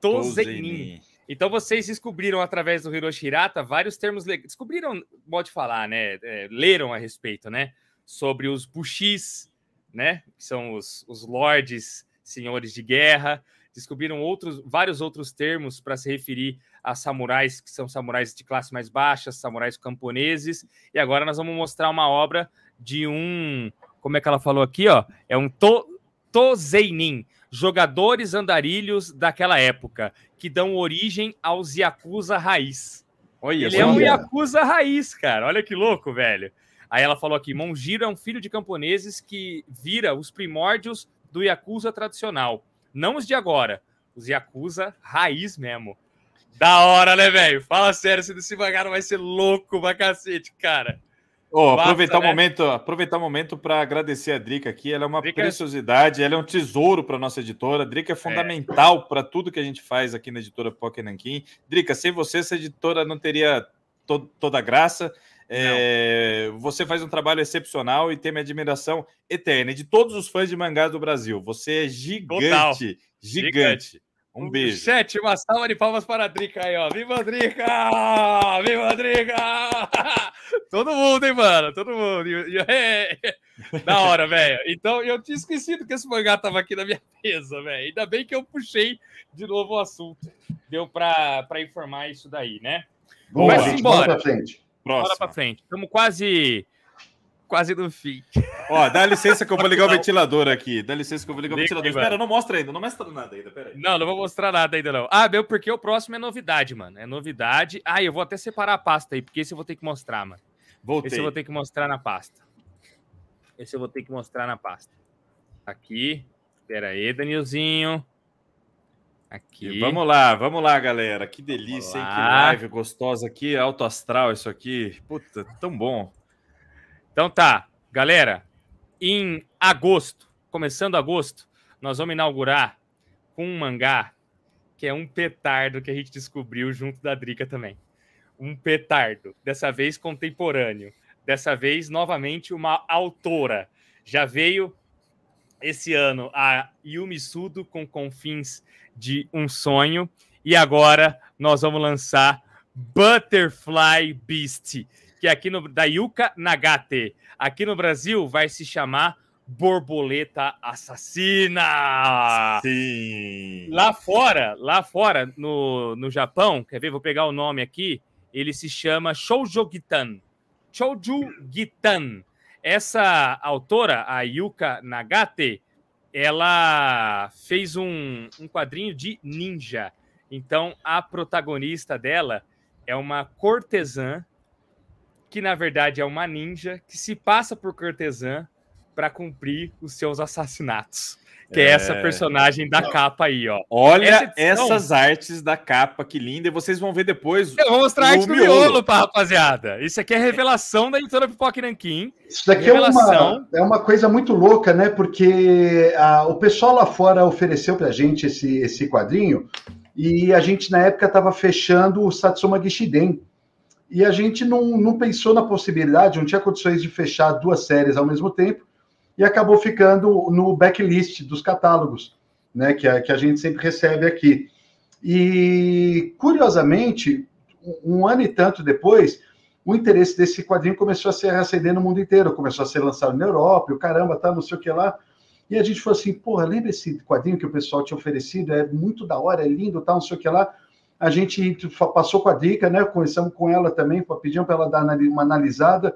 Tozeinin. Então vocês descobriram através do Hiroshi Hirata vários termos legais. Descobriram, pode falar, né? É, leram a respeito, né? Sobre os Bushis, né? Que são os, os lords, senhores de guerra descobriram outros, vários outros termos para se referir a samurais, que são samurais de classe mais baixa, samurais camponeses. E agora nós vamos mostrar uma obra de um, como é que ela falou aqui, ó? É um to, Tozeinin, jogadores andarilhos daquela época, que dão origem aos Yakuza raiz. Olha, Ele é um Yakuza raiz, cara. Olha que louco, velho. Aí ela falou aqui: Monjiro é um filho de camponeses que vira os primórdios do Yakuza tradicional. Não os de agora, os Yakuza raiz mesmo. Da hora, né, velho? Fala sério, se desse vagar vai ser louco pra cacete, cara. Oh, aproveitar, né? o momento, aproveitar o momento para agradecer a Drica aqui. Ela é uma Drica... É- preciosidade, ela é um tesouro para nossa editora. A Drica é, é. fundamental é. para tudo que a gente faz aqui na editora Pokénanquim. Drica, sem você, essa editora não teria to toda a graça. É, você faz um trabalho excepcional e tem minha admiração eterna. E de todos os fãs de mangás do Brasil, você é gigante, gigante. gigante. Um, beijo. Sete, uma salva de palmas para a Drica aí, ó. Viva a Drica! Viva a Drica! Todo mundo, hein, mano? Todo mundo. da hora, velho. Então, eu tinha esquecido que esse mangá tava aqui na minha mesa, velho. Ainda bem que eu puxei de novo o assunto. Deu para informar isso daí, né? Boa, Mas, gente embora. Pra frente. Próxima. Bora pra frente. Estamos quase. Quase no fim. Ó, dá licença que eu vou ligar o ventilador aqui. Dá licença que eu vou ligar o ventilador. Espera, não mostra ainda, não mostra nada ainda. Pera aí. Não, não vou mostrar nada ainda, não. Ah, meu, porque o próximo é novidade, mano. É novidade. Ah, eu vou até separar a pasta aí, porque esse eu vou ter que mostrar, mano. Voltei. Esse eu vou ter que mostrar na pasta. Esse eu vou ter que mostrar na pasta. Aqui. espera aí, Danielzinho. Aqui. E vamos lá, vamos lá, galera. Que delícia, hein? Que live gostosa aqui, alto astral isso aqui. Puta, tão bom. Então tá, galera, em agosto, começando agosto, nós vamos inaugurar com um mangá que é um petardo que a gente descobriu junto da Drica também. Um petardo, dessa vez contemporâneo, dessa vez novamente uma autora. Já veio esse ano a Yumi Sudo com Confins de um Sonho. E agora nós vamos lançar Butterfly Beast, que é aqui no da Yuka Nagate. Aqui no Brasil vai se chamar Borboleta Assassina. Sim. Lá fora, lá fora no, no Japão, quer ver? Vou pegar o nome aqui. Ele se chama Shoujo Gitan. Shoujo Gitan. Essa autora, a Yuka Nagate, ela fez um, um quadrinho de ninja. Então, a protagonista dela é uma cortesã, que na verdade é uma ninja, que se passa por cortesã para cumprir os seus assassinatos. Que é, é essa personagem da capa aí, ó. Olha essa essas artes da capa, que linda. E vocês vão ver depois. Eu vou mostrar a arte do miolo. miolo pra rapaziada. Isso aqui é revelação da editora Pipoca Nankin. Isso daqui revelação. é uma, é uma coisa muito louca, né? Porque a, ah, o pessoal lá fora ofereceu pra gente esse, esse quadrinho. E a gente, na época, estava fechando o Satsuma Gishiden. E a gente não, não pensou na possibilidade, não tinha condições de fechar duas séries ao mesmo tempo e acabou ficando no backlist dos catálogos, né, que a, que a gente sempre recebe aqui. E, curiosamente, um ano e tanto depois, o interesse desse quadrinho começou a se acender no mundo inteiro, começou a ser lançado na Europa, e o caramba, tá, não sei o que lá. E a gente falou assim, porra, lembra esse quadrinho que o pessoal tinha oferecido? É muito da hora, é lindo, tá, não sei o que lá. A gente passou com a dica, né? Conversamos com ela também, pedimos para ela dar uma analisada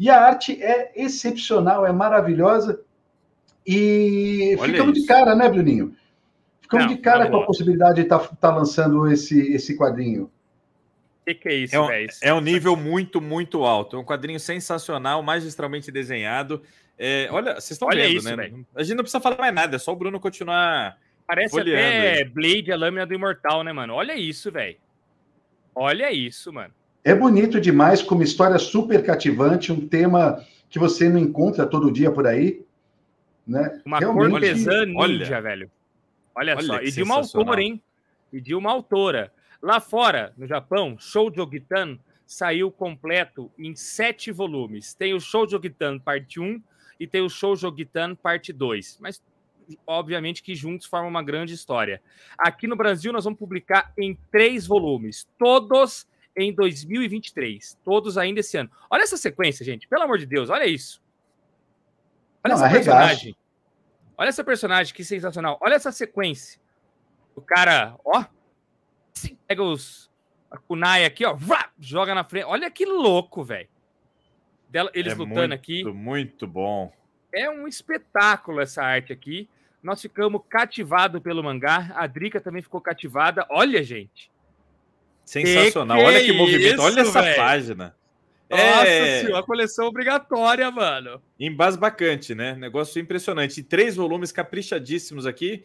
e a arte é excepcional, é maravilhosa. E Olha ficamos isso. de cara, né, Bruninho? Ficamos não, de cara com a possibilidade de estar tá, tá lançando esse, esse quadrinho. Que que é isso, é um, é um nível muito, muito alto. É um quadrinho sensacional, magistralmente desenhado. É, olha, vocês estão vendo, isso, né? Véio. A gente não precisa falar mais nada, é só o Bruno continuar. Parece até aí. Blade, a lâmina do Imortal, né, mano? Olha isso, velho. Olha isso, mano. É bonito demais, com uma história super cativante, um tema que você não encontra todo dia por aí. Né? Uma Realmente... Olha, ninja, velho. Olha, olha só, e de uma autora, hein? E de uma autora. Lá fora, no Japão, Show Gitan saiu completo em sete volumes. Tem o Show Gitan parte 1 e tem o Show Gitan parte 2. Mas, obviamente, que juntos formam uma grande história. Aqui no Brasil, nós vamos publicar em três volumes. Todos em 2023. Todos ainda esse ano. Olha essa sequência, gente. Pelo amor de Deus, olha isso. Olha Não, essa personagem. Olha essa personagem, que sensacional. Olha essa sequência. O cara, ó. Pega os. A kunai aqui, ó. joga na frente. Olha que louco, velho. Eles é lutando muito, aqui. Muito bom. É um espetáculo essa arte aqui. Nós ficamos cativados pelo mangá. A Drica também ficou cativada. Olha, gente. Sensacional. Que Olha que movimento. Isso, Olha essa véio. página. Nossa é... senhora, coleção obrigatória, mano. Embasbacante, né? Negócio impressionante. E três volumes caprichadíssimos aqui.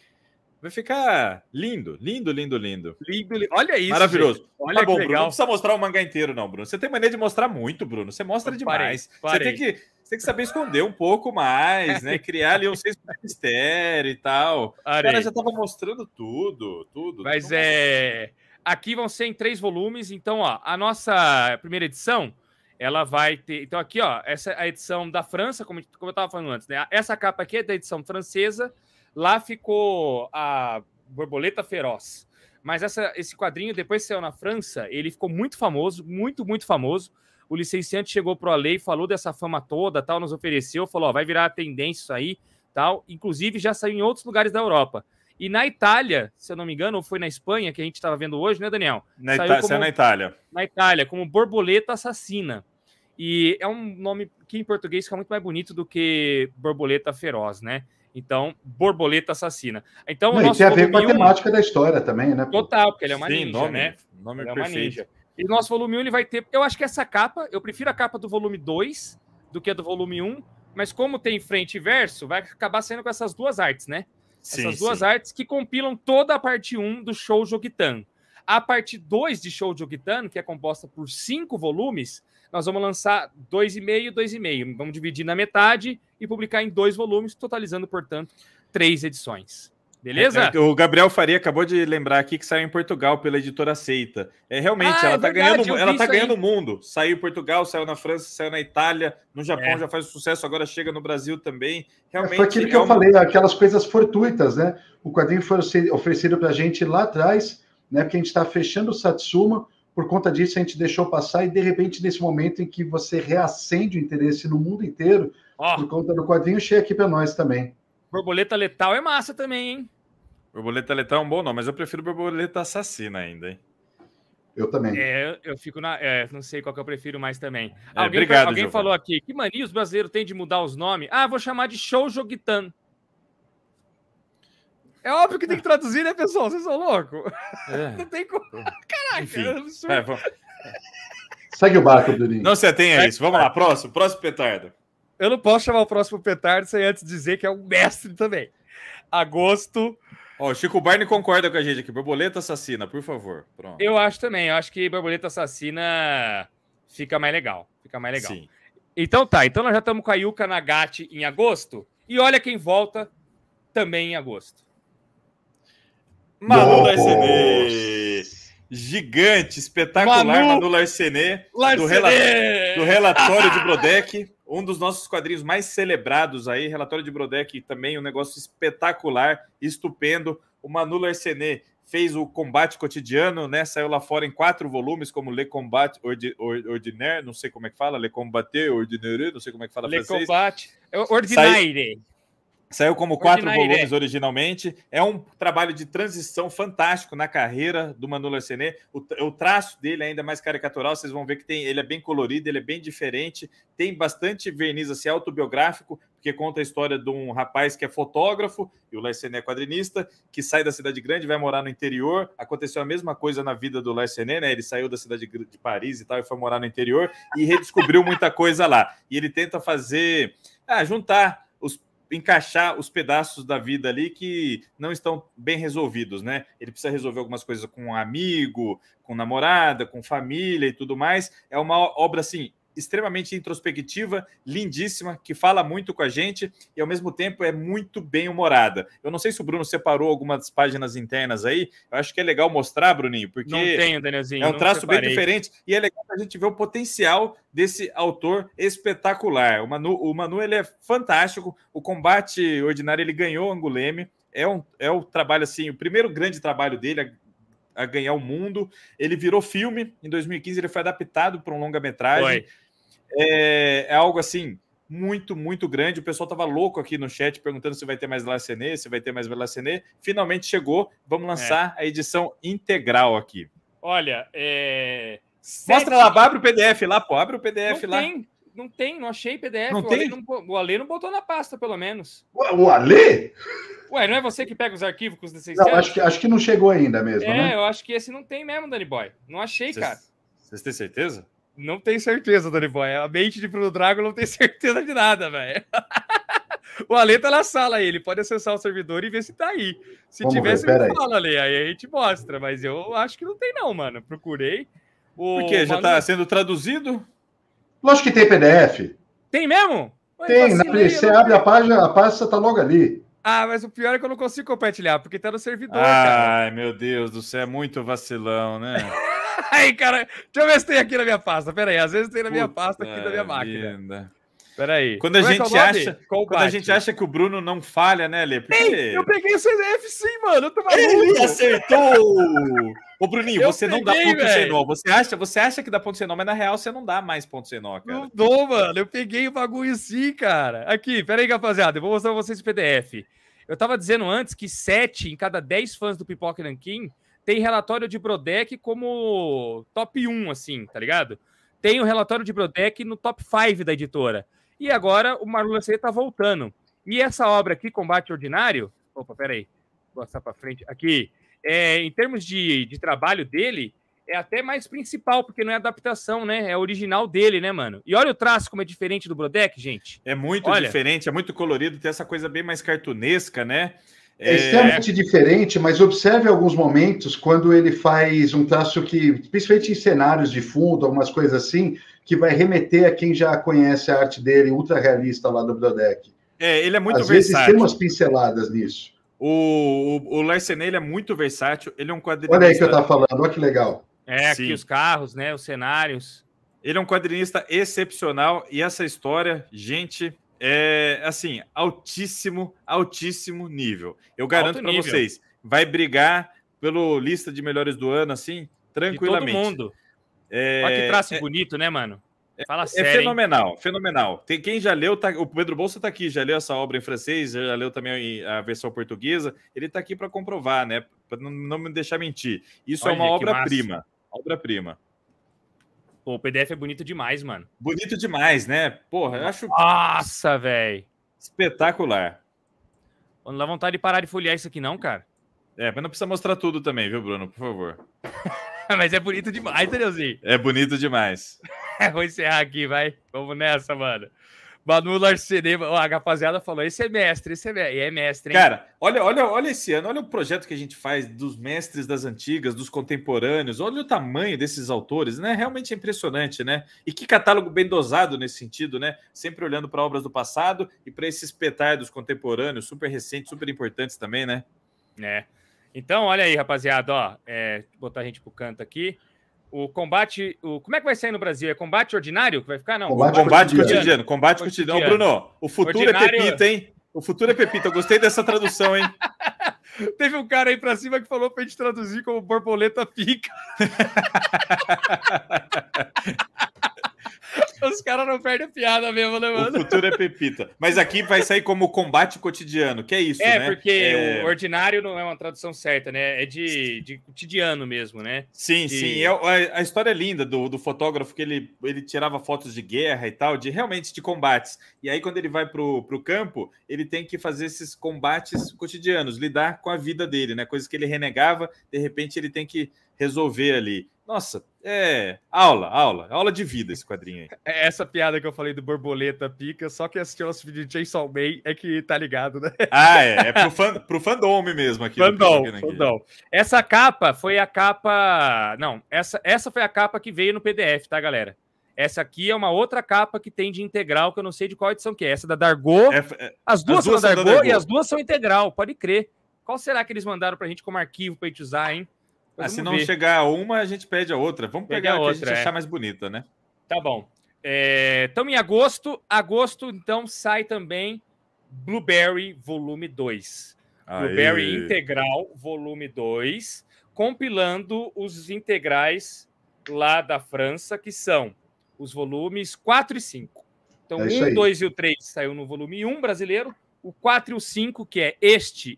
Vai ficar lindo, lindo, lindo, lindo. Lindo, lindo. Olha isso. Maravilhoso. Gente. Olha tá bom, Bruno. Não precisa mostrar o mangá inteiro, não, Bruno. Você tem mania de mostrar muito, Bruno. Você mostra Eu demais. Parei, parei. Você, tem que, você tem que saber esconder um pouco mais, né? Criar ali um senso de mistério e tal. Parei. O cara já tava mostrando tudo, tudo. Mas é. Aqui vão ser em três volumes, então ó, a nossa primeira edição ela vai ter. Então, aqui, ó, essa é a edição da França, como, como eu estava falando antes, né? Essa capa aqui é da edição francesa. Lá ficou a Borboleta Feroz. Mas essa, esse quadrinho, depois que saiu na França, ele ficou muito famoso, muito, muito famoso. O licenciante chegou para o Ale, falou dessa fama toda, tal, nos ofereceu, falou: ó, vai virar tendência isso aí, tal. Inclusive, já saiu em outros lugares da Europa. E na Itália, se eu não me engano, ou foi na Espanha que a gente estava vendo hoje, né, Daniel? Na Saiu como, na Itália. Na Itália, como borboleta assassina. E é um nome que em português fica muito mais bonito do que borboleta feroz, né? Então, borboleta assassina. Então, não, o nosso tem a ver com a temática da história também, né? Total, porque ele é uma Sim, ninja, nome, né? Nome ele é uma ninja. E o nosso volume 1 ele vai ter. Eu acho que essa capa, eu prefiro a capa do volume 2 do que a do volume 1, mas como tem frente e verso, vai acabar sendo com essas duas artes, né? Sim, Essas duas sim. artes que compilam toda a parte 1 do Show Jogitan. A parte 2 de Show Jogitan, que é composta por cinco volumes, nós vamos lançar dois e meio dois e meio Vamos dividir na metade e publicar em dois volumes, totalizando, portanto, três edições. É, Beleza? É, o Gabriel Faria acabou de lembrar aqui que saiu em Portugal pela editora Seita. É realmente, ah, ela é tá verdade, ganhando, ela tá ganhando o mundo. Saiu em Portugal, saiu na França, saiu na Itália, no Japão é. já faz sucesso, agora chega no Brasil também. É, realmente. foi aquilo é que eu uma... falei, aquelas coisas fortuitas, né? O quadrinho foi oferecido para a gente lá atrás, né? Porque a gente está fechando o Satsuma, por conta disso a gente deixou passar e de repente nesse momento em que você reacende o interesse no mundo inteiro, oh. por conta do quadrinho, chega aqui para nós também. Borboleta letal é massa também, hein? Borboleta letal é um bom nome, mas eu prefiro borboleta assassina ainda, hein? Eu também. É, eu fico na. É, não sei qual que eu prefiro mais também. É, alguém obrigado, alguém falou aqui: que mania os brasileiros têm de mudar os nomes? Ah, vou chamar de Show Jogitan. É óbvio que tem que traduzir, né, pessoal? Vocês são loucos. É. Não tem como. Então, Caraca, Enfim, é Segue o barco, Durinho. Não se atenha a isso. Vamos lá, próximo, próximo petardo. Eu não posso chamar o próximo petardo sem antes dizer que é um mestre também. Agosto Ó, oh, Chico Barney concorda com a gente aqui. Borboleta assassina, por favor. Pronto. Eu acho também. Eu acho que borboleta assassina fica mais legal. Fica mais legal. Sim. Então tá. Então nós já estamos com a Yuka Nagati em agosto. E olha quem volta também em agosto. Manu Larcenê. Gigante, espetacular Manu, Manu Do, rela... do relatório de Brodeck um dos nossos quadrinhos mais celebrados aí, relatório de Brodeck também, um negócio espetacular, estupendo. O Manu Lercenet fez o Combate Cotidiano, né? Saiu lá fora em quatro volumes, como Le Combat Ordi, Ordinaire, não sei como é que fala, Le Combate Ordinaire, não sei como é que fala Le francês. Combat é Ordinaire. Saiu como quatro volumes originalmente. É um trabalho de transição fantástico na carreira do Manu Lacenet. O, o, traço dele é ainda mais caricatural. Vocês vão ver que tem, ele é bem colorido, ele é bem diferente. Tem bastante verniz assim, autobiográfico, porque conta a história de um rapaz que é fotógrafo, e o Lacenet é quadrinista, que sai da cidade grande, vai morar no interior. Aconteceu a mesma coisa na vida do Lacenet, né? Ele saiu da cidade de Paris e tal, e foi morar no interior, e redescobriu muita coisa lá. E ele tenta fazer... Ah, juntar encaixar os pedaços da vida ali que não estão bem resolvidos, né? Ele precisa resolver algumas coisas com um amigo, com namorada, com família e tudo mais. É uma obra assim extremamente introspectiva, lindíssima, que fala muito com a gente e ao mesmo tempo é muito bem humorada. Eu não sei se o Bruno separou algumas páginas internas aí, eu acho que é legal mostrar, Bruninho, porque não tenho, Danielzinho, é um traço bem diferente e é legal a gente ver o potencial desse autor espetacular. O Manu, o Manu ele é fantástico, o combate ordinário ele ganhou o Anguleme, é um, é um trabalho assim, o primeiro grande trabalho dele, a ganhar o mundo. Ele virou filme em 2015, ele foi adaptado para um longa-metragem é, é algo assim muito, muito grande. O pessoal estava louco aqui no chat perguntando se vai ter mais Lacenê, se vai ter mais Lacenê. Finalmente chegou. Vamos lançar é. a edição integral aqui. Olha, é... Mostra Sete... lá, abre o PDF lá, pô. Abre o PDF não lá. Tem, não tem, não achei PDF. Não o, tem? Ale não, o Ale não botou na pasta, pelo menos. O, o Ale? Ué, não é você que pega os arquivos com os 16 Não, acho que, acho que não chegou ainda mesmo, É, né? eu acho que esse não tem mesmo, Dani Boy. Não achei, Cês, cara. Vocês têm certeza? Não tem certeza, Tony Boy. A mente de Bruno Drago não tem certeza de nada, velho. o Ale tá na sala aí, ele pode acessar o servidor e ver se tá aí. Se Vamos tivesse, ver, ele fala, Ale, aí a gente mostra. Mas eu acho que não tem, não, mano. Procurei. O... Por quê? Já tá Manu... tá sendo traduzido? Lógico que tem PDF. Tem mesmo? tem, vacilei, assim, você abre a página, a página tá logo ali. Ah, mas o pior é que eu não consigo compartilhar, porque tá no servidor, Ai, cara. meu Deus do céu, é muito vacilão, né? Ai, cara, deixa eu ver se tem aqui na minha pasta. Pera aí, às vezes tem na minha Puta pasta aqui da minha máquina. Linda. Peraí. Quando a é gente é acha, quando a gente acha que o Bruno não falha, né, Lê? Porque... Ei, eu peguei o CDF sim, mano. Ele acertou. Ô, Bruninho, eu você peguei, não dá ponto véio. Você acha, você acha que dá ponto sem mas na real você não dá mais ponto sem cara. Não dou, mano. Eu peguei o bagulho sim, cara. Aqui, peraí, rapaziada. Eu vou mostrar pra vocês o PDF. Eu tava dizendo antes que 7 em cada 10 fãs do Pipoca Nankin tem relatório de Brodeck como top 1, assim, tá ligado? Tem o relatório de Brodeck no top 5 da editora. E agora o Marlon Lancet tá voltando. E essa obra aqui, Combate Ordinário, opa, peraí, vou passar para frente aqui. É, em termos de, de trabalho dele, é até mais principal, porque não é adaptação, né? É original dele, né, mano? E olha o traço como é diferente do Brodeck, gente. É muito olha. diferente, é muito colorido, tem essa coisa bem mais cartunesca, né? É, é extremamente diferente, mas observe alguns momentos quando ele faz um traço que, principalmente em cenários de fundo, algumas coisas assim, que vai remeter a quem já conhece a arte dele, ultra realista lá do Brodeck. É, ele é muito Às versátil. Às vezes tem umas pinceladas nisso. O, o, o Larsenet, ele é muito versátil, ele é um quadrinista... Olha aí que eu tava falando, olha que legal. É, é Sim. aqui os carros, né, os cenários. Ele é um quadrinista excepcional e essa história, gente, é assim, altíssimo, altíssimo nível. Eu garanto para vocês, vai brigar pelo lista de melhores do ano, assim, tranquilamente. De todo mundo. É, Olha que traço é, bonito, né, mano? É, Fala é, sério. É fenomenal, hein? fenomenal. Tem quem já leu, tá, o Pedro Bolsa está aqui, já leu essa obra em francês, já leu também a versão portuguesa. Ele está aqui para comprovar, né? Para não, não, me deixar mentir. Isso é Olha, é uma obra-prima. Obra-prima. O PDF é bonito demais, mano. Bonito demais, né? Porra, eu acho. Nossa, velho. Espetacular. Pô, não dá vontade de parar de folhear isso aqui, não, cara. É, mas não precisa mostrar tudo também, viu, Bruno? Por favor. mas é bonito demais, Danielzinho. É bonito demais. Vou encerrar aqui, vai. Vamos nessa, mano. Manu Larceneva, a rapaziada falou: esse é mestre, esse é mestre, é mestre hein? Cara, olha, olha, olha esse ano, olha o projeto que a gente faz dos mestres das antigas, dos contemporâneos, olha o tamanho desses autores, né? Realmente é impressionante, né? E que catálogo bem dosado nesse sentido, né? Sempre olhando para obras do passado e para esses dos contemporâneos, super recentes, super importantes também, né? É. Então, olha aí, rapaziada, ó, é, botar a gente pro canto aqui o combate. O, como é que vai sair no Brasil? É combate ordinário que vai ficar? Não. Combate, combate cotidiano. cotidiano. Combate cotidiano. cotidiano. Bruno, o futuro é ordinário... é Pepita, hein? O futuro é Pepita. Eu gostei dessa tradução, hein? Teve um cara aí pra cima que falou pra gente traduzir como borboleta pica. Os caras não perdem piada mesmo, né, mano? O futuro é Pepita. Mas aqui vai sair como combate cotidiano, que é isso, é, né? Porque é, porque o ordinário não é uma tradução certa, né? É de, de cotidiano mesmo, né? Sim, de... sim. É, a história é linda do, do fotógrafo que ele, ele tirava fotos de guerra e tal, de realmente de combates. E aí, quando ele vai pro, pro campo, ele tem que fazer esses combates cotidianos, lidar com a vida dele, né? Coisas que ele renegava, de repente ele tem que resolver ali. Nossa, é aula, aula, aula de vida esse quadrinho aí. É essa piada que eu falei do borboleta pica, só que assistiu nosso vídeo de Jason May é que tá ligado, né? Ah, é, é pro, fan, pro fandom mesmo aqui. Fandom, fandom. Essa capa foi a capa, não, essa, essa foi a capa que veio no PDF, tá, galera? Essa aqui é uma outra capa que tem de integral, que eu não sei de qual edição que é. Essa da Dargo. É, é, as duas, as duas são da da Dargo, e as duas são integral, pode crer. Qual será que eles mandaram pra gente como arquivo pra gente usar, hein? Ah, se não ver. chegar a uma, a gente pede a outra. Vamos Pega pegar a, outra, que a gente é. achar mais bonita, né? Tá bom. É, estamos em agosto. Agosto, então, sai também Blueberry Volume 2. Aê. Blueberry Integral Volume 2, compilando os integrais lá da França, que são os volumes 4 e 5. Então, é o 1, 2 e o 3 saiu no volume 1 brasileiro, o 4 e o 5, que é este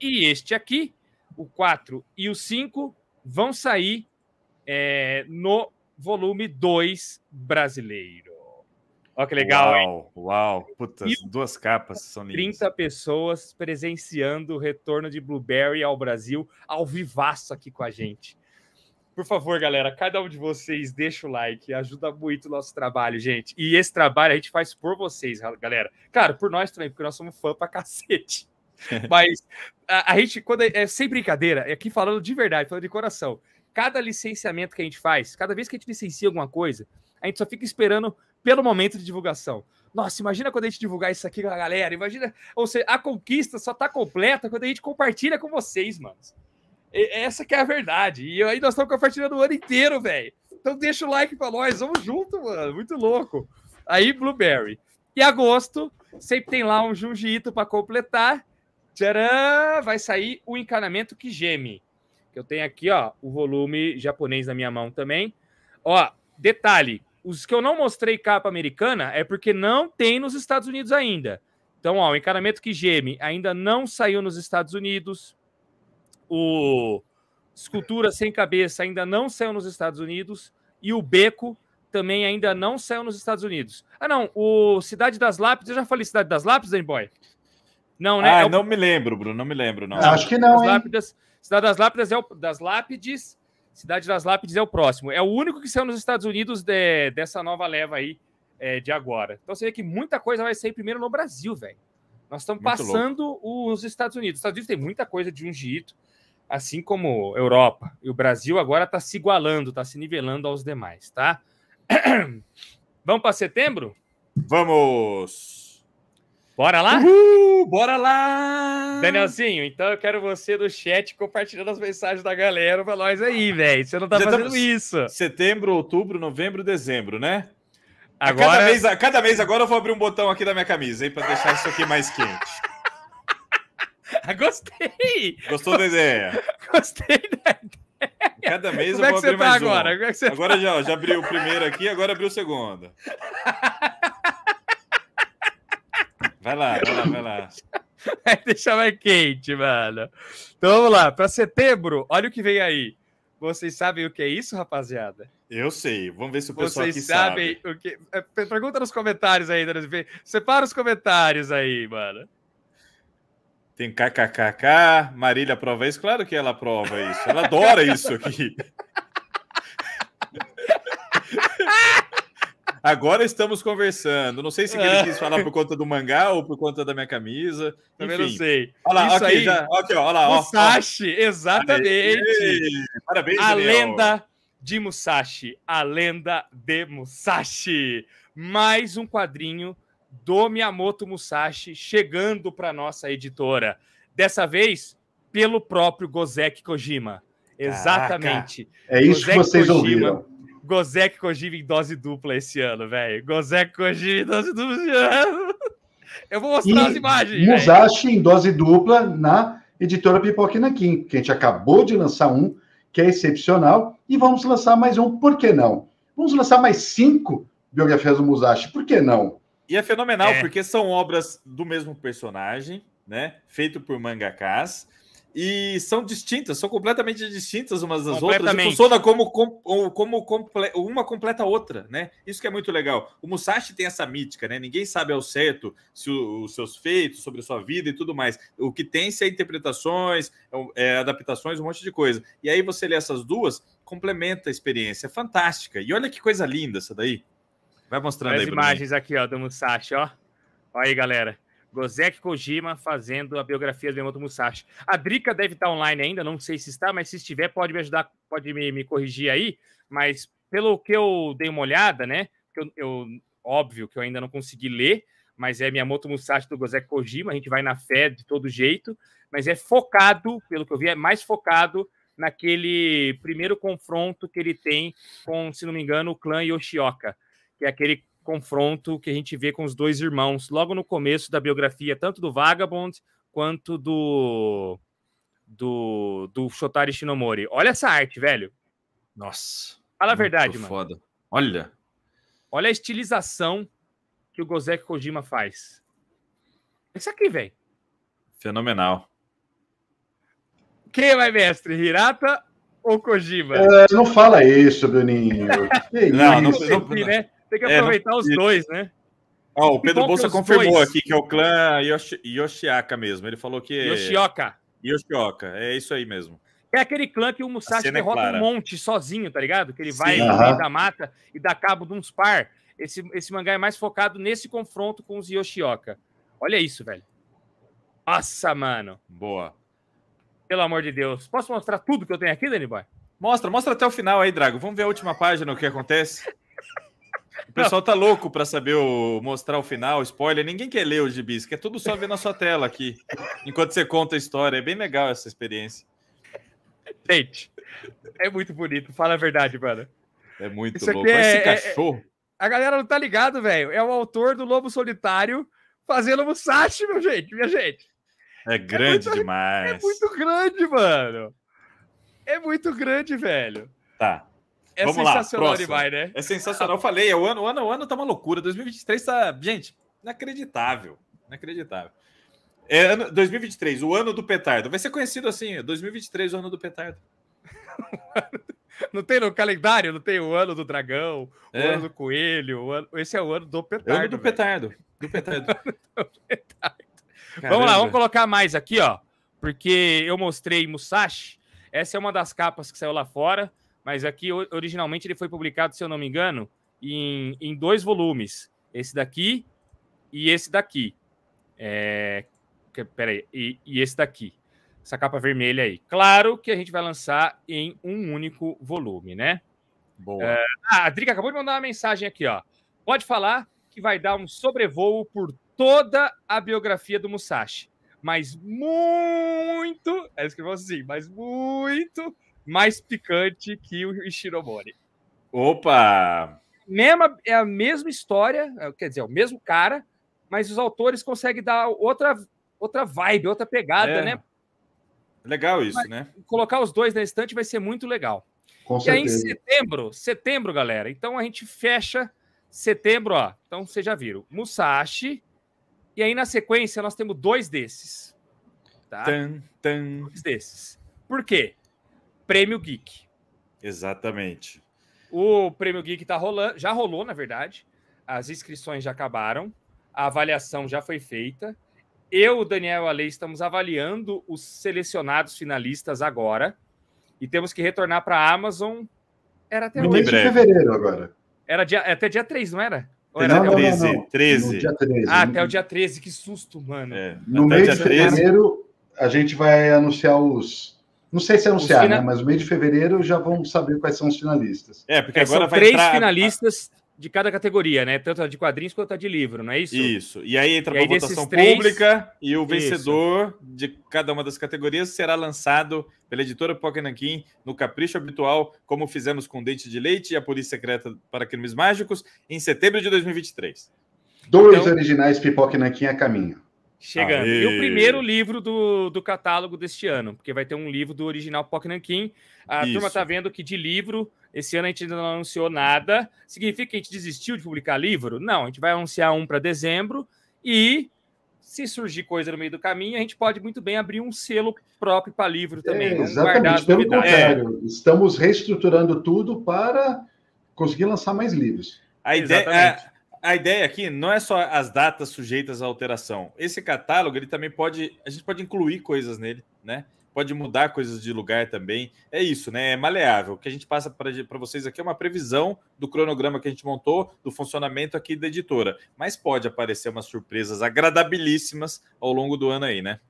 e este aqui, o 4 e o 5 vão sair é, no volume 2 brasileiro. Olha que legal, uau, hein? Uau, putz, e duas capas são lindas. 30 pessoas presenciando o retorno de Blueberry ao Brasil, ao vivaço aqui com a gente. Por favor, galera, cada um de vocês deixa o like, ajuda muito o nosso trabalho, gente. E esse trabalho a gente faz por vocês, galera. Claro, por nós também, porque nós somos fã pra cacete. Mas a, a, gente, quando é, é sem brincadeira, é aqui falando de verdade, falando de coração. Cada licenciamento que a gente faz, cada vez que a gente licencia alguma coisa, a gente só fica esperando pelo momento de divulgação. Nossa, imagina quando a gente divulgar isso aqui com a galera. Imagina, ou seja, a conquista só tá completa quando a gente compartilha com vocês, mano E, essa que é a verdade. E aí nós estamos compartilhando o ano inteiro, velho. Então deixa o like pra nós, vamos junto, mano. Muito louco. Aí, Blueberry. E agosto, sempre tem lá um Jujito para completar. Tcharam! Vai sair o encanamento que geme. Eu tenho aqui, ó, o volume japonês na minha mão também. Ó, detalhe: os que eu não mostrei capa americana é porque não tem nos Estados Unidos ainda. Então, ó, o encanamento que geme ainda não saiu nos Estados Unidos. O Escultura Sem Cabeça ainda não saiu nos Estados Unidos. E o Beco também ainda não saiu nos Estados Unidos. Ah, não, o Cidade das Lápides, eu já falei Cidade das Lápides, hein, boy? Não, né? Ah, é o... não me lembro, Bruno, não me lembro, não. Acho que não, lápidas, Cidade das Lápidas é o... das Lápides, Cidade das Lápides é o próximo. É o único que saiu nos Estados Unidos de... dessa nova leva aí é, de agora. Então você vê que muita coisa vai sair primeiro no Brasil, velho. Nós estamos Muito passando louco. os Estados Unidos. Os Estados Unidos tem muita coisa de um jeito, assim como Europa. E o Brasil agora está se igualando, está se nivelando aos demais, tá? Vamos para setembro? Vamos! Bora lá? Uhul, bora lá! Danielzinho, então eu quero você no chat compartilhando as mensagens da galera pra nós aí, velho. Você não tá Já tá fazendo isso. Setembro, outubro, novembro, dezembro, né? Agora... A cada, mês, a cada mês agora eu vou abrir um botão aqui da minha camisa, hein, pra deixar isso aqui mais quente. Gostei! Gostou da ideia? Gostei da ideia. Cada mês Como eu é vou é abrir tá mais agora? um. É agora tá? já, já abriu o primeiro aqui, agora abriu o segundo. Vai lá, vai lá, vai lá. mais quente, mano. Então vamos lá, para setembro, olha o que vem aí. Vocês sabem o que é isso, rapaziada? Eu sei. Vamos ver se o pessoal Vocês aqui sabem o que. É, pergunta nos comentários aí, Dona Separa os comentários aí, mano. Tem kkkk, Marília aprova isso? Claro que ela aprova isso. Ela adora isso aqui. Agora estamos conversando. Não sei se ele é. quis falar por conta do mangá ou por conta da minha camisa. Também não sei. Olha lá, Isso okay, aí, já, okay, olha lá. Musashi, ó, ó. exatamente. parabéns, A Daniel. lenda de Musashi. A lenda de Musashi. Mais um quadrinho do Miyamoto Musashi chegando para nossa editora. Dessa vez, pelo próprio Gozek Kojima. Exatamente. Caraca. é isso Gozek que vocês Kojima, ouviram Gozek Kojima em dose dupla esse ano, velho. Gozek Kojima em dose dupla esse ano. Eu vou mostrar e as imagens. Musashi véio. em dose dupla na editora Pipoquina Kim, que a gente acabou de lançar um, que é excepcional, e vamos lançar mais um, por que não? Vamos lançar mais cinco biografias do Musashi, por que não? E é fenomenal, é. porque são obras do mesmo personagem, né? Feito por mangakas e são distintas, são completamente distintas umas das outras, e funciona como, como, como comple, uma completa a outra, né? Isso que é muito legal. O Musashi tem essa mítica, né? Ninguém sabe ao certo se o, os seus feitos, sobre a sua vida e tudo mais. O que tem são é interpretações, é, é, adaptações, um monte de coisa. E aí você lê essas duas, complementa a experiência. É fantástica. E olha que coisa linda essa daí. Vai mostrando As imagens aqui, ó, do Musashi, ó. Olha aí, galera. Gozek Kojima fazendo a biografia do Miyamoto Musashi. A Drica deve estar online ainda, não sei se está, mas se estiver, pode me ajudar, pode me, me corrigir aí. Mas pelo que eu dei uma olhada, né? Eu, eu, óbvio que eu ainda não consegui ler, mas é Miyamoto Musashi do Gozek Kojima, a gente vai na fé de todo jeito, mas é focado, pelo que eu vi, é mais focado naquele primeiro confronto que ele tem com, se não me engano, o clã Yoshioka, que é aquele confronto que a gente vê com os dois irmãos, logo no começo da biografia, tanto do Vagabond quanto do do, do Shotari Shinomori. Olha essa arte, velho. Nossa. Fala a verdade, mano. Foda. Olha. Olha a estilização que o Gozek Kojima faz. É isso aqui, velho. Fenomenal. Quem vai, é mestre? Hirata ou Kojima? É, não fala isso, Bruninho. não, não, não, não, né? Tem que é, aproveitar é, os dois, né? Ó, o Pedro Bolsa confirmou dois. aqui que é o clã Yoshi, Yoshiaka mesmo. Ele falou que. É Yoshioka. Yoshioka, é isso aí mesmo. É aquele clã que o Musashi é derrota é um monte sozinho, tá ligado? Que ele vai Sim, no meio da mata e dá cabo de uns par. Esse, esse mangá é mais focado nesse confronto com os Yoshioka. Olha isso, velho. Nossa, mano. Boa. Pelo amor de Deus. Posso mostrar tudo que eu tenho aqui, Danny Boy? Mostra, mostra até o final aí, Drago. Vamos ver a última página, o que acontece. O pessoal tá louco pra saber o, mostrar o final, spoiler. Ninguém quer ler o gibis, quer é tudo só ver na sua tela aqui, enquanto você conta a história. É bem legal essa experiência. Gente, é muito bonito, fala a verdade, mano. É muito Isso louco. É, Esse é, é cachorro. É, a galera não tá ligado, velho. É o autor do Lobo Solitário fazendo Musashi, meu gente, minha gente. É grande é muito, é demais. É muito grande, mano. É muito grande, velho. Tá. É Vamos sensacional lá, demais, né? É sensacional. Eu falei, é o ano, o ano, o ano tá uma loucura. 2023 tá, gente, inacreditável. Inacreditável. É ano, 2023, o ano do petardo. Vai ser conhecido assim, 2023, o ano do petardo. Não tem no calendário, não tem o ano do dragão, o é. ano do coelho, ano... esse é o ano do petardo. Ano do petardo. Do petardo. do petardo. Vamos lá, vamos colocar mais aqui, ó. Porque eu mostrei Musashi. Essa é uma das capas que saiu lá fora mas aqui originalmente ele foi publicado, se eu não me engano, em, em dois volumes: esse daqui e esse daqui. É, peraí, e, e esse daqui. Essa capa vermelha aí. Claro que a gente vai lançar em um único volume, né? Boa. É, ah, a Drica acabou de mandar uma mensagem aqui, ó. Pode falar que vai dar um sobrevoo por toda a biografia do Musashi. Mas muito. Ela escreveu assim, mas muito mais picante que o Mori. Opa! Mesma, é a mesma história, é, quer dizer, é o mesmo cara, mas os autores conseguem dar outra, outra vibe, outra pegada, é. né? Legal isso, mas, né? Colocar os dois na estante vai ser muito legal. Com e certeza. aí em setembro, setembro, galera. Então a gente fecha setembro, ó. Então vocês já viram. Musashi. E aí na sequência nós temos dois desses. Tá? Tum, tum. Dois desses. Por quê? Prêmio Geek. Exatamente. O Prêmio Geek tá rolando, já rolou, na verdade. As inscrições já acabaram, a avaliação já foi feita. Eu, Daniel e Ale, estamos avaliando os selecionados finalistas agora. E temos que retornar para a Amazon. Era até no mês de fevereiro agora. Era dia, é até dia 3, não era? Ou era não, até não, 13, não, 13. dia 13. Ah, até o dia 13, que susto, mano. É. No mês de fevereiro, a gente vai anunciar os, não sei se anunciar, é fina... né? Mas no meio de fevereiro já vão saber quais são os finalistas. É, porque é, agora são vai três entrar... finalistas de cada categoria, né? Tanto a de quadrinhos quanto a de livro, não é isso? Isso. E aí entra uma votação três... pública e o vencedor isso. de cada uma das categorias será lançado pela editora Pocananquim no capricho habitual, como fizemos com Dente de Leite e a Polícia Secreta para Crimes Mágicos, em setembro de 2023. Dois então... originais Pipoca Nankin a caminho. Chegando. Aê. E o primeiro livro do, do catálogo deste ano, porque vai ter um livro do original Pocknankin. A Isso. turma tá vendo que de livro, esse ano a gente ainda não anunciou nada. Significa que a gente desistiu de publicar livro? Não, a gente vai anunciar um para dezembro e se surgir coisa no meio do caminho, a gente pode muito bem abrir um selo próprio para livro também. É, exatamente, pelo contrário. É. Estamos reestruturando tudo para conseguir lançar mais livros. A ideia, é, a ideia aqui não é só as datas sujeitas à alteração. Esse catálogo, ele também pode. A gente pode incluir coisas nele, né? Pode mudar coisas de lugar também. É isso, né? É maleável. O que a gente passa para vocês aqui é uma previsão do cronograma que a gente montou, do funcionamento aqui da editora. Mas pode aparecer umas surpresas agradabilíssimas ao longo do ano aí, né?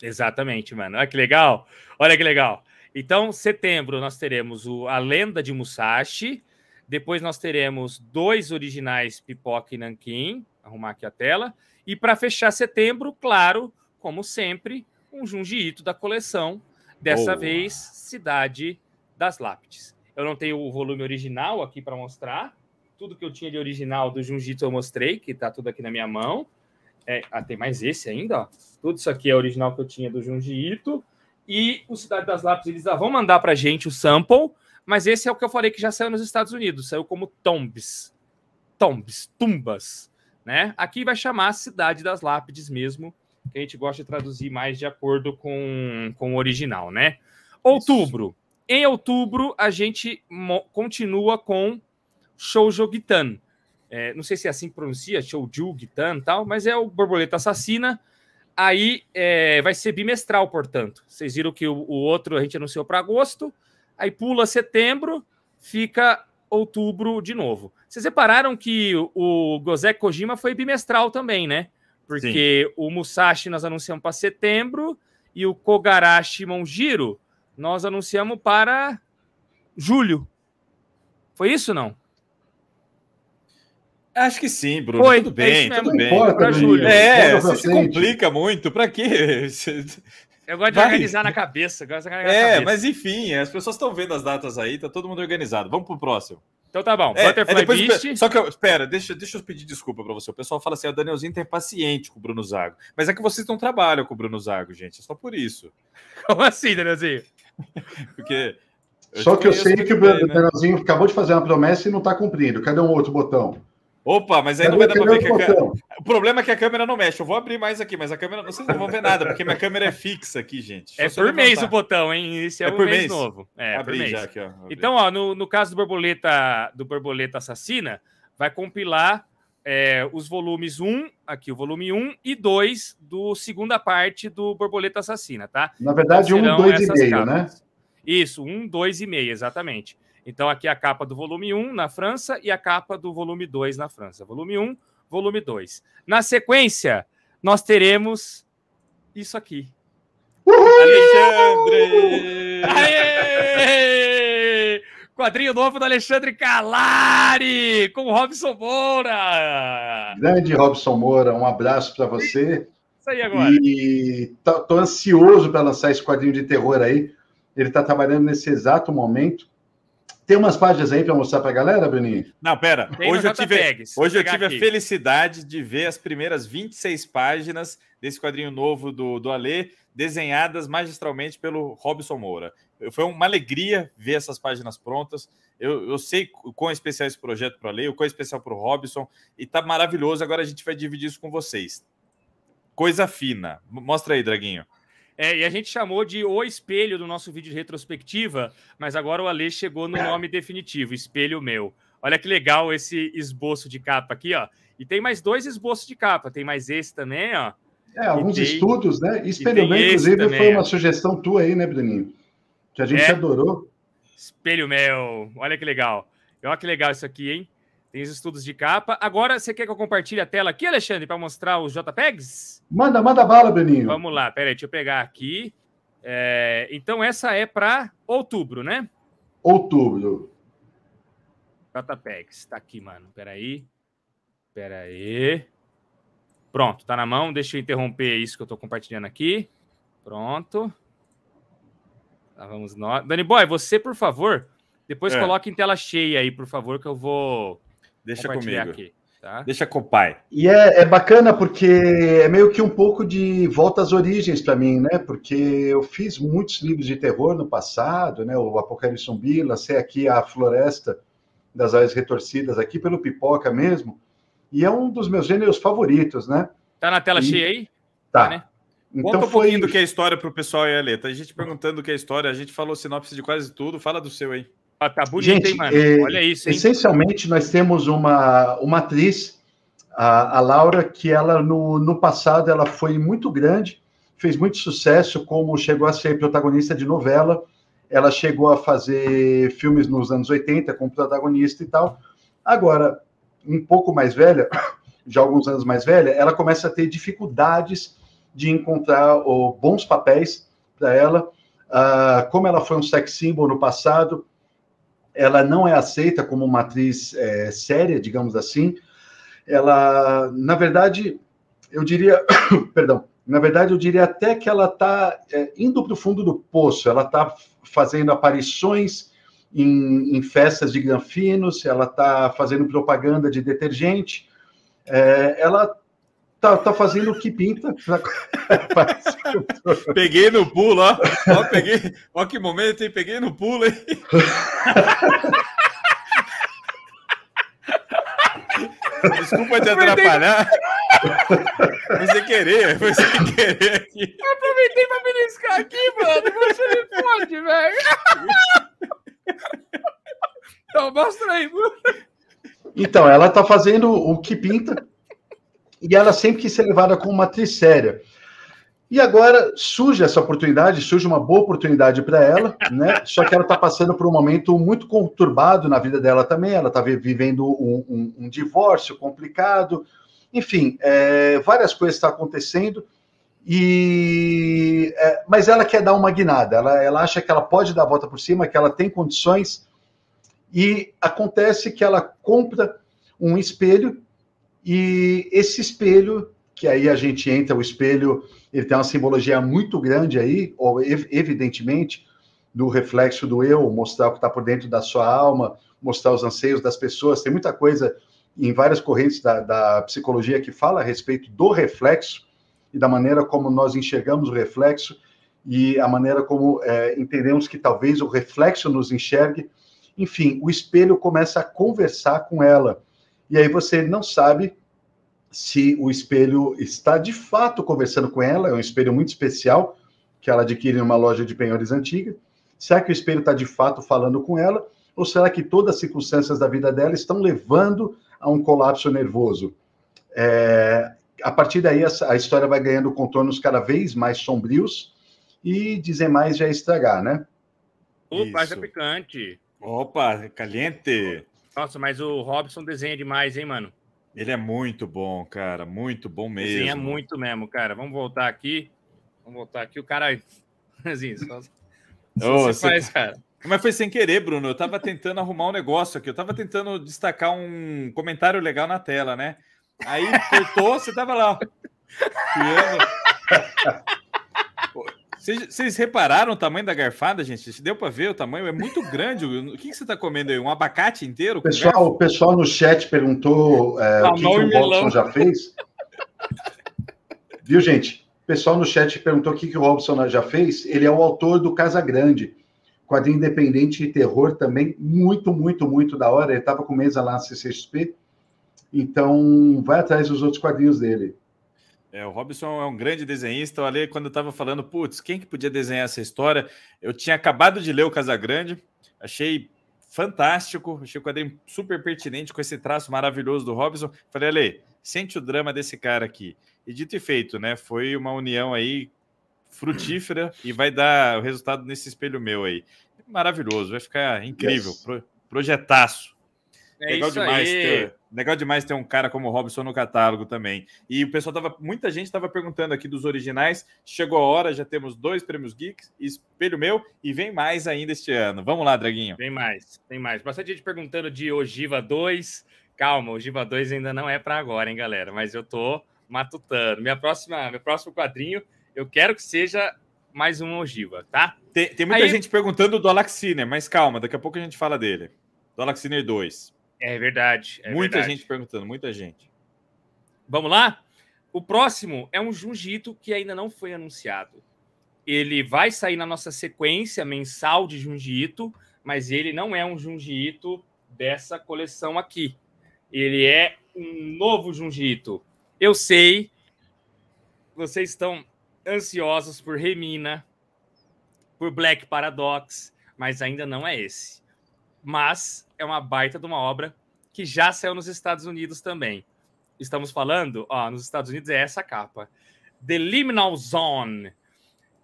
Exatamente, mano. Olha que legal. Olha que legal. Então, setembro, nós teremos o A Lenda de Musashi, depois nós teremos dois originais Pipoca e Nanquim, arrumar aqui a tela. E para fechar setembro, claro, como sempre, um Junjiito da coleção, dessa vez Cidade das Lápides. Eu não tenho o volume original aqui para mostrar. Tudo que eu tinha de original do Junjito eu mostrei, que está tudo aqui na minha mão. É, ah, tem mais esse ainda, ó. Tudo isso aqui é original que eu tinha do Junjito. E o Cidade das Lápides, eles já vão mandar para gente o sample mas esse é o que eu falei que já saiu nos Estados Unidos, saiu como Tombs. Tombs, Tumbas, né? Aqui vai chamar Cidade das Lápides mesmo, que a gente gosta de traduzir mais de acordo com, com o original, né? Outubro. Em outubro, a gente continua com Shoujo Gitan. É, não sei se é assim que pronuncia, Shoujo e tal, mas é o Borboleta Assassina. Aí é, vai ser bimestral, portanto. Vocês viram que o, o outro a gente anunciou para agosto aí pula setembro, fica outubro de novo. Vocês repararam que o Gozek Kojima foi bimestral também, né? Porque Sim. o Musashi nós anunciamos para setembro e o Kogarashi Monjiro nós anunciamos para julho. Foi isso não? Acho que sim, Bruno. Foi, tudo é bem, é tudo bem. Importa, É, você se complica muito. Para quê? Eu gosto de Vai. organizar na cabeça. Gosto de organizar é, na cabeça. mas enfim, as pessoas estão vendo as datas aí, tá todo mundo organizado. Vamos pro próximo. Então tá bom. É, Butterfly é depois, Beast. Só que, eu, espera, deixa, deixa eu pedir desculpa para você. O pessoal fala assim: o ah, Danielzinho tem paciente com o Bruno Zago. Mas é que vocês não trabalham com o Bruno Zago, gente. É só por isso. Como assim, Danielzinho? Porque. Só que eu sei que o né? Danielzinho né? acabou de fazer uma promessa e não tá cumprindo. Cadê um outro botão? Opa, mas aí não vai dar para ver que a câmera. O problema é que a câmera não mexe. Eu vou abrir mais aqui, mas a câmera. Vocês não vão ver nada, porque minha câmera é fixa aqui, gente. Deixa é por mês o botão, hein? Esse é, é o por mês, mês novo. É, abri por mês. já aqui, ó. Abri. Então, ó, no, no caso do borboleta, do borboleta assassina, vai compilar é, os volumes 1, aqui o volume 1 e 2 do segunda parte do Borboleta Assassina, tá? Na verdade, então, 1, 2 e meio, capas. né? Isso, 1, 2 e meio, exatamente. Então, aqui é a capa do volume 1 na França e a capa do volume 2 na França. Volume 1, volume 2. Na sequência, nós teremos isso aqui. Uhul! Alexandre! Aê! Quadrinho novo do Alexandre Calari com Robson Moura. Grande Robson Moura, um abraço para você. Isso aí agora. E tá, tô ansioso para lançar esse quadrinho de terror aí. Ele está trabalhando nesse exato momento tem umas páginas aí para mostrar para a galera, Bruninho? Não, pera. Tem hoje eu tive, hoje eu tive a felicidade de ver as primeiras 26 páginas desse quadrinho novo do, do Alê, desenhadas magistralmente pelo Robson Moura. Foi uma alegria ver essas páginas prontas. Eu, eu sei quão especial esse projeto para o Alê, o quão especial para o Robson, e tá maravilhoso. Agora a gente vai dividir isso com vocês. Coisa fina. Mostra aí, Draguinho. É, e a gente chamou de O Espelho do nosso vídeo de retrospectiva, mas agora o Alê chegou no nome definitivo, Espelho Meu. Olha que legal esse esboço de capa aqui, ó. E tem mais dois esboços de capa, tem mais esse também, ó. É, alguns tem, estudos, né? Espelho Meu, inclusive, também, foi uma ó. sugestão tua aí, né, Bruninho? Que a gente é. adorou. Espelho Meu, olha que legal. Olha que legal isso aqui, hein? Tem os estudos de capa. Agora, você quer que eu compartilhe a tela aqui, Alexandre, para mostrar os JPEGs? Manda, manda bala, Beninho. Vamos lá, peraí, deixa eu pegar aqui. É, então, essa é para outubro, né? Outubro. JPEGs, tá aqui, mano. Peraí. Peraí. Pronto, tá na mão. Deixa eu interromper isso que eu tô compartilhando aqui. Pronto. Tá, vamos nós. Dani Boy, você, por favor, depois é. coloque em tela cheia aí, por favor, que eu vou Deixa comigo. Aqui, tá? Deixa com o pai. E é, é bacana porque é meio que um pouco de volta às origens para mim, né? Porque eu fiz muitos livros de terror no passado, né? O Apocalipse Zumbi, lancei aqui a Floresta das Áreas Retorcidas, aqui pelo Pipoca mesmo. E é um dos meus gêneros favoritos, né? Tá na tela e... cheia aí? Tá. tá né? Então Conta um foi... pouquinho do que é a história para o pessoal aí, Aleta. a gente perguntando o que é a história, a gente falou sinopse de quase tudo. Fala do seu aí. Ah, tá bonito, Gente, hein, mano? É, Olha isso, hein? Essencialmente, nós temos uma, uma atriz, a, a Laura, que ela no, no passado ela foi muito grande, fez muito sucesso, como chegou a ser protagonista de novela, ela chegou a fazer filmes nos anos 80 como protagonista e tal. Agora, um pouco mais velha, já alguns anos mais velha, ela começa a ter dificuldades de encontrar oh, bons papéis para ela. Uh, como ela foi um sex symbol no passado, ela não é aceita como uma atriz é, séria, digamos assim. Ela, na verdade, eu diria, perdão, na verdade eu diria até que ela está é, indo para o fundo do poço. Ela está fazendo aparições em, em, festas de granfinos, ela está fazendo propaganda de detergente. É, ela tá, tá fazendo o que pinta. peguei no pulo, ó. ó peguei, ó que momento, hein? Peguei no pulo, hein? Desculpa te atrapalhar. Foi sem querer, foi sem querer aqui. Eu aproveitei pra beliscar aqui, mano. Você me fode, velho. Então, mostra aí, mano. Então, ela tá fazendo o que pinta e ela sempre quis ser levada como uma atriz séria. E agora surge essa oportunidade, surge uma boa oportunidade para ela, né? Só que ela está passando por um momento muito conturbado na vida dela também. Ela está vivendo um, um, um, divórcio complicado, enfim, é, várias coisas estão tá acontecendo. E é, mas ela quer dar uma guinada. Ela, ela acha que ela pode dar a volta por cima, que ela tem condições. E acontece que ela compra um espelho e esse espelho, que aí a gente entra, o espelho, ele tem uma simbologia muito grande aí, evidentemente, do reflexo do eu, mostrar o que está por dentro da sua alma, mostrar os anseios das pessoas. Tem muita coisa em várias correntes da, da psicologia que fala a respeito do reflexo e da maneira como nós enxergamos o reflexo e a maneira como é, entendemos que talvez o reflexo nos enxergue. Enfim, o espelho começa a conversar com ela. E aí você não sabe se o espelho está de fato conversando com ela, é um espelho muito especial que ela adquire numa loja de penhores antiga. Será que o espelho está de fato falando com ela? Ou será que todas as circunstâncias da vida dela estão levando a um colapso nervoso? É, a partir daí, a, história vai ganhando contornos cada vez mais sombrios e dizer mais já é estragar, né? Opa, é Isso. já picante. Opa, caliente. Nossa, mas o Robson desenha demais, hein, mano? Ele é muito bom, cara. Muito bom mesmo. Desenha muito mesmo, cara. Vamos voltar aqui. Vamos voltar aqui. O cara. Assim, só, só você faz, cara. Mas foi sem querer, Bruno. Eu tava tentando arrumar um negócio aqui. Eu tava tentando destacar um comentário legal na tela, né? Aí cortou, você tava lá. Ó, Vocês repararam o tamanho da garfada, gente? Deu para ver o tamanho? É muito grande. O que, que você está comendo aí? Um abacate inteiro? Pessoal, o pessoal no chat perguntou é, o que, que o Robson já fez. Viu, gente? O pessoal no chat perguntou o que, que o Robson já fez. Ele é o autor do Casa Grande, quadrinho independente de terror também. Muito, muito, muito da hora. Ele estava com mesa lá na CCXP. Então, vai atrás dos outros quadrinhos dele. É, o Robson é um grande desenhista. Olhei quando eu estava falando, putz, quem que podia desenhar essa história? Eu tinha acabado de ler o Casagrande, achei fantástico, achei o quadrinho super pertinente com esse traço maravilhoso do Robson. Falei, Ale, sente o drama desse cara aqui. E dito e feito, né? Foi uma união aí frutífera e vai dar o resultado nesse espelho meu aí. Maravilhoso, vai ficar incrível, yes. pro, projetaço. É legal demais aí. ter, legal demais ter um cara como o Robson no catálogo também. E o pessoal tava, muita gente estava perguntando aqui dos originais. Chegou a hora, já temos dois prêmios Geeks, espelho meu e vem mais ainda este ano. Vamos lá, Draguinho. Vem mais, tem mais. Bastante gente perguntando de Ogiva 2. Calma, Ogiva 2 ainda não é para agora, hein, galera, mas eu tô matutando. Minha próxima, meu próximo quadrinho, eu quero que seja mais um Ogiva, tá? Tem, tem muita aí... gente perguntando do Alaxiner, mas calma, daqui a pouco a gente fala dele. Do Alaxiner 2. É verdade. É muita verdade. gente perguntando, muita gente. Vamos lá? O próximo é um Jujito que ainda não foi anunciado. Ele vai sair na nossa sequência mensal de Jujito, mas ele não é um Jujito dessa coleção aqui. Ele é um novo Jujito. Eu sei, vocês estão ansiosos por Remina, por Black Paradox, mas ainda não é esse mas é uma baita de uma obra que já saiu nos Estados Unidos também. Estamos falando, ó, nos Estados Unidos é essa capa. The Liminal Zone,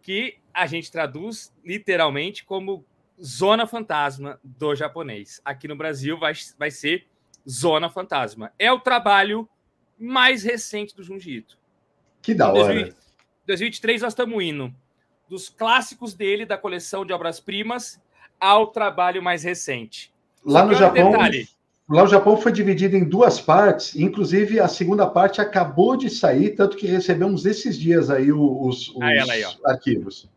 que a gente traduz literalmente como Zona Fantasma do japonês. Aqui no Brasil vai, vai ser Zona Fantasma. É o trabalho mais recente do Junji Que da hora. Em 2023 nós estamos indo dos clássicos dele, da coleção de obras-primas, ao trabalho mais recente. Lá no Japão, lá no Japão foi dividido em duas partes, inclusive a segunda parte acabou de sair, tanto que recebemos esses dias aí os, ah, os aí, aí, arquivos.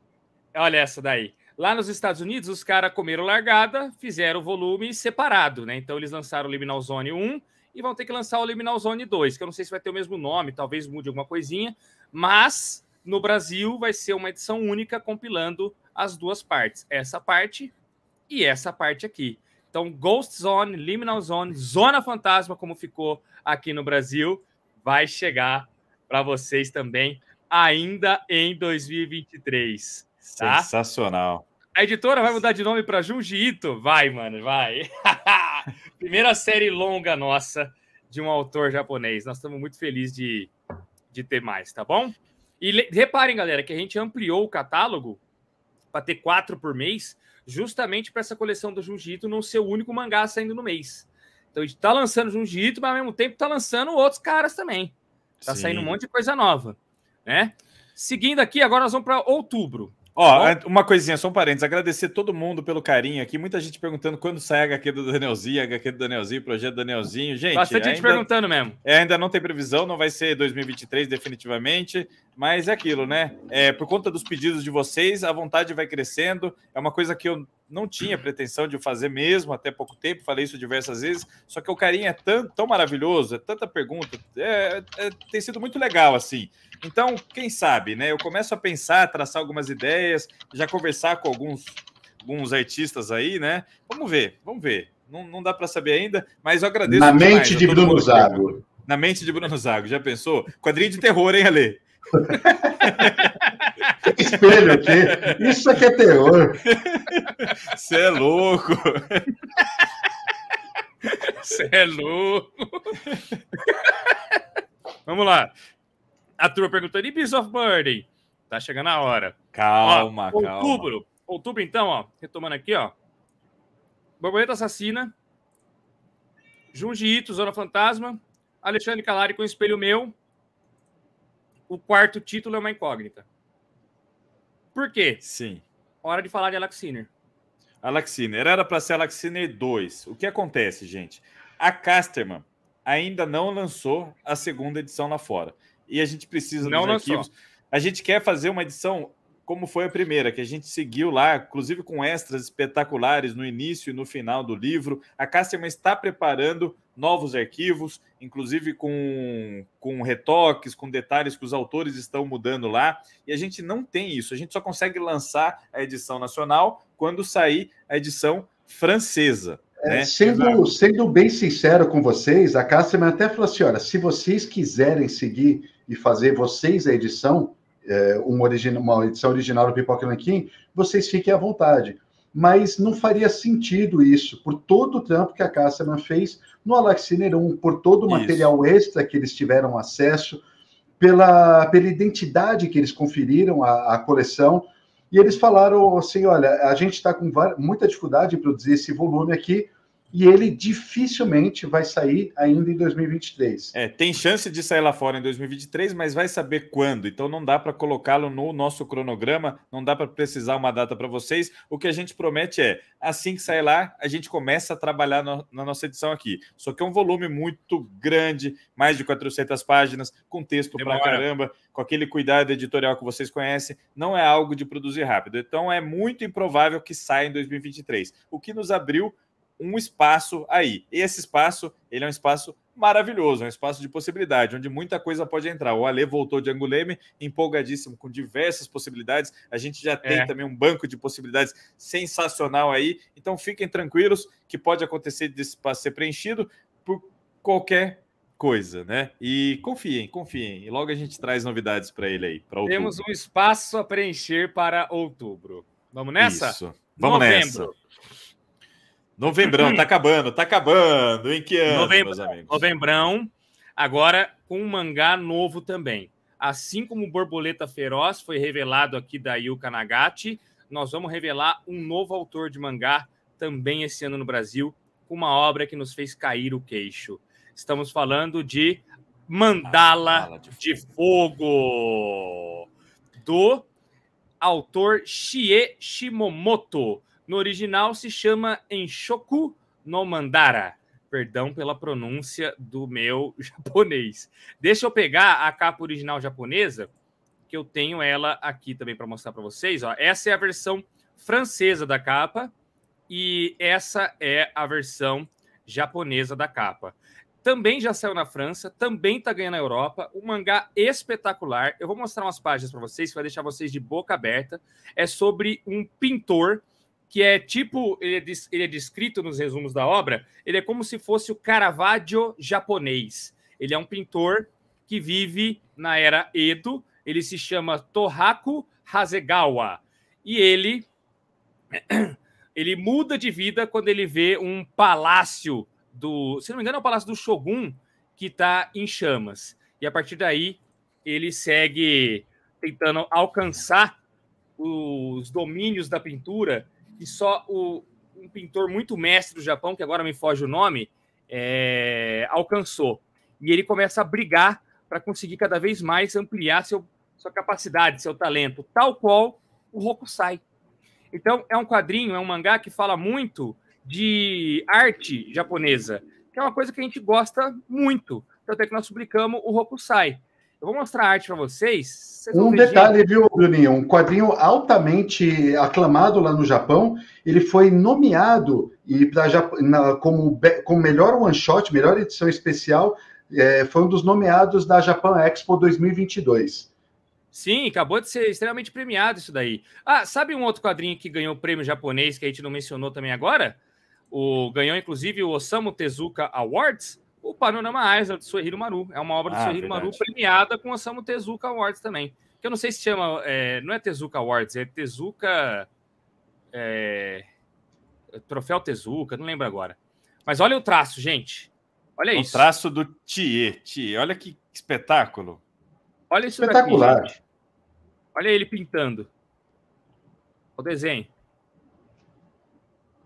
Olha essa daí. Lá nos Estados Unidos, os caras comeram largada, fizeram o volume separado, né? Então eles lançaram o Liminal Zone 1 e vão ter que lançar o Liminal Zone 2, que eu não sei se vai ter o mesmo nome, talvez mude alguma coisinha, mas no Brasil vai ser uma edição única compilando as duas partes. Essa parte e essa parte aqui. Então, Ghost Zone, Liminal Zone, Zona Fantasma, como ficou aqui no Brasil, vai chegar para vocês também ainda em 2023. Tá? Sensacional. A editora vai mudar de nome para Junji Ito? Vai, mano, vai. Primeira série longa nossa de um autor japonês. Nós estamos muito felizes de, de ter mais, tá bom? E reparem, galera, que a gente ampliou o catálogo para ter quatro por mês justamente para essa coleção do jiu não ser o único mangá saindo no mês. Então ele está lançando jiu mas ao mesmo tempo está lançando outros caras também. Está saindo um monte de coisa nova, né? Seguindo aqui, agora nós vamos para outubro. Ó, tá uma coisinha, só um parênteses. Agradecer todo mundo pelo carinho aqui. Muita gente perguntando quando sai a HQ do Danielzinho, HQ do Danielzinho, projeto do Danielzinho. Gente, bastante ainda, gente perguntando mesmo. É, ainda não tem previsão, não vai ser 2023 definitivamente, mas é aquilo, né? É, por conta dos pedidos de vocês, a vontade vai crescendo. É uma coisa que eu não tinha pretensão de fazer mesmo até pouco tempo, falei isso diversas vezes, só que o carinho é tão, tão maravilhoso, é tanta pergunta, é, é, tem sido muito legal assim. Então, quem sabe, né? Eu começo a pensar, traçar algumas ideias, já conversar com alguns, alguns artistas aí, né? Vamos ver, vamos ver. Não, não dá para saber ainda, mas eu agradeço. Na demais, mente de Bruno Zago. Na mente de Bruno Zago, já pensou? Quadrinho de terror, hein, Ale? espelho aqui. Isso aqui é terror. Você é louco. Você é louco. Vamos lá. A turma perguntando: e Beast of Burden? Tá chegando a hora. Calma, ó, calma. Outubro. Outubro, então, ó. Retomando aqui, ó. Borboleta Assassina. Junji Ito, Zona Fantasma. Alexandre Calari com Espelho Meu. O quarto título é uma incógnita. Por quê? Sim. Hora de falar de Alex Sinner. Alex Sinner. Era para ser Alex Sinner 2. O que acontece, gente? A Casterman ainda não lançou a segunda edição lá fora. E a gente precisa não dos lançou. arquivos. A gente quer fazer uma edição como foi a primeira, que a gente seguiu lá, inclusive com extras espetaculares no início e no final do livro. A Cássia está preparando novos arquivos, inclusive com, com retoques, com detalhes que os autores estão mudando lá. E a gente não tem isso, a gente só consegue lançar a edição nacional quando sair a edição francesa. É, né? sendo, sendo bem sincero com vocês, a Cássia até falou assim: olha, se vocês quiserem seguir e fazer vocês a edição, é, uma, origina, uma edição original do Pipoca Nanquim, vocês fiquem à vontade. Mas não faria sentido isso, por todo o trampo que a Casterman fez no Alaxiner 1, por todo o material isso. extra que eles tiveram acesso, pela, pela identidade que eles conferiram à, à coleção. E eles falaram assim: olha, a gente está com muita dificuldade em produzir esse volume aqui, e ele dificilmente vai sair ainda em 2023. É, tem chance de sair lá fora em 2023, mas vai saber quando. Então não dá para colocá-lo no nosso cronograma, não dá para precisar uma data para vocês. O que a gente promete é, assim que sair lá, a gente começa a trabalhar no, na nossa edição aqui. Só que é um volume muito grande, mais de 400 páginas, com texto para caramba, com aquele cuidado editorial que vocês conhecem, não é algo de produzir rápido. Então é muito improvável que saia em 2023. O que nos abriu um espaço aí. Esse espaço, ele é um espaço maravilhoso, é um espaço de possibilidade, onde muita coisa pode entrar. O Ale voltou de Anguleme, empolgadíssimo com diversas possibilidades. A gente já tem é. também um banco de possibilidades sensacional aí. Então fiquem tranquilos que pode acontecer desse espaço ser preenchido por qualquer coisa, né? E confiem, confiem. E logo a gente traz novidades para ele aí. Temos um espaço a preencher para outubro. Vamos nessa? Isso. Vamos Novembro. nessa. Novembrão, tá acabando, tá acabando. Em que ano, novembrão, meus amigos? Novembrão, agora com um mangá novo também. Assim como Borboleta Feroz foi revelado aqui da Yuka Nagati, nós vamos revelar um novo autor de mangá também esse ano no Brasil, com uma obra que nos fez cair o queixo. Estamos falando de Mandala de Fogo, do autor Shie Shimomoto. No original se chama Enshoku no Mandara. Perdão pela pronúncia do meu japonês. Deixa eu pegar a capa original japonesa, que eu tenho ela aqui também para mostrar para vocês. Ó. Essa é a versão francesa da capa e essa é a versão japonesa da capa. Também já saiu na França, também está ganhando na Europa. Um mangá espetacular. Eu vou mostrar umas páginas para vocês, que vai deixar vocês de boca aberta. É sobre um pintor que é tipo, ele é, des, ele é descrito nos resumos da obra, ele é como se fosse o Caravaggio japonês. Ele é um pintor que vive na era Edo, ele se chama Tohaku Hasegawa. E ele ele muda de vida quando ele vê um palácio do, se não me engano, é o palácio do shogun que está em chamas. E a partir daí, ele segue tentando alcançar os domínios da pintura que só o, um pintor muito mestre do Japão, que agora me foge o nome, é, alcançou. E ele começa a brigar para conseguir cada vez mais ampliar seu, sua capacidade, seu talento, tal qual o Hokusai. Então, é um quadrinho, é um mangá que fala muito de arte japonesa, que é uma coisa que a gente gosta muito. Tanto é que nós publicamos o Hokusai. Eu vou mostrar a arte para vocês. vocês um detalhe, viu, Bruninho? Um quadrinho altamente aclamado lá no Japão. Ele foi nomeado e pra, na, como, como melhor one-shot, melhor edição especial. É, foi um dos nomeados da Japan Expo 2022. Sim, acabou de ser extremamente premiado isso daí. Ah, sabe um outro quadrinho que ganhou o prêmio japonês que a gente não mencionou também agora? O ganhou inclusive o Osamu Tezuka Awards o Panorama Island, do Suehiro Maru. É uma obra do ah, Maru premiada com a Samu Tezuka Awards também. Que eu não sei se chama... É, não é Tezuka Awards, é Tezuka... É, troféu Tezuka, não lembro agora. Mas olha o traço, gente. Olha é o isso. O traço do Tietê. Olha que espetáculo. Olha isso Espetacular. Daqui, olha ele pintando. O desenho.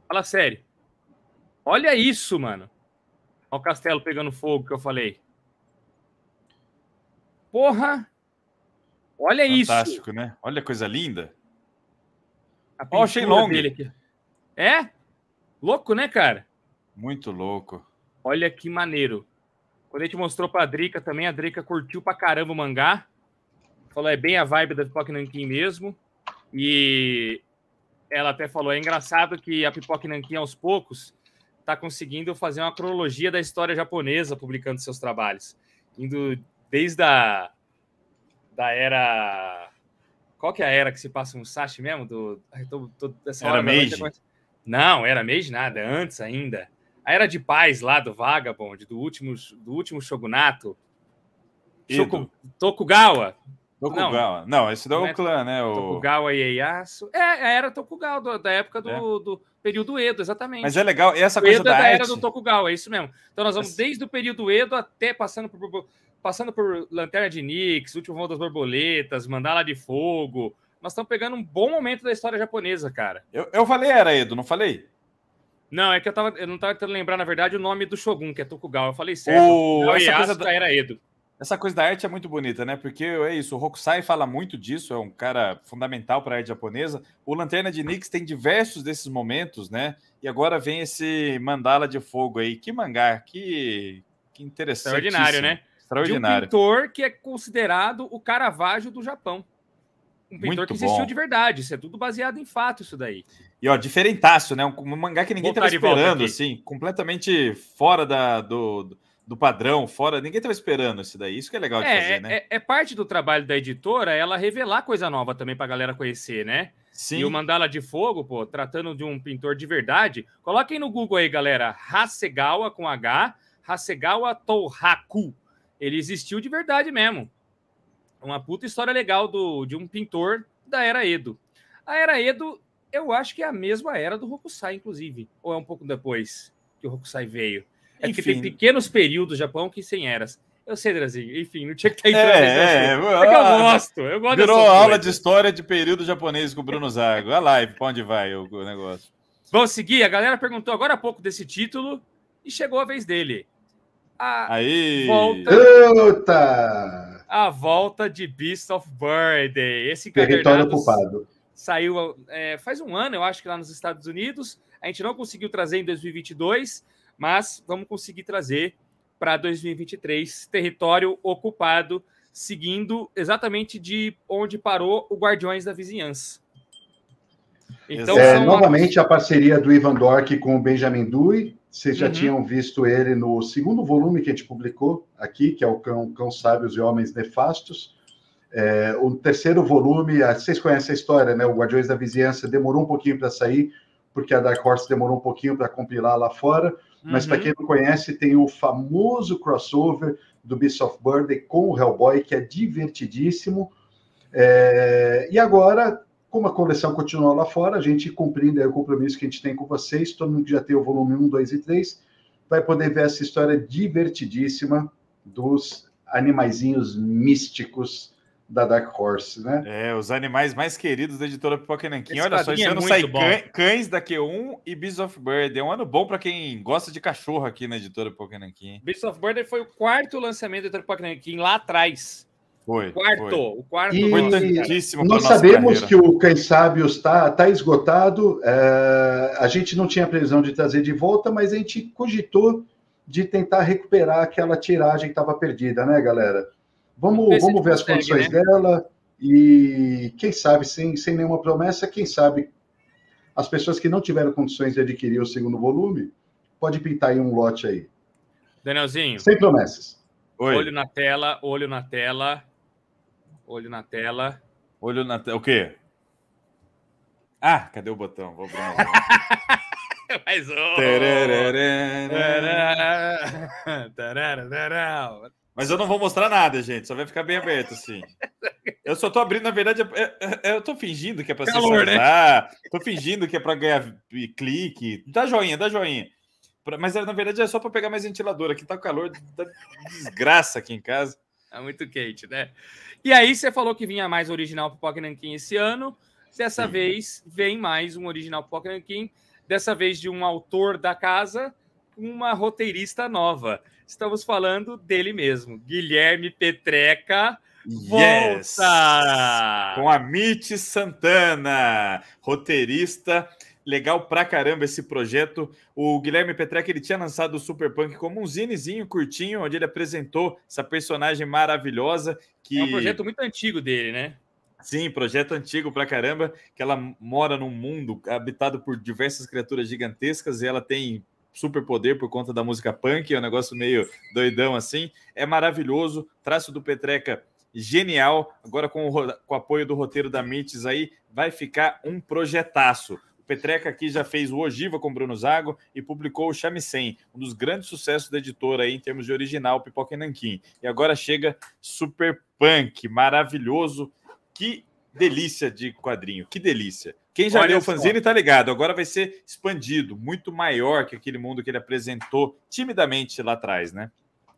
Fala sério. Olha isso, mano. Olha o castelo pegando fogo que eu falei. Porra! Olha Fantástico, isso! Fantástico, né? Olha a coisa linda. A Olha o Shenlong. Dele aqui. É? Louco, né, cara? Muito louco. Olha que maneiro. Quando a gente mostrou pra Drica também, a Drica curtiu pra caramba o mangá. Falou, é bem a vibe da Pipoca Nankin mesmo. E ela até falou, é engraçado que a Pipoca Nankin, aos poucos, está conseguindo fazer uma cronologia da história japonesa publicando seus trabalhos, indo desde a da era qual que é a era que se passa no sashi mesmo? Do, tô, tô, essa era Meiji? Não, era Meiji nada, antes ainda. A era de paz lá do Vagabond, do último, do último Shogunato. Tokugawa. Tokugawa. Não, não esse daí é o clã, né? O... Tokugawa e Ieyasu. É, a era Tokugawa, da época do, é. do, Período Edo, exatamente. Mas é legal, e essa o coisa Edo da, é da era do Tokugawa, é isso mesmo. Então nós vamos desde o período Edo até passando por, passando por Lanterna de Nix, Último Voo das Borboletas, Mandala de Fogo. Nós estamos pegando um bom momento da história japonesa, cara. Eu, eu falei era Edo, não falei? Não, é que eu, tava, eu não estava tentando lembrar, na verdade, o nome do Shogun, que é Tokugawa. Eu falei certo. O, não, essa coisa da... era Edo. Essa coisa da arte é muito bonita, né? Porque é isso, o Hokusai fala muito disso, é um cara fundamental para a arte japonesa. O Lanterna de Nix tem diversos desses momentos, né? E agora vem esse Mandala de Fogo aí. Que mangá, que, que interessante. Extraordinário, né? Extraordinário. De um pintor que é considerado o Caravaggio do Japão. Um pintor muito que existiu bom. de verdade. Isso é tudo baseado em fato, isso daí. E ó, diferentaço, né? Um, um mangá que ninguém estava esperando, assim, completamente fora da, do, do do padrão, fora. Ninguém estava esperando isso daí. Isso que é legal de é, fazer, é, né? É, é, parte do trabalho da editora ela revelar coisa nova também para a galera conhecer, né? Sim. E o Mandala de Fogo, pô, tratando de um pintor de verdade. Coloquem no Google aí, galera. Hasegawa com H, Hasegawa Tohaku. Ele existiu de verdade mesmo. Uma puta história legal do, de um pintor da Era Edo. A Era Edo, eu acho que é a mesma era do Hokusai, inclusive. Ou é um pouco depois que o Hokusai veio? É Enfim. tem pequenos períodos Japão que sem eras. Eu sei, Drazinho. Enfim, não tinha que estar em é, é, é que eu gosto. Eu gosto Virou aula coisa. de história de período japonês com o Bruno Zago. A é live, pra onde vai o negócio? Vamos seguir. A galera perguntou agora há pouco desse título e chegou a vez dele. A Aí. volta. Eita! A volta de Beast of Birthday. Esse Território ocupado. Saiu é, faz um ano, eu acho que lá nos Estados Unidos. A gente não conseguiu trazer em 2022 mas vamos conseguir trazer para 2023 território ocupado, seguindo exatamente de onde parou o Guardiões da Vizinhança. Então, é, são... Novamente a parceria do Ivan Dork com o Benjamin Dui. Vocês já uhum. tinham visto ele no segundo volume que a gente publicou aqui, que é o Cão, Cão Sábios e Homens Nefastos. É, o terceiro volume, ah, vocês conhecem a história, né? O Guardiões da Vizinhança demorou um pouquinho para sair, porque a Dark Horse demorou um pouquinho para compilar lá fora. Mas uhum. para quem não conhece, tem o famoso crossover do Beast of Burden com o Hellboy, que é divertidíssimo. É... E agora, como a coleção continua lá fora, a gente cumprindo o compromisso que a gente tem com vocês, todo mundo que já tem o volume 1, 2 e 3, vai poder ver essa história divertidíssima dos animaizinhos místicos da Dark Horse, né? É, os animais mais queridos da editora Pipoca Nankin. Olha só, esse é ano sai Cães da Q1 e Beast of Bird. É um ano bom para quem gosta de cachorro aqui na editora Pipoca Nankin. Beast of Bird foi o quarto lançamento da editora Pipoca Nankin lá atrás. Foi. Quarto, foi. o quarto. E foi tantíssimo nós sabemos carreira. que o Cães Sábios está tá esgotado. É, a gente não tinha previsão de trazer de volta, mas a gente cogitou de tentar recuperar aquela tiragem que estava perdida, né, galera? Vamos, vamos ver as condições né? dela e quem sabe, sem, sem nenhuma promessa, quem sabe as pessoas que não tiveram condições de adquirir o segundo volume, pode pintar aí um lote aí. Danielzinho. Sem promessas. Oi. Olho na tela, olho na tela. Olho na tela. Olho na tela. O quê? Ah, cadê o botão? Vou abrir um... Mais um. Mas eu não vou mostrar nada, gente. Só vai ficar bem aberto, assim. Eu só tô abrindo, na verdade, eu, é, é, é, eu, tô fingindo que é pra se Calor, né? Tô fingindo que é pra ganhar clique. Dá joinha, dá joinha. Mas na verdade é só para pegar mais ventilador. Aqui tá o calor da tá desgraça aqui em casa. Tá muito quente, né? E aí você falou que vinha mais original Pipoca Nankin esse ano. Dessa Sim. vez vem mais um original Pipoca Nankin. Dessa vez de um autor da casa, uma roteirista nova estamos falando dele mesmo, Guilherme Petreca. Volta! Yes. Com a Mitch Santana, roteirista. Legal pra caramba esse projeto. O Guilherme Petreca ele tinha lançado o Super Punk como um zinezinho curtinho, onde ele apresentou essa personagem maravilhosa. Que... É um projeto muito antigo dele, né? Sim, projeto antigo pra caramba, que ela mora num mundo habitado por diversas criaturas gigantescas e ela tem superpoder por conta da música punk, é um negócio meio doidão assim. É maravilhoso, traço do Petreca genial. Agora com o, com o apoio do roteiro da Mites aí, vai ficar um projetaço. O Petreca aqui já fez o Ogiva com Bruno Zago e publicou o Chamicem, um dos grandes sucessos da editora aí em termos de original, Pipoca e Nanquim. E agora chega Super Punk, maravilhoso. Que delícia de quadrinho, que delícia. Quem já Olha leu o fanzine está ligado, agora vai ser expandido, muito maior que aquele mundo que ele apresentou timidamente lá atrás, né?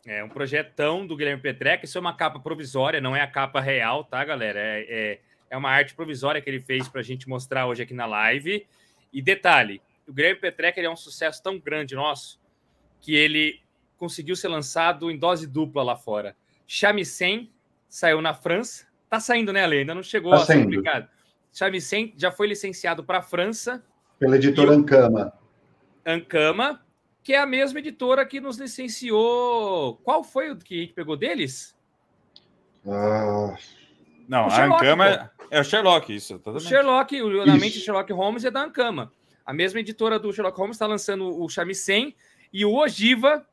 É um projetão do Guilherme Petreca, isso é uma capa provisória, não é a capa real, tá, galera? É, é, é uma arte provisória que ele fez para a gente mostrar hoje aqui na live. E detalhe, o Guilherme Petreca é um sucesso tão grande nosso que ele conseguiu ser lançado em dose dupla lá fora. Chamisem saiu na França, Tá saindo, né, Ale? Ainda não chegou tá a ser publicado. já foi licenciado para a França. Pela editora Ancama. Ancama, que é a mesma editora que nos licenciou. Qual foi o que a gente pegou deles? Ah. Não, a Ancama é, é o Sherlock, isso. Totalmente. O Sherlock, o, na mente Sherlock Holmes é da Ancama. A mesma editora do Sherlock Holmes está lançando o Chamisem e o Ogiva,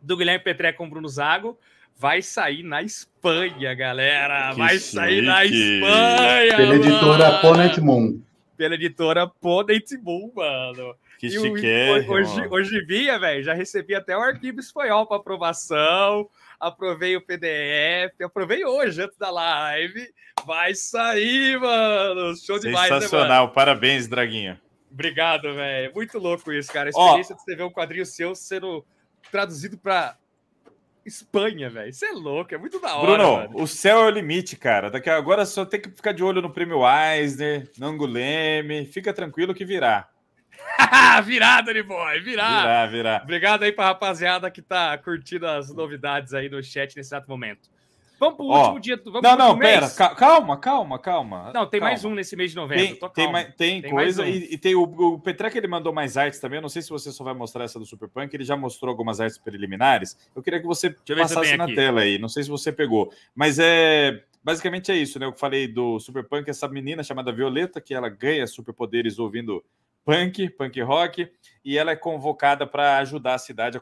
do Guilherme Petré com Bruno Zago, vai sair na Espanha, galera. Que vai chique. sair na Espanha. Pela mano. editora Ponent Moon. Pela editora Ponent Moon, mano. Que chique. Hoje, hoje via, velho, já recebi até o arquivo espanhol para aprovação. Aprovei o PDF, aprovei hoje antes da live. Vai sair, mano. Show demais, né, Sensacional. Né, Parabéns, Draguinha. Obrigado, velho. Muito louco isso, cara. A experiência de você ver um quadrinho seu sendo traduzido para Espanha, velho. Isso é louco, é muito da hora. Bruno, mano. o céu é o limite, cara. Daqui agora só tem que ficar de olho no prêmio Eisner, no Anguleme. Fica tranquilo que virá. virá, Dani Boy, virá. Virá, virá. Obrigado aí pra rapaziada que tá curtindo as novidades aí no chat nesse exato momento. Vamos pro Ó, último dia. Vamos não, não, pera. Calma, calma, calma. Não, tem calma. mais um nesse mês de novembro. Tem, mais, tem, tem coisa. Mais um. e, e, tem o, o Petrec, ele mandou mais artes também. Eu não sei se você só vai mostrar essa do Super Punk. Ele já mostrou algumas artes preliminares. Eu queria que você Deixa passasse na aqui. tela aí. Não sei se você pegou. Mas é. Basicamente é isso, né? Eu falei do Super Punk, essa menina chamada Violeta, que ela ganha superpoderes ouvindo punk, punk rock, e ela é convocada para ajudar a cidade a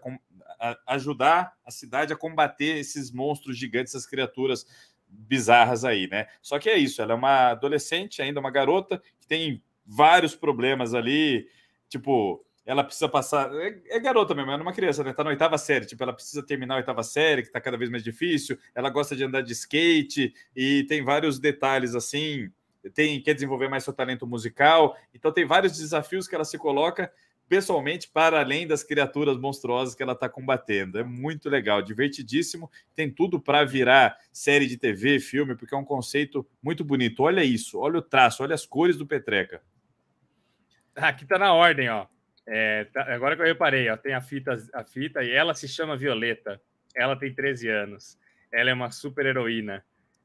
ajudar a cidade a combater esses monstros gigantes, essas criaturas bizarras aí, né? Só que é isso, ela é uma adolescente, ainda uma garota, que tem vários problemas ali, tipo, ela precisa passar. É, é garota mesmo, ela é uma criança, né? Tá na oitava série, tipo, ela precisa terminar a oitava série, que tá cada vez mais difícil, ela gosta de andar de skate, e tem vários detalhes assim, tem quer desenvolver mais seu talento musical, então tem vários desafios que ela se coloca pessoalmente para além das criaturas monstruosas que ela está combatendo. É muito legal, divertidíssimo, tem tudo para virar série de TV, filme, porque é um conceito muito bonito. Olha isso, olha o traço, olha as cores do Petreca. Ah, aqui está na ordem, ó. É, tá, agora que eu reparei, ó, tem a fita, a fita e ela se chama Violeta. Ela tem 13 anos. Ela é uma super heroína.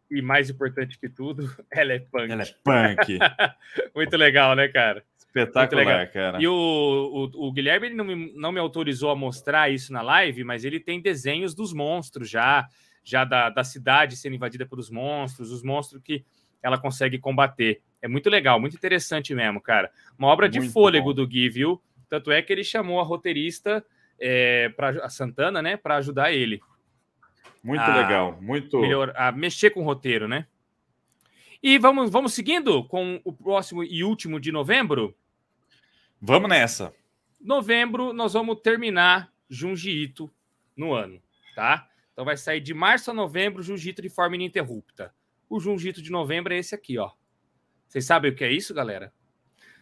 E mais importante que tudo, ela é punk. Ela é punk. Muito legal, né, cara? Espetacular, cara. E o, o, o Guilherme não me, não me autorizou a mostrar isso na live, mas ele tem desenhos dos monstros já, já da, da cidade sendo invadida pelos monstros, os monstros que ela consegue combater. É muito legal, muito interessante mesmo, cara. Uma obra muito de fôlego bom. do Gui, viu? Tanto é que ele chamou a roteirista, é, pra, a Santana, né, para ajudar ele. Muito a, legal, muito. Melhor, a mexer com o roteiro, né? E vamos, vamos seguindo com o próximo e último de novembro. Vamos nessa. Novembro, nós vamos terminar Jungito no ano, tá? Então vai sair de março a novembro Jungito de forma ininterrupta. O Jungito de novembro é esse aqui, ó. Vocês sabem o que é isso, galera?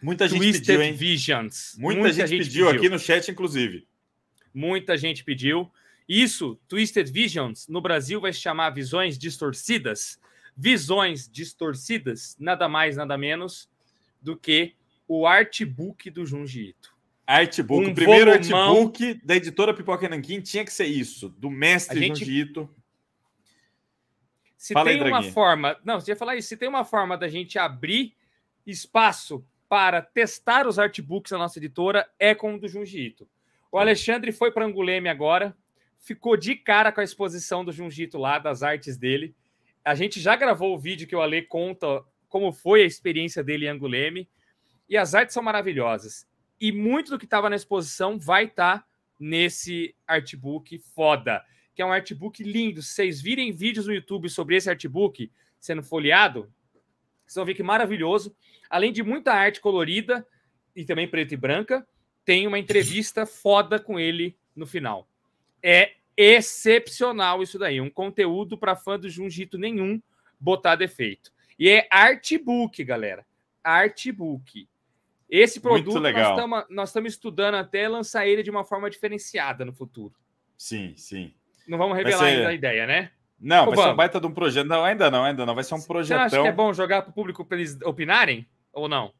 Muita Twisted gente pediu, hein? Visions. Muita, Muita gente, gente pediu, pediu aqui no chat, inclusive. Muita gente pediu. Isso, Twisted Visions, no Brasil vai se chamar visões distorcidas. Visões distorcidas, nada mais, nada menos do que o artbook do Junji Ito. Artbook. Um o primeiro volumão... artbook da editora Pipoca Nankin tinha que ser isso, do mestre gente... Junji Ito. Se Fala tem aí, uma forma. Não, você ia falar isso. Se tem uma forma da gente abrir espaço para testar os artbooks da nossa editora, é com o do Junji Ito. O é. Alexandre foi para Anguleme agora, ficou de cara com a exposição do Junji Ito lá, das artes dele. A gente já gravou o vídeo que o Ale conta como foi a experiência dele em Anguleme e as artes são maravilhosas. E muito do que estava na exposição vai estar tá nesse artbook foda, que é um artbook lindo. Se vocês virem vídeos no YouTube sobre esse artbook sendo folheado, vocês vão ver que maravilhoso. Além de muita arte colorida e também preta e branca, tem uma entrevista foda com ele no final. É excepcional isso daí, um conteúdo para fã do Jungito nenhum botar defeito. E é artbook, galera. Artbook. Esse produto nós estamos estudando até lançar ele de uma forma diferenciada no futuro. Sim, sim. Não vamos revelar ser... ainda a ideia, né? Não, Ou vai vamos? ser um baita de um projeto. Não, ainda não, ainda não. Vai ser um projetão. Você acha que é bom jogar para o público para eles opinarem? Ou não?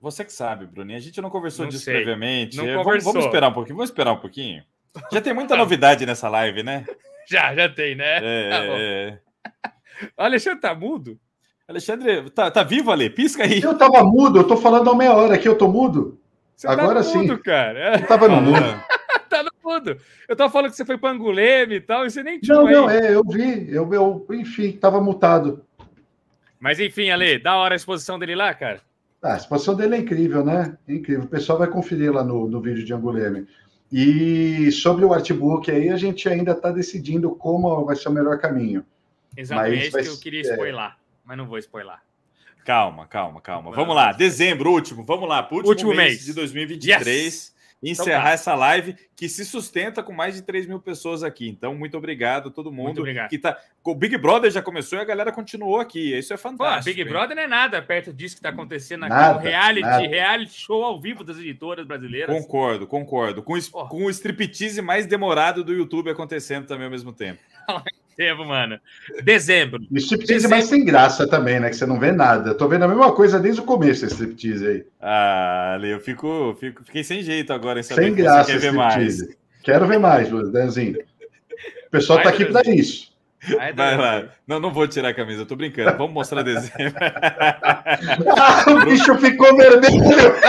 Você que sabe, Bruninho. A gente não conversou não disso sei. previamente. Não conversou. Vamos, esperar um pouquinho. Vamos esperar um pouquinho. Já tem muita novidade nessa live, né? Já, já tem, né? É, tá é. O é. Alexandre tá mudo? Alexandre, tá, tá vivo, Ale? Pisca aí. Eu tava mudo, eu tô falando há meia hora aqui, eu tô mudo. Você tá Agora tá mudo, sim. cara. Eu tava no mudo. tá no mudo. Eu tava falando que você foi pra Anguleme e tal, e você nem tinha. Não, não, é, eu vi. Eu, eu, enfim, tava mutado. Mas enfim, Ale, da hora a exposição dele lá, cara. Ah, a exposição dele é incrível, né? incrível. O pessoal vai conferir lá no, no vídeo de Anguleme. E sobre o artbook aí, a gente ainda está decidindo como vai ser o melhor caminho. Exatamente, Mas, é isso que eu queria expor é... lá mas não vou spoiler. Calma, calma, calma. vamos lá, dezembro, último, vamos lá, último, último mês, mês de 2023. Yes! Encerrar então, tá. essa live que se sustenta com mais de 3 mil pessoas aqui. Então, muito obrigado a todo mundo. Muito obrigado. Que tá... O Big Brother já começou e a galera continuou aqui. Isso é fantástico. Pô, Big hein? Brother não é nada perto disso que está acontecendo aqui. Nada, reality, nada. reality show ao vivo das editoras brasileiras. Concordo, concordo. Com, oh. com o striptease mais demorado do YouTube acontecendo também ao mesmo tempo. tempo, mano. Dezembro. E striptease mais sem graça também, né? Que você não vê nada. Eu tô vendo a mesma coisa desde o começo esse striptease aí. Ah, eu fico, fico, fiquei sem jeito agora em saber sem que graça, você quer ver mais. Quero ver mais, Danzinho. O pessoal tá Vai, tá aqui para isso. Vai, Vai lá. Não, não vou tirar a camisa, eu tô brincando. Vamos mostrar dezembro. ah, o bicho ficou vermelho.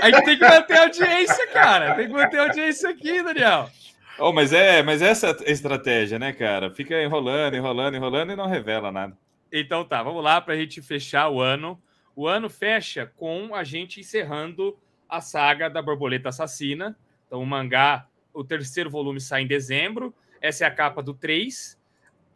a gente tem que manter a audiência, cara. Tem que manter a audiência aqui, Daniel. Oh, mas é, mas é essa é a estratégia, né, cara? Fica enrolando, enrolando, enrolando e não revela nada. Então tá, vamos lá para a gente fechar o ano. O ano fecha com a gente encerrando a saga da Borboleta Assassina. Então o mangá, o terceiro volume sai em dezembro. Essa é a capa do 3,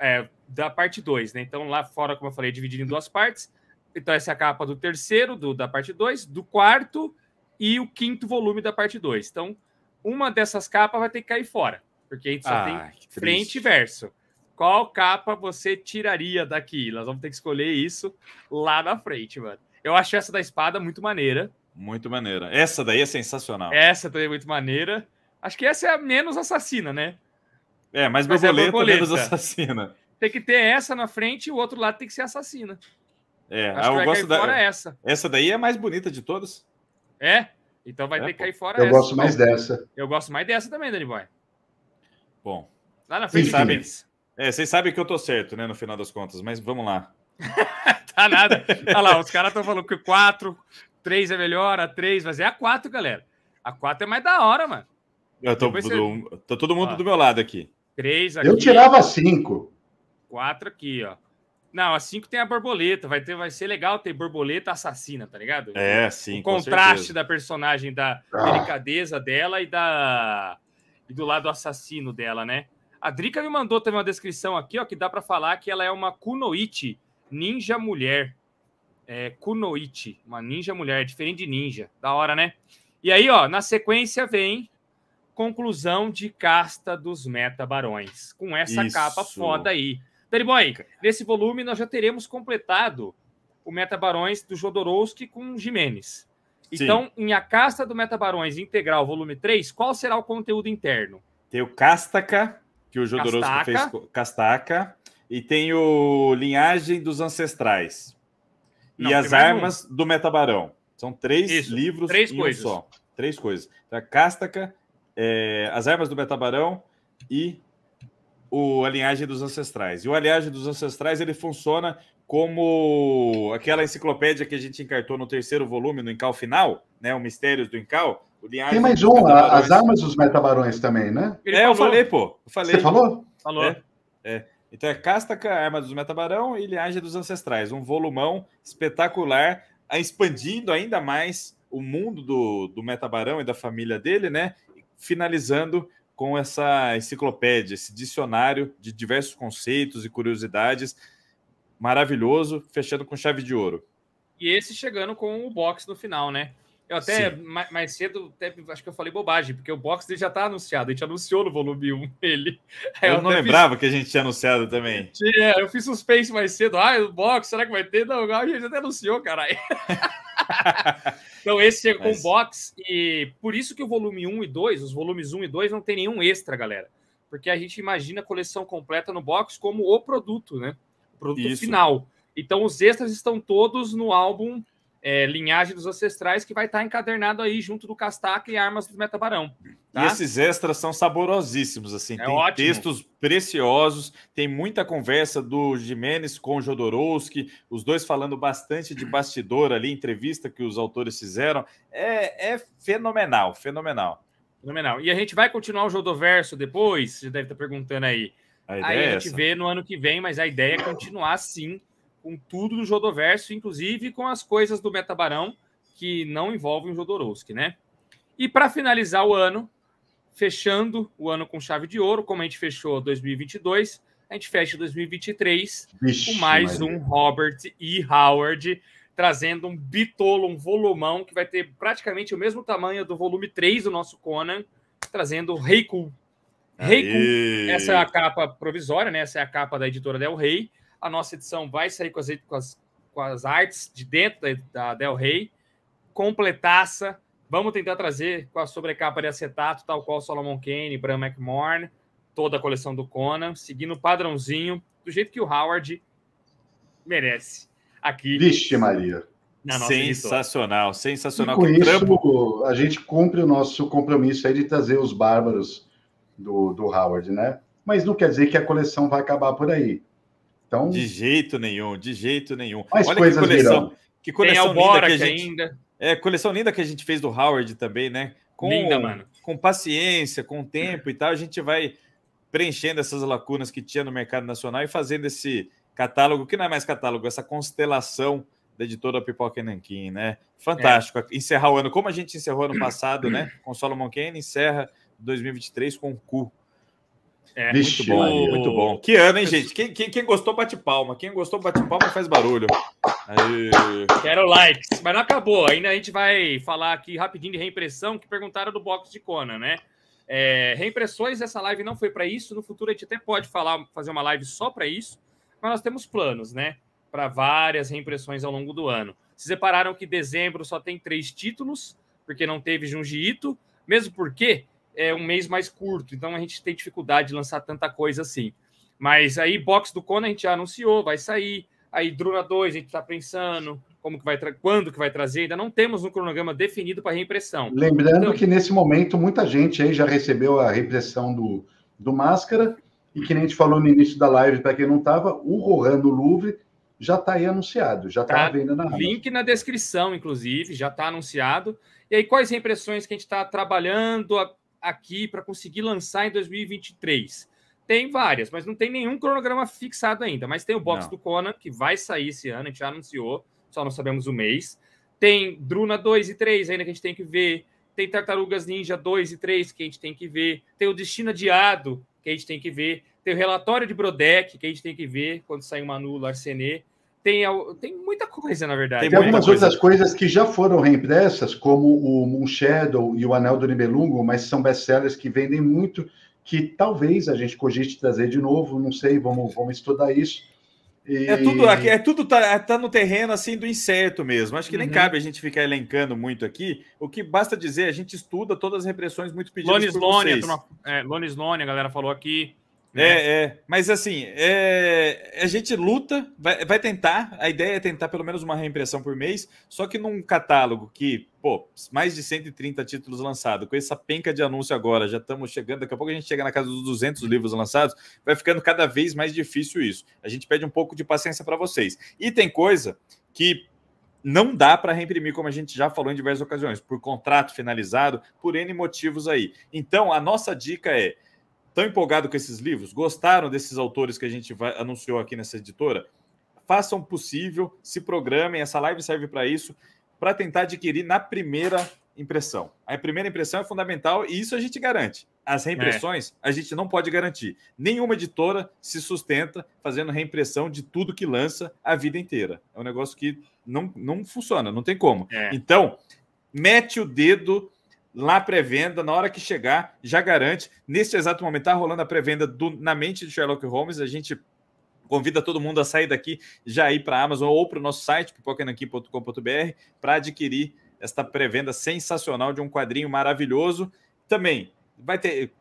é, da parte 2, né? Então lá fora, como eu falei, é dividido em duas partes. Então, essa é a capa do terceiro, do, da parte 2, do quarto e o quinto volume da parte 2. Então, uma dessas capas vai ter que cair fora, porque a gente só ah, tem frente e verso. Qual capa você tiraria daqui? Nós vamos ter que escolher isso lá na frente, mano. Eu acho essa da espada muito maneira. Muito maneira. Essa daí é sensacional. Essa também é muito maneira. Acho que essa é a menos assassina, né? É, mas, mas borboleta, é borboleta menos assassina. Tem que ter essa na frente e o outro lado tem que ser assassina. É, Acho ah, que eu gosto da. essa. Essa daí é a mais bonita de todas. É? Então vai é, ter que cair fora eu essa. Eu gosto mais dessa. Eu gosto mais dessa também, Dani Boy. Bom. Lá na frente. Vocês sabem, é, vocês sabem que eu tô certo, né, no final das contas, mas vamos lá. tá nada. Olha lá, os caras estão falando que 4, 3 é melhor, a 3, mas é a 4, galera. A 4 é mais da hora, mano. Eu tô, do, tô todo mundo ó, do meu lado aqui. 3 aqui. Eu tirava 5. 4 aqui, ó. Não, a 5 tem a borboleta. Vai, ter, vai ser legal ter borboleta assassina, tá ligado? É, sim. O contraste da personagem, da ah. delicadeza dela e da. E do lado assassino dela, né? A Drica me mandou também uma descrição aqui, ó, que dá para falar que ela é uma Kunoichi, ninja mulher. É, Kunoichi, uma ninja mulher, diferente de ninja. Da hora, né? E aí, ó, na sequência vem conclusão de casta dos metabarões, com essa Isso. capa foda aí. Danny Boy, nesse volume nós já teremos completado o Meta Barões do Jodorowsky com Jimenez. Sim. Então, em A Casta do Meta Barões Integral, volume 3, qual será o conteúdo interno? Tem o Castaca, que o Jodorowsky Castaca. fez. Castaca. E tem o Linhagem dos Ancestrais. Não, e as armas um. do Metabarão. São três Isso, livros três coisas. Um só. Três coisas. Então, a é Castaca, é, as armas do Metabarão e o, a linhagem dos ancestrais. E o a linhagem dos ancestrais ele funciona como aquela enciclopédia que a gente encartou no terceiro volume, no Incal Final, né? O Mistérios do Incal. Tem mais um, as armas dos metabarões também, né? Ele é, falou. eu falei, pô. Eu falei. Você falou? Falou. É, é. Então é Castaca, Arma dos Metabarão e Linhagem dos Ancestrais. Um volumão espetacular, expandindo ainda mais o mundo do, do Metabarão e da família dele, né? Finalizando com essa enciclopédia, esse dicionário de diversos conceitos e curiosidades maravilhoso, fechando com chave de ouro. E esse chegando com o box no final, né? Eu até Sim. mais, cedo, até, acho que eu falei bobagem, porque o box já tá anunciado, a gente anunciou no volume 1 ele. eu, eu não lembrava fiz... que a gente tinha anunciado também. Tinha, é, eu fiz suspense mais cedo. Ah, o box, será que vai ter? Não, a gente até anunciou, caralho. Então esse chega com Mas... box e por isso que o volume 1 e 2, os volumes 1 e 2 não tem nenhum extra, galera. Porque a gente imagina a coleção completa no box como o produto, né? O produto isso. final. Então os extras estão todos no álbum é, Linhagem dos Ancestrais, que vai estar tá encadernado aí junto do Castaca e Armas do Metabarão. Tá? E esses extras são saborosíssimos, assim. É tem ótimo. textos preciosos, tem muita conversa do Jimenez com o Jodorowsky, os dois falando bastante de bastidor ali, entrevista que os autores fizeram. É, é fenomenal, fenomenal. Fenomenal. E a gente vai continuar o Jodoverso depois, você deve estar perguntando aí. A aí a é gente vê no ano que vem, mas a ideia é continuar, sim, com tudo do Jodoverso, inclusive com as coisas do Metabarão que não envolvem o Jodorowsky, né? E para finalizar o ano, fechando o ano com chave de ouro, como a gente fechou 2022, a gente fecha 2023 Vixe, com mais Maria. um Robert E. Howard trazendo um bitolo, um volumão que vai ter praticamente o mesmo tamanho do volume 3 do nosso Conan, trazendo o Reiku, Cool. essa é a capa provisória, né? Essa é a capa da editora Del Rey. A nossa edição vai sair com as, com as, com as artes de dentro da, da Del Rey, completaça. Vamos tentar trazer com a sobrecapa de acetato, tal qual Solomon Kane, Bram McMorn, toda a coleção do Conan, seguindo o padrãozinho, do jeito que o Howard merece. Aqui. Vixe, Maria. sensacional, sensacional. E com isso, trampo. a gente cumpre o nosso compromisso aí de trazer os bárbaros do, do Howard, né? Mas não quer dizer que a coleção vai acabar por aí. Então, de jeito nenhum, de jeito nenhum. Olha que coleção, virão. que coleção linda que a gente ainda. É, coleção linda que a gente fez do Howard também, né? Com, linda, mano. Com paciência, com tempo e tal, a gente vai preenchendo essas lacunas que tinha no mercado nacional e fazendo esse catálogo, que não é mais catálogo, essa constelação da editora Pipoca Nanquim, né? Fantástico. É. Encerrar o ano, como a gente encerrou ano passado, né? Com Solomon Kane, encerra 2023 com o Cu, é, Vixe, muito bom, muito bom. Que ano, hein, gente? Quem, quem, quem, gostou, bate palma. Quem gostou, bate palma faz barulho. Aí. Quero likes. Mas não acabou. Ainda a gente vai falar aqui rapidinho de reimpressão, que perguntaram do box de Conan, né? É, reimpressões, essa live não foi para isso. No futuro a gente até pode falar, fazer uma live só para isso, mas nós temos planos, né? Para várias reimpressões ao longo do ano. Vocês repararam que dezembro só tem três títulos, porque não teve Junji Ito, mesmo porque é um mês mais curto, então a gente tem dificuldade de lançar tanta coisa assim. Mas aí, box do Conan a gente já anunciou, vai sair. Aí, Druna 2, a gente está pensando como que vai quando que vai trazer, ainda não temos um cronograma definido para reimpressão. Lembrando então... que nesse momento muita gente aí já recebeu a reimpressão do, do Máscara, e que nem a gente falou no início da live, para quem não estava, o Rohan do Louvre já está aí anunciado, já está tá, tá vendo na Link na descrição, inclusive, já está anunciado. E aí, quais reimpressões que a gente está trabalhando, aqui para conseguir lançar em 2023? Tem várias, mas não tem nenhum cronograma fixado ainda. Mas tem o box não. do Conan, que vai sair esse ano, a gente já anunciou, só não sabemos o mês. Tem Druna 2 e 3 ainda que a gente tem que ver. Tem Tartarugas Ninja 2 e 3 que a gente tem que ver. Tem o Destino Adiado, que a gente tem que ver. Tem o relatório de Brodeck, que a gente tem que ver quando sair uma nula Arsenê. Tem, tem muita coisa, na verdade. Tem, algumas coisa. outras coisas que já foram reimpressas, como o Moon Shadow e o Anel do Nibelungo, mas são best-sellers que vendem muito, que talvez a gente cogite trazer de novo, não sei, vamos, vamos estudar isso. E... É tudo, é tudo tá, é, tá no terreno assim do incerto mesmo. Acho que nem uhum. cabe a gente ficar elencando muito aqui. O que basta dizer, a gente estuda todas as repressões muito pedidas Lone por é, a galera falou aqui. É, né? é. Mas assim, é... a gente luta, vai, vai, tentar. A ideia é tentar pelo menos uma reimpressão por mês. Só que num catálogo que, pô, mais de 130 títulos lançados, com essa penca de anúncio agora, já estamos chegando. Daqui a pouco a gente chega na casa dos 200 livros lançados. Vai ficando cada vez mais difícil isso. A gente pede um pouco de paciência para vocês. E tem coisa que não dá para reimprimir, como a gente já falou em diversas ocasiões, por contrato finalizado, por N motivos aí. Então, a nossa dica é Estão empolgados com esses livros? Gostaram desses autores que a gente vai, anunciou aqui nessa editora? Façam possível, se programem. Essa live serve para isso, para tentar adquirir na primeira impressão. A primeira impressão é fundamental e isso a gente garante. As reimpressões é. a gente não pode garantir. Nenhuma editora se sustenta fazendo reimpressão de tudo que lança a vida inteira. É um negócio que não, não funciona, não tem como. É. Então, mete o dedo lá pré-venda, na hora que chegar, já garante. Neste exato momento, está rolando a pré-venda Na Mente de Sherlock Holmes. A gente convida todo mundo a sair daqui, já ir para a Amazon ou para o nosso site, pipocanaqui.com.br, para adquirir esta pré-venda sensacional de um quadrinho maravilhoso. Também vai ter,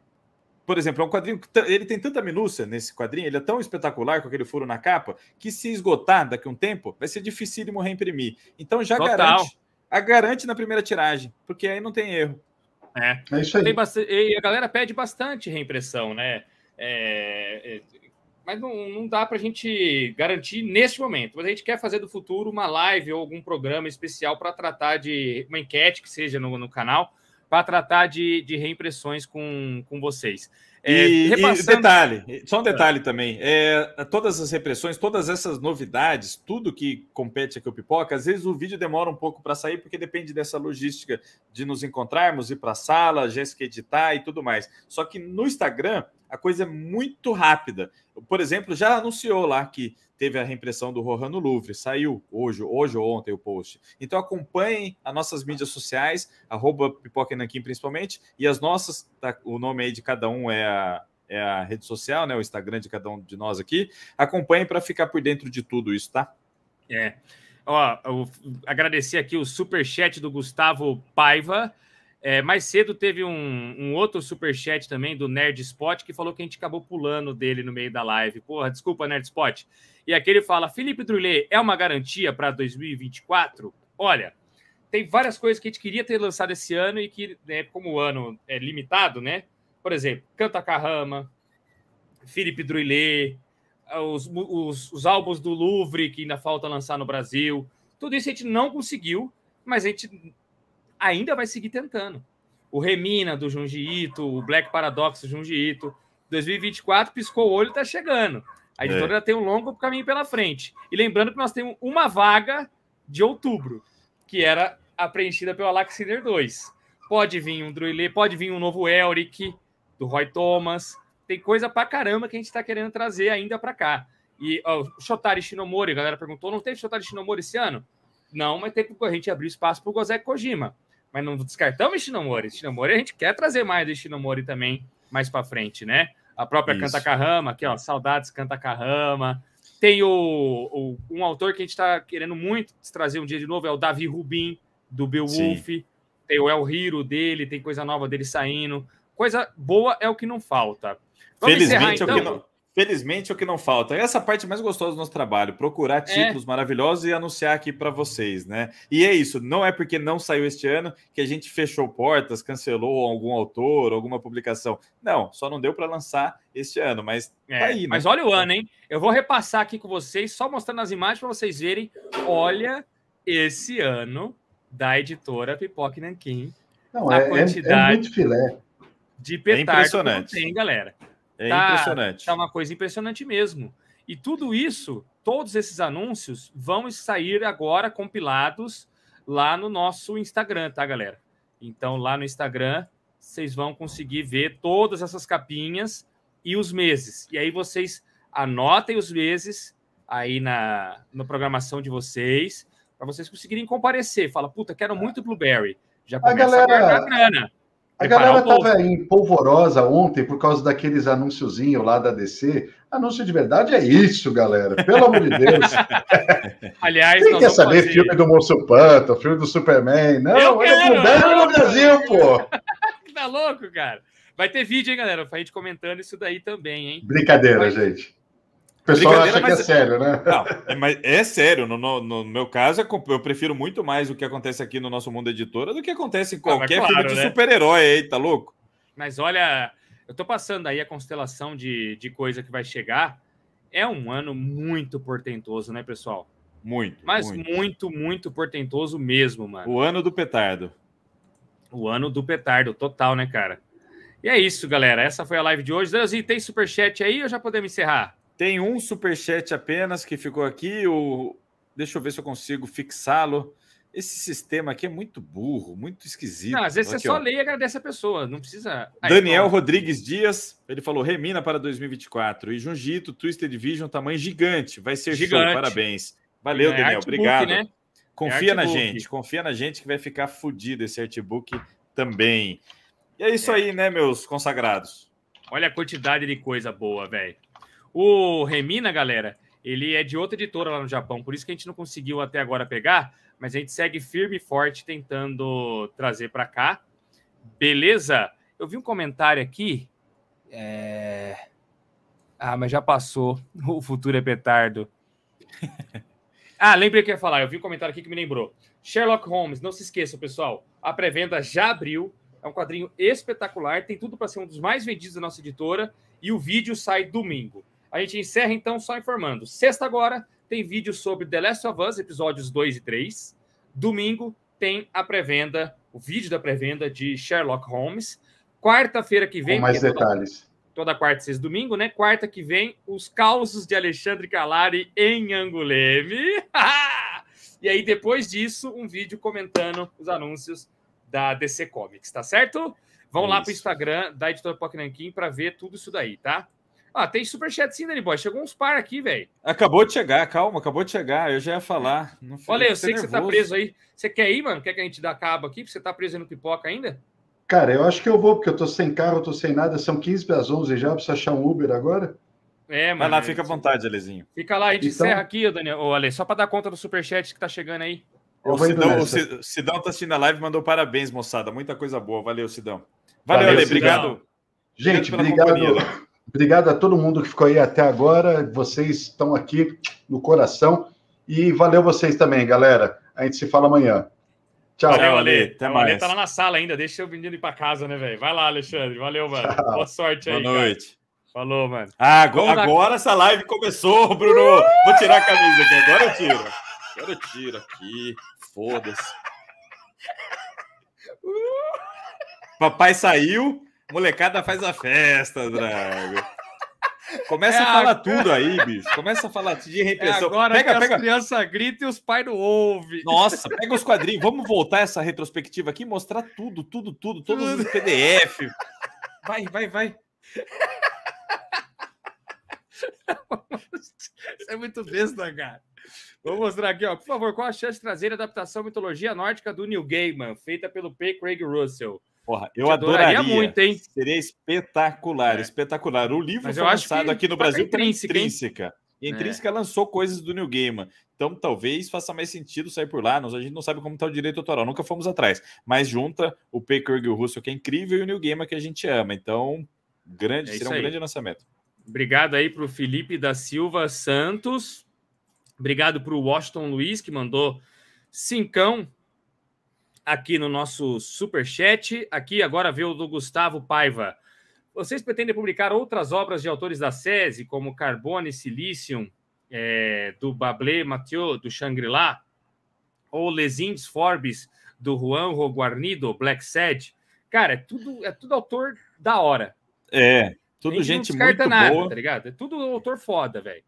por exemplo, é um quadrinho que ele tem tanta minúcia nesse quadrinho, ele é tão espetacular com aquele furo na capa, que se esgotar daqui a um tempo, vai ser dificílimo reimprimir. Então já Total. garante. A garante na primeira tiragem, porque aí não tem erro. É, é isso aí. Bastante, e a galera pede bastante reimpressão, né? É, é, mas não, não dá para a gente garantir neste momento. Mas a gente quer fazer do futuro uma live ou algum programa especial para tratar de uma enquete que seja no, no canal, para tratar de, de reimpressões com, com vocês. É, e, repassando... e, detalhe, só um ah. detalhe é. também. É, todas as repressões, todas essas novidades, tudo que compete aqui ao Pipoca, às vezes o vídeo demora um pouco para sair, porque depende dessa logística de nos encontrarmos, ir para a sala, Jéssica editar e tudo mais. Só que no Instagram, a coisa é muito rápida. Por exemplo, já anunciou lá que teve a reimpressão do Rohan no Louvre, saiu hoje, hoje ou ontem o post. Então acompanhem as nossas mídias sociais, arroba Pipoquenanquim principalmente, e as nossas, tá, o nome aí de cada um é a, é a rede social, né, o Instagram de cada um de nós aqui. Acompanhem para ficar por dentro de tudo isso, tá? É. Ó, eu agradecer aqui o super chat do Gustavo Paiva. É, mais cedo teve um, um outro superchat também do Nerd Spot que falou que a gente acabou pulando dele no meio da live. Porra, desculpa, Nerd Spot. E aqui ele fala: Felipe Drulé é uma garantia para 2024? Olha, tem várias coisas que a gente queria ter lançado esse ano e que, né, como o ano é limitado, né? Por exemplo, Canta Carrama, Felipe Drulé, os, os, os álbuns do Louvre que ainda falta lançar no Brasil. Tudo isso a gente não conseguiu, mas a gente ainda vai seguir tentando. O Remina do Junji Ito, o Black Paradox do Junji Ito. 2024 piscou o olho, tá chegando. A editora é. tem um longo caminho pela frente. E lembrando que nós temos uma vaga de outubro, que era a preenchida pelo Alex Hinder 2. Pode vir um Druilé, pode vir um novo Elric, do Roy Thomas. Tem coisa pra caramba que a gente tá querendo trazer ainda pra cá. E ó, o Shotari Shinomori, a galera perguntou, não teve Shotari Shinomori esse ano? Não, mas tem, que a gente abrir espaço pro Gozek Kojima mas não descartamos Shinomori. Shinomori a gente quer trazer mais do Shinomori também mais para frente, né? A própria Isso. Canta Carrama, aqui, ó, saudades Canta Carrama. Tem o, o, um autor que a gente está querendo muito trazer um dia de novo, é o Davi Rubin, do Beowulf. Sim. Tem o El Hiro dele, tem coisa nova dele saindo. Coisa boa é o que não falta. Vamos Felizmente encerrar, então. É o que então? não... Felizmente, é o que não falta. E é essa parte mais gostosa do nosso trabalho, procurar é. títulos é. maravilhosos e anunciar aqui para vocês, né? E é isso, não é porque não saiu este ano que a gente fechou portas, cancelou algum autor, alguma publicação. Não, só não deu para lançar este ano, mas tá é, tá aí, né? Mas olha o ano, hein? Eu vou repassar aqui com vocês, só mostrando as imagens para vocês verem. Olha esse ano da editora Pipoque Nanquim. Não, a é, é quantidade é, muito filé. De petardo é impressionante. tem, galera. É tá, impressionante. Tá uma coisa impressionante mesmo. E tudo isso, todos esses anúncios vão sair agora compilados lá no nosso Instagram, tá, galera? Então, lá no Instagram, vocês vão conseguir ver todas essas capinhas e os meses. E aí vocês anotem os meses aí na, na programação de vocês, para vocês conseguirem comparecer. Fala, puta, quero muito Blueberry. Já começa a, galera... a guardar grana. A galera estava em polvorosa ontem por causa daqueles anúnciozinhos lá da DC. Anúncio de verdade é isso, galera. Pelo amor de Deus. Aliás, quem quer saber fazer... filme do Moço Panta, filme do Superman? Não, eu quero, quero, no Brasil, pô. tá louco, cara. Vai ter vídeo, hein, galera? A gente comentando isso daí também, hein? Brincadeira, Mas... gente pessoal acha que é, é sério, né? Não, é, mas é sério. No, no, no, meu caso, eu prefiro muito mais o que acontece aqui no nosso mundo editora do que acontece em ah, qualquer ah, claro, filme de né? super-herói aí, tá louco? Mas olha, eu tô passando aí a constelação de, de coisa que vai chegar. É um ano muito portentoso, né, pessoal? Muito. Mas muito, muito, muito portentoso mesmo, mano. O ano do petardo. O ano do petardo, total, né, cara? E é isso, galera. Essa foi a live de hoje. Danielzinho, tem superchat aí ou já podemos encerrar? Tem um superchat apenas que ficou aqui. O... Deixa eu ver se eu consigo fixá-lo. Esse sistema aqui é muito burro, muito esquisito. Não, às vezes aqui, você só ó. lê e agradece a pessoa, não precisa. Daniel Rodrigues Dias, ele falou: Remina para 2024. E Jungito, Twisted Vision, tamanho gigante. Vai ser gigante. Show, parabéns. Valeu, é, Daniel, obrigado. Né? Confia é na gente, confia na gente que vai ficar fodido esse artbook também. E é isso é. aí, né, meus consagrados? Olha a quantidade de coisa boa, velho. O Remina, galera, ele é de outra editora lá no Japão, por isso que a gente não conseguiu até agora pegar, mas a gente segue firme e forte tentando trazer para cá. Beleza? Eu vi um comentário aqui. É... Ah, mas já passou. O futuro é petardo. ah, lembrei o que eu ia falar. Eu vi um comentário aqui que me lembrou. Sherlock Holmes, não se esqueça, pessoal. A pré-venda já abriu. É um quadrinho espetacular. Tem tudo para ser um dos mais vendidos da nossa editora. E o vídeo sai domingo. A gente encerra então só informando. Sexta agora tem vídeo sobre The Last of Us, episódios 2 e 3. Domingo tem a pré-venda, o vídeo da pré-venda de Sherlock Holmes. Quarta-feira que vem. Com mais é detalhes. Toda, toda quarta e sexta domingo, né? Quarta que vem, os causos de Alexandre Calari em Anguleme. e aí, depois disso, um vídeo comentando os anúncios da DC Comics, tá certo? Vão lá para o Instagram da editora Pocknanquim para ver tudo isso daí, tá? Ah, tem superchat sim, Dani Boy. Chegou uns par aqui, velho. Acabou de chegar, calma, acabou de chegar. Eu já ia falar. Não Olha, eu sei nervoso. que você tá preso aí. Você quer ir, mano? Quer que a gente dê cabo aqui? Porque você tá preso aí no pipoca ainda? Cara, eu acho que eu vou, porque eu tô sem carro, eu tô sem nada. São 15 para as 11 já. Eu preciso achar um Uber agora? É, mano. Vai lá, fica à vontade, Alezinho. Fica lá, a gente então... encerra aqui, Daniel. Ô, Ale, só para dar conta do superchat que tá chegando aí. O Sidão, o Sidão tá assistindo a live mandou parabéns, moçada. Muita coisa boa. Valeu, Sidão. Valeu, Valeu Ale. Obrigado. Gente, obrigado. obrigado Obrigado a todo mundo que ficou aí até agora. Vocês estão aqui no coração. E valeu vocês também, galera. A gente se fala amanhã. Tchau. Valeu, Ale. Até o mais. Ale tá lá na sala ainda. Deixa o menino ir para casa, né, velho? Vai lá, Alexandre. Valeu, mano. Tchau. Boa sorte aí. Boa noite. Cara. Falou, mano. agora, agora, essa live começou, Bruno. Vou tirar a camisa aqui. Agora eu tiro. Agora eu tiro aqui. Foda-se. Papai saiu. Molecada faz a festa, Drago. Começa é a falar tudo aí, bicho. Começa a falar de é repressão. É agora pega, que pega... as crianças gritam e os pais não ouvem. Nossa, pega os quadrinhos. Vamos voltar essa retrospectiva aqui e mostrar tudo, tudo, tudo, todos os PDF. Vai, vai, vai. Isso é muito besta, cara. Vou mostrar aqui, ó. Por favor, qual a chance de trazer a adaptação à mitologia nórdica do Neil Gaiman, feita pelo P. Craig Russell? Porra, eu adoraria, adoraria, muito, hein? Seria espetacular, é. espetacular. O livro foi lançado aqui no tá Brasil pela Intrínseca. Intrínseca. E a Intrínseca é. lançou coisas do New Gaiman. Então, talvez faça mais sentido sair por lá. Nós, a gente não sabe como está o direito autoral, nunca fomos atrás. Mas junta o Packer e o Russo, que é incrível, e o New Gaiman, que a gente ama. Então, grande, é será um aí. grande lançamento. Obrigado aí para o Felipe da Silva Santos. Obrigado para o Washington Luiz, que mandou cincão aqui no nosso super chat. Aqui agora veio o do Gustavo Paiva. Vocês pretendem publicar outras obras de autores da SESI, como Carbone, Silicium, é, do Bablé Mathieu, do Shangri-La, ou Les Indes Forbes, do Juan Roguarnido, Black Sad. Cara, é tudo, é tudo autor da hora. É, tudo gente, gente muito nada, boa. tá ligado? É tudo autor foda, velho.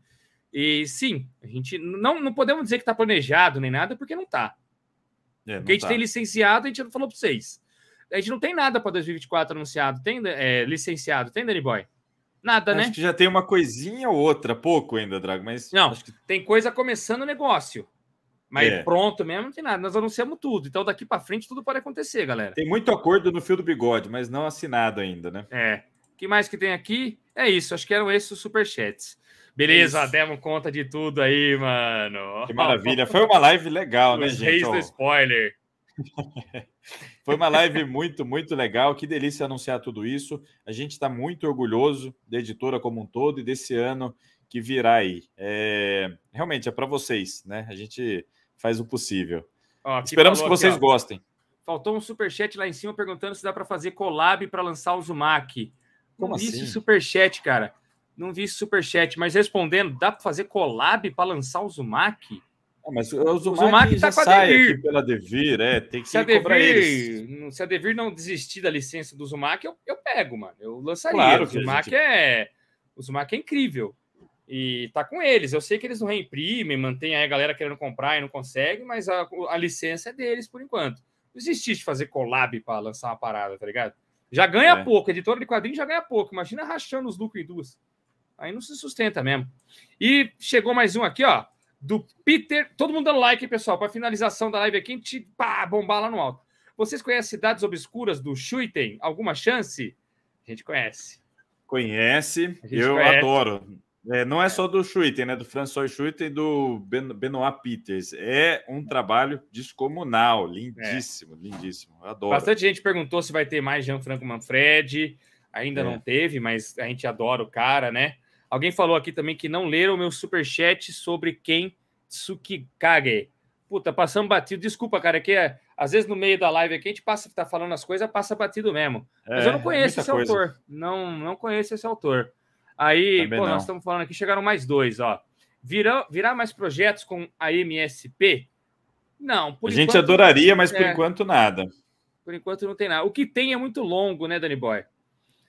E sim, a gente não, não podemos dizer que tá planejado nem nada, porque não tá. É, Porque a gente tá. tem licenciado, a gente não falou para vocês. A gente não tem nada para 2024 anunciado, tem é, licenciado, tem Danny Boy? Nada, acho né? Acho que já tem uma coisinha ou outra, pouco ainda, Drago, mas. Não, acho que... tem coisa começando o negócio. Mas é. pronto mesmo, não tem nada. Nós anunciamos tudo. Então daqui para frente tudo pode acontecer, galera. Tem muito acordo no fio do bigode, mas não assinado ainda, né? É. O que mais que tem aqui? É isso. Acho que eram esses os superchats. Beleza, Isso. demos conta de tudo aí, mano. Que maravilha. Foi uma live legal, né, gente? Reis do spoiler. Foi uma live muito, muito legal. Que delícia anunciar tudo isso. A gente está muito orgulhoso da editora como um todo e desse ano que virá aí. É... Realmente é para vocês, né? A gente faz o possível. Ó, Esperamos que vocês aqui, gostem. Faltou um super chat lá em cima perguntando se dá para fazer collab para lançar o Zumac. Como, assim? isso, super chat, cara. Não vi superchat, mas respondendo, dá para fazer collab para lançar o Zumac? Ah, mas é, o Zumac, o Zumac tá com a Devir. pela Devir, é, tem que se ser a Devir, Se a Devir não desistir da licença do Zumac, eu, eu pego, mano. Eu lançaria. Claro o Zumac gente... é o Zumac é incrível. E tá com eles. Eu sei que eles não reimprimem, mantém aí a galera querendo comprar e não consegue, mas a, a licença é deles por enquanto. Não existe de fazer collab para lançar uma parada, tá ligado? Já ganha é. pouco, editora de quadrinhos já ganha pouco. Imagina rachando os lucros em duas. Aí não se sustenta mesmo. E chegou mais um aqui, ó. Do Peter. Todo mundo dando like, pessoal, para finalização da live aqui, a gente pá, bombar lá no alto. Vocês conhecem Cidades Obscuras do Schuiten? Alguma chance? A gente conhece. Conhece, gente eu conhece. adoro. É, não é só do Schuiten, né? Do François Schuiten e do ben Benoit Peters. É um trabalho descomunal, lindíssimo, é. lindíssimo. adoro. Bastante gente perguntou se vai ter mais Jean Franco Manfred. Ainda é. não teve, mas a gente adora o cara, né? Alguém falou aqui também que não leram o meu superchat sobre quem Tsukikage. Puta, passamos batido. Desculpa, cara, é que é, às vezes no meio da live aqui a gente passa, tá falando as coisas, passa batido mesmo. É, Mas eu é, não conheço esse coisa. autor. Não, não conheço esse autor. Aí, pô, nós estamos falando aqui, chegaram mais dois, ó. Virá, virar mais projetos com a MSP? Não, por A gente enquanto, adoraria, mas por é, enquanto nada. Por enquanto não tem nada. O que tem é muito longo, né, Dani Boy?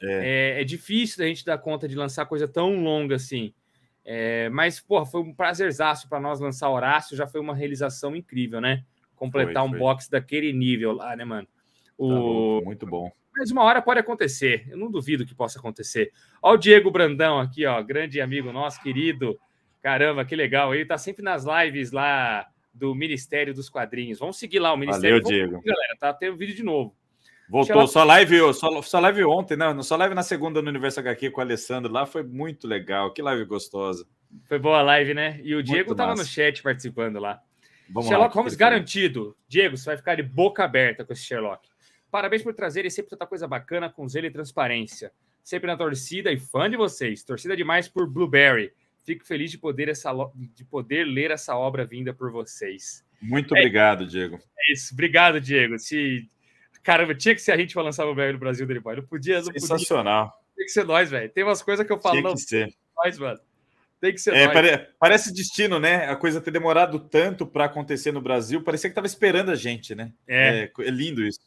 É. é, é difícil da gente dar conta de lançar coisa tão longa assim. É, mas, porra, foi um prazerzaço para nós lançar Horácio, já foi uma realização incrível, né? Completar foi, foi. um box daquele nível lá, né, mano? Tá o... Tá muito bom. Mas uma hora pode acontecer, eu não duvido que possa acontecer. Ó, o Diego Brandão aqui, ó, grande amigo nosso, querido. Caramba, que legal. Ele tá sempre nas lives lá do Ministério dos Quadrinhos. Vamos seguir lá o Ministério. Valeu, Vamos Diego. galera, tá? Tem um vídeo de novo. Voltou, só, live, só, só live ontem, não, né? só live na segunda no Universo HQ com o Alessandro, lá foi muito legal, que live gostosa. Foi boa a live, né? E o muito Diego estava no chat participando lá. Vamos Sherlock lá, Holmes garantido. Diego, você vai ficar de boca aberta com esse Sherlock. Parabéns por e sempre tanta coisa bacana com zelo e transparência. Sempre na torcida e fã de vocês. Torcida demais por Blueberry. Fico feliz de poder, essa, de poder ler essa obra vinda por vocês. Muito é, obrigado, Diego. É isso. Obrigado, Diego. Se Caramba, tinha que ser a gente pra lançar o BR no Brasil dele, pai. Não podia, não Sensacional. Podia. Tem que ser nós, velho. Tem umas coisas que eu falo, tinha não. Que ser. Nós, mano. Tem que ser é, pare... Parece destino, né? A coisa ter demorado tanto para acontecer no Brasil, parecia que tava esperando a gente, né? É. é, é lindo isso.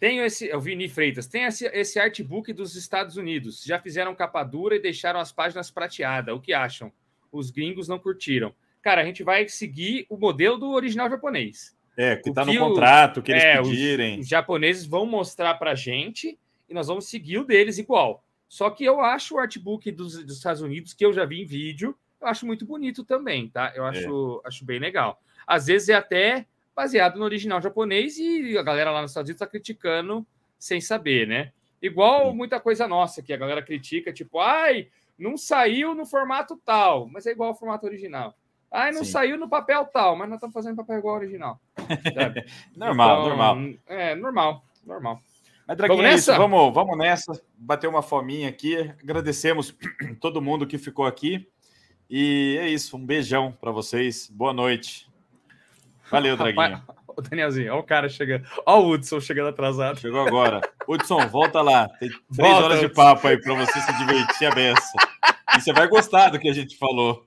Tem esse, o Vini Freitas, tem esse, esse artbook dos Estados Unidos. Já fizeram capa dura e deixaram as páginas prateadas. O que acham? Os gringos não curtiram. Cara, a gente vai seguir o modelo do original japonês. É, que está no contrato, que eles é, pedirem. Os, os japoneses vão mostrar para a gente e nós vamos seguir o deles igual. Só que eu acho o artbook dos, dos Estados Unidos, que eu já vi em vídeo, eu acho muito bonito também, tá? Eu é. acho, é. acho bem legal. Às vezes é até baseado no original japonês e a galera lá nos Estados Unidos tá criticando sem saber, né? Igual muita coisa nossa que a galera critica, tipo, ai, não saiu no formato tal, mas é igual ao formato original. Ah, não Sim. saiu no papel tal, mas nós estamos fazendo papel igual ao original. normal, então, normal. É, normal, normal. Mas, vamos, é vamos, vamos nessa. Bater uma fominha aqui. Agradecemos todo mundo que ficou aqui. E é isso. Um beijão para vocês. Boa noite. Valeu, Draguinha. O Danielzinho, olha o cara chegando. Olha o Hudson chegando atrasado. Chegou agora. Hudson, volta lá. Tem três volta, horas de papo aí para você se divertir a beça. E você vai gostar do que a gente falou.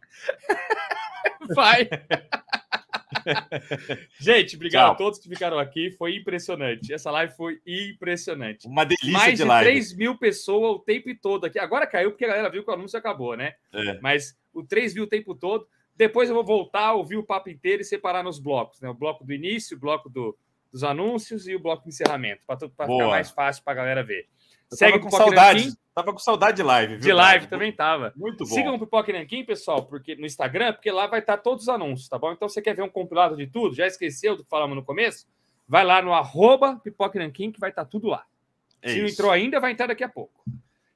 Vai. Gente, obrigado Tchau. a todos que ficaram aqui. Foi impressionante. Essa live foi impressionante. Uma delícia Mais de, de 3 mil pessoas o tempo todo aqui. Agora caiu porque a galera viu que o anúncio acabou, né? É. Mas o 3 mil o tempo todo. Depois eu vou voltar, ouvir o papo inteiro e separar nos blocos, né? O bloco do início, o bloco do, dos anúncios e o bloco de encerramento, para ficar mais fácil para a galera ver. Segue com saudade. Tava com saudade de live. Viu, de live também tava. Muito bom. Sigam o Pipoca Nanquim, pessoal, porque, no Instagram, porque lá vai estar tá todos os anúncios, tá bom? Então, você quer ver um compilado de tudo? Já esqueceu do que falamos no começo? Vai lá no arroba Pipoca Nanquim, que vai estar tá tudo lá. É Se não entrou ainda, vai entrar daqui a pouco.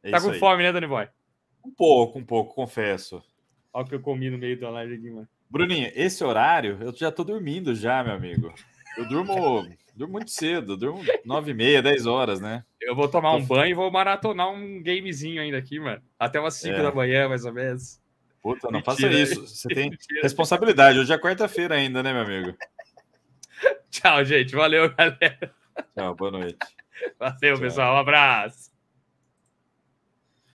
É tá com aí. fome, né, Dani Boy? Um pouco, um pouco, confesso. Olha o que eu comi no meio da live aqui, mano. Bruninho, esse horário, eu já tô dormindo já, meu amigo. Eu durmo Durmo muito cedo, durmo 9 e meia, 10 horas, né? Eu vou tomar um banho e vou maratonar um gamezinho ainda aqui, mano. Até umas 5 é. da manhã, mais ou menos. Puta, não Mentira, faça isso. Você tem Mentira. responsabilidade. Hoje é quarta-feira ainda, né, meu amigo? Tchau, gente. Valeu, galera. Tchau, boa noite. Valeu, Tchau. pessoal. Um abraço.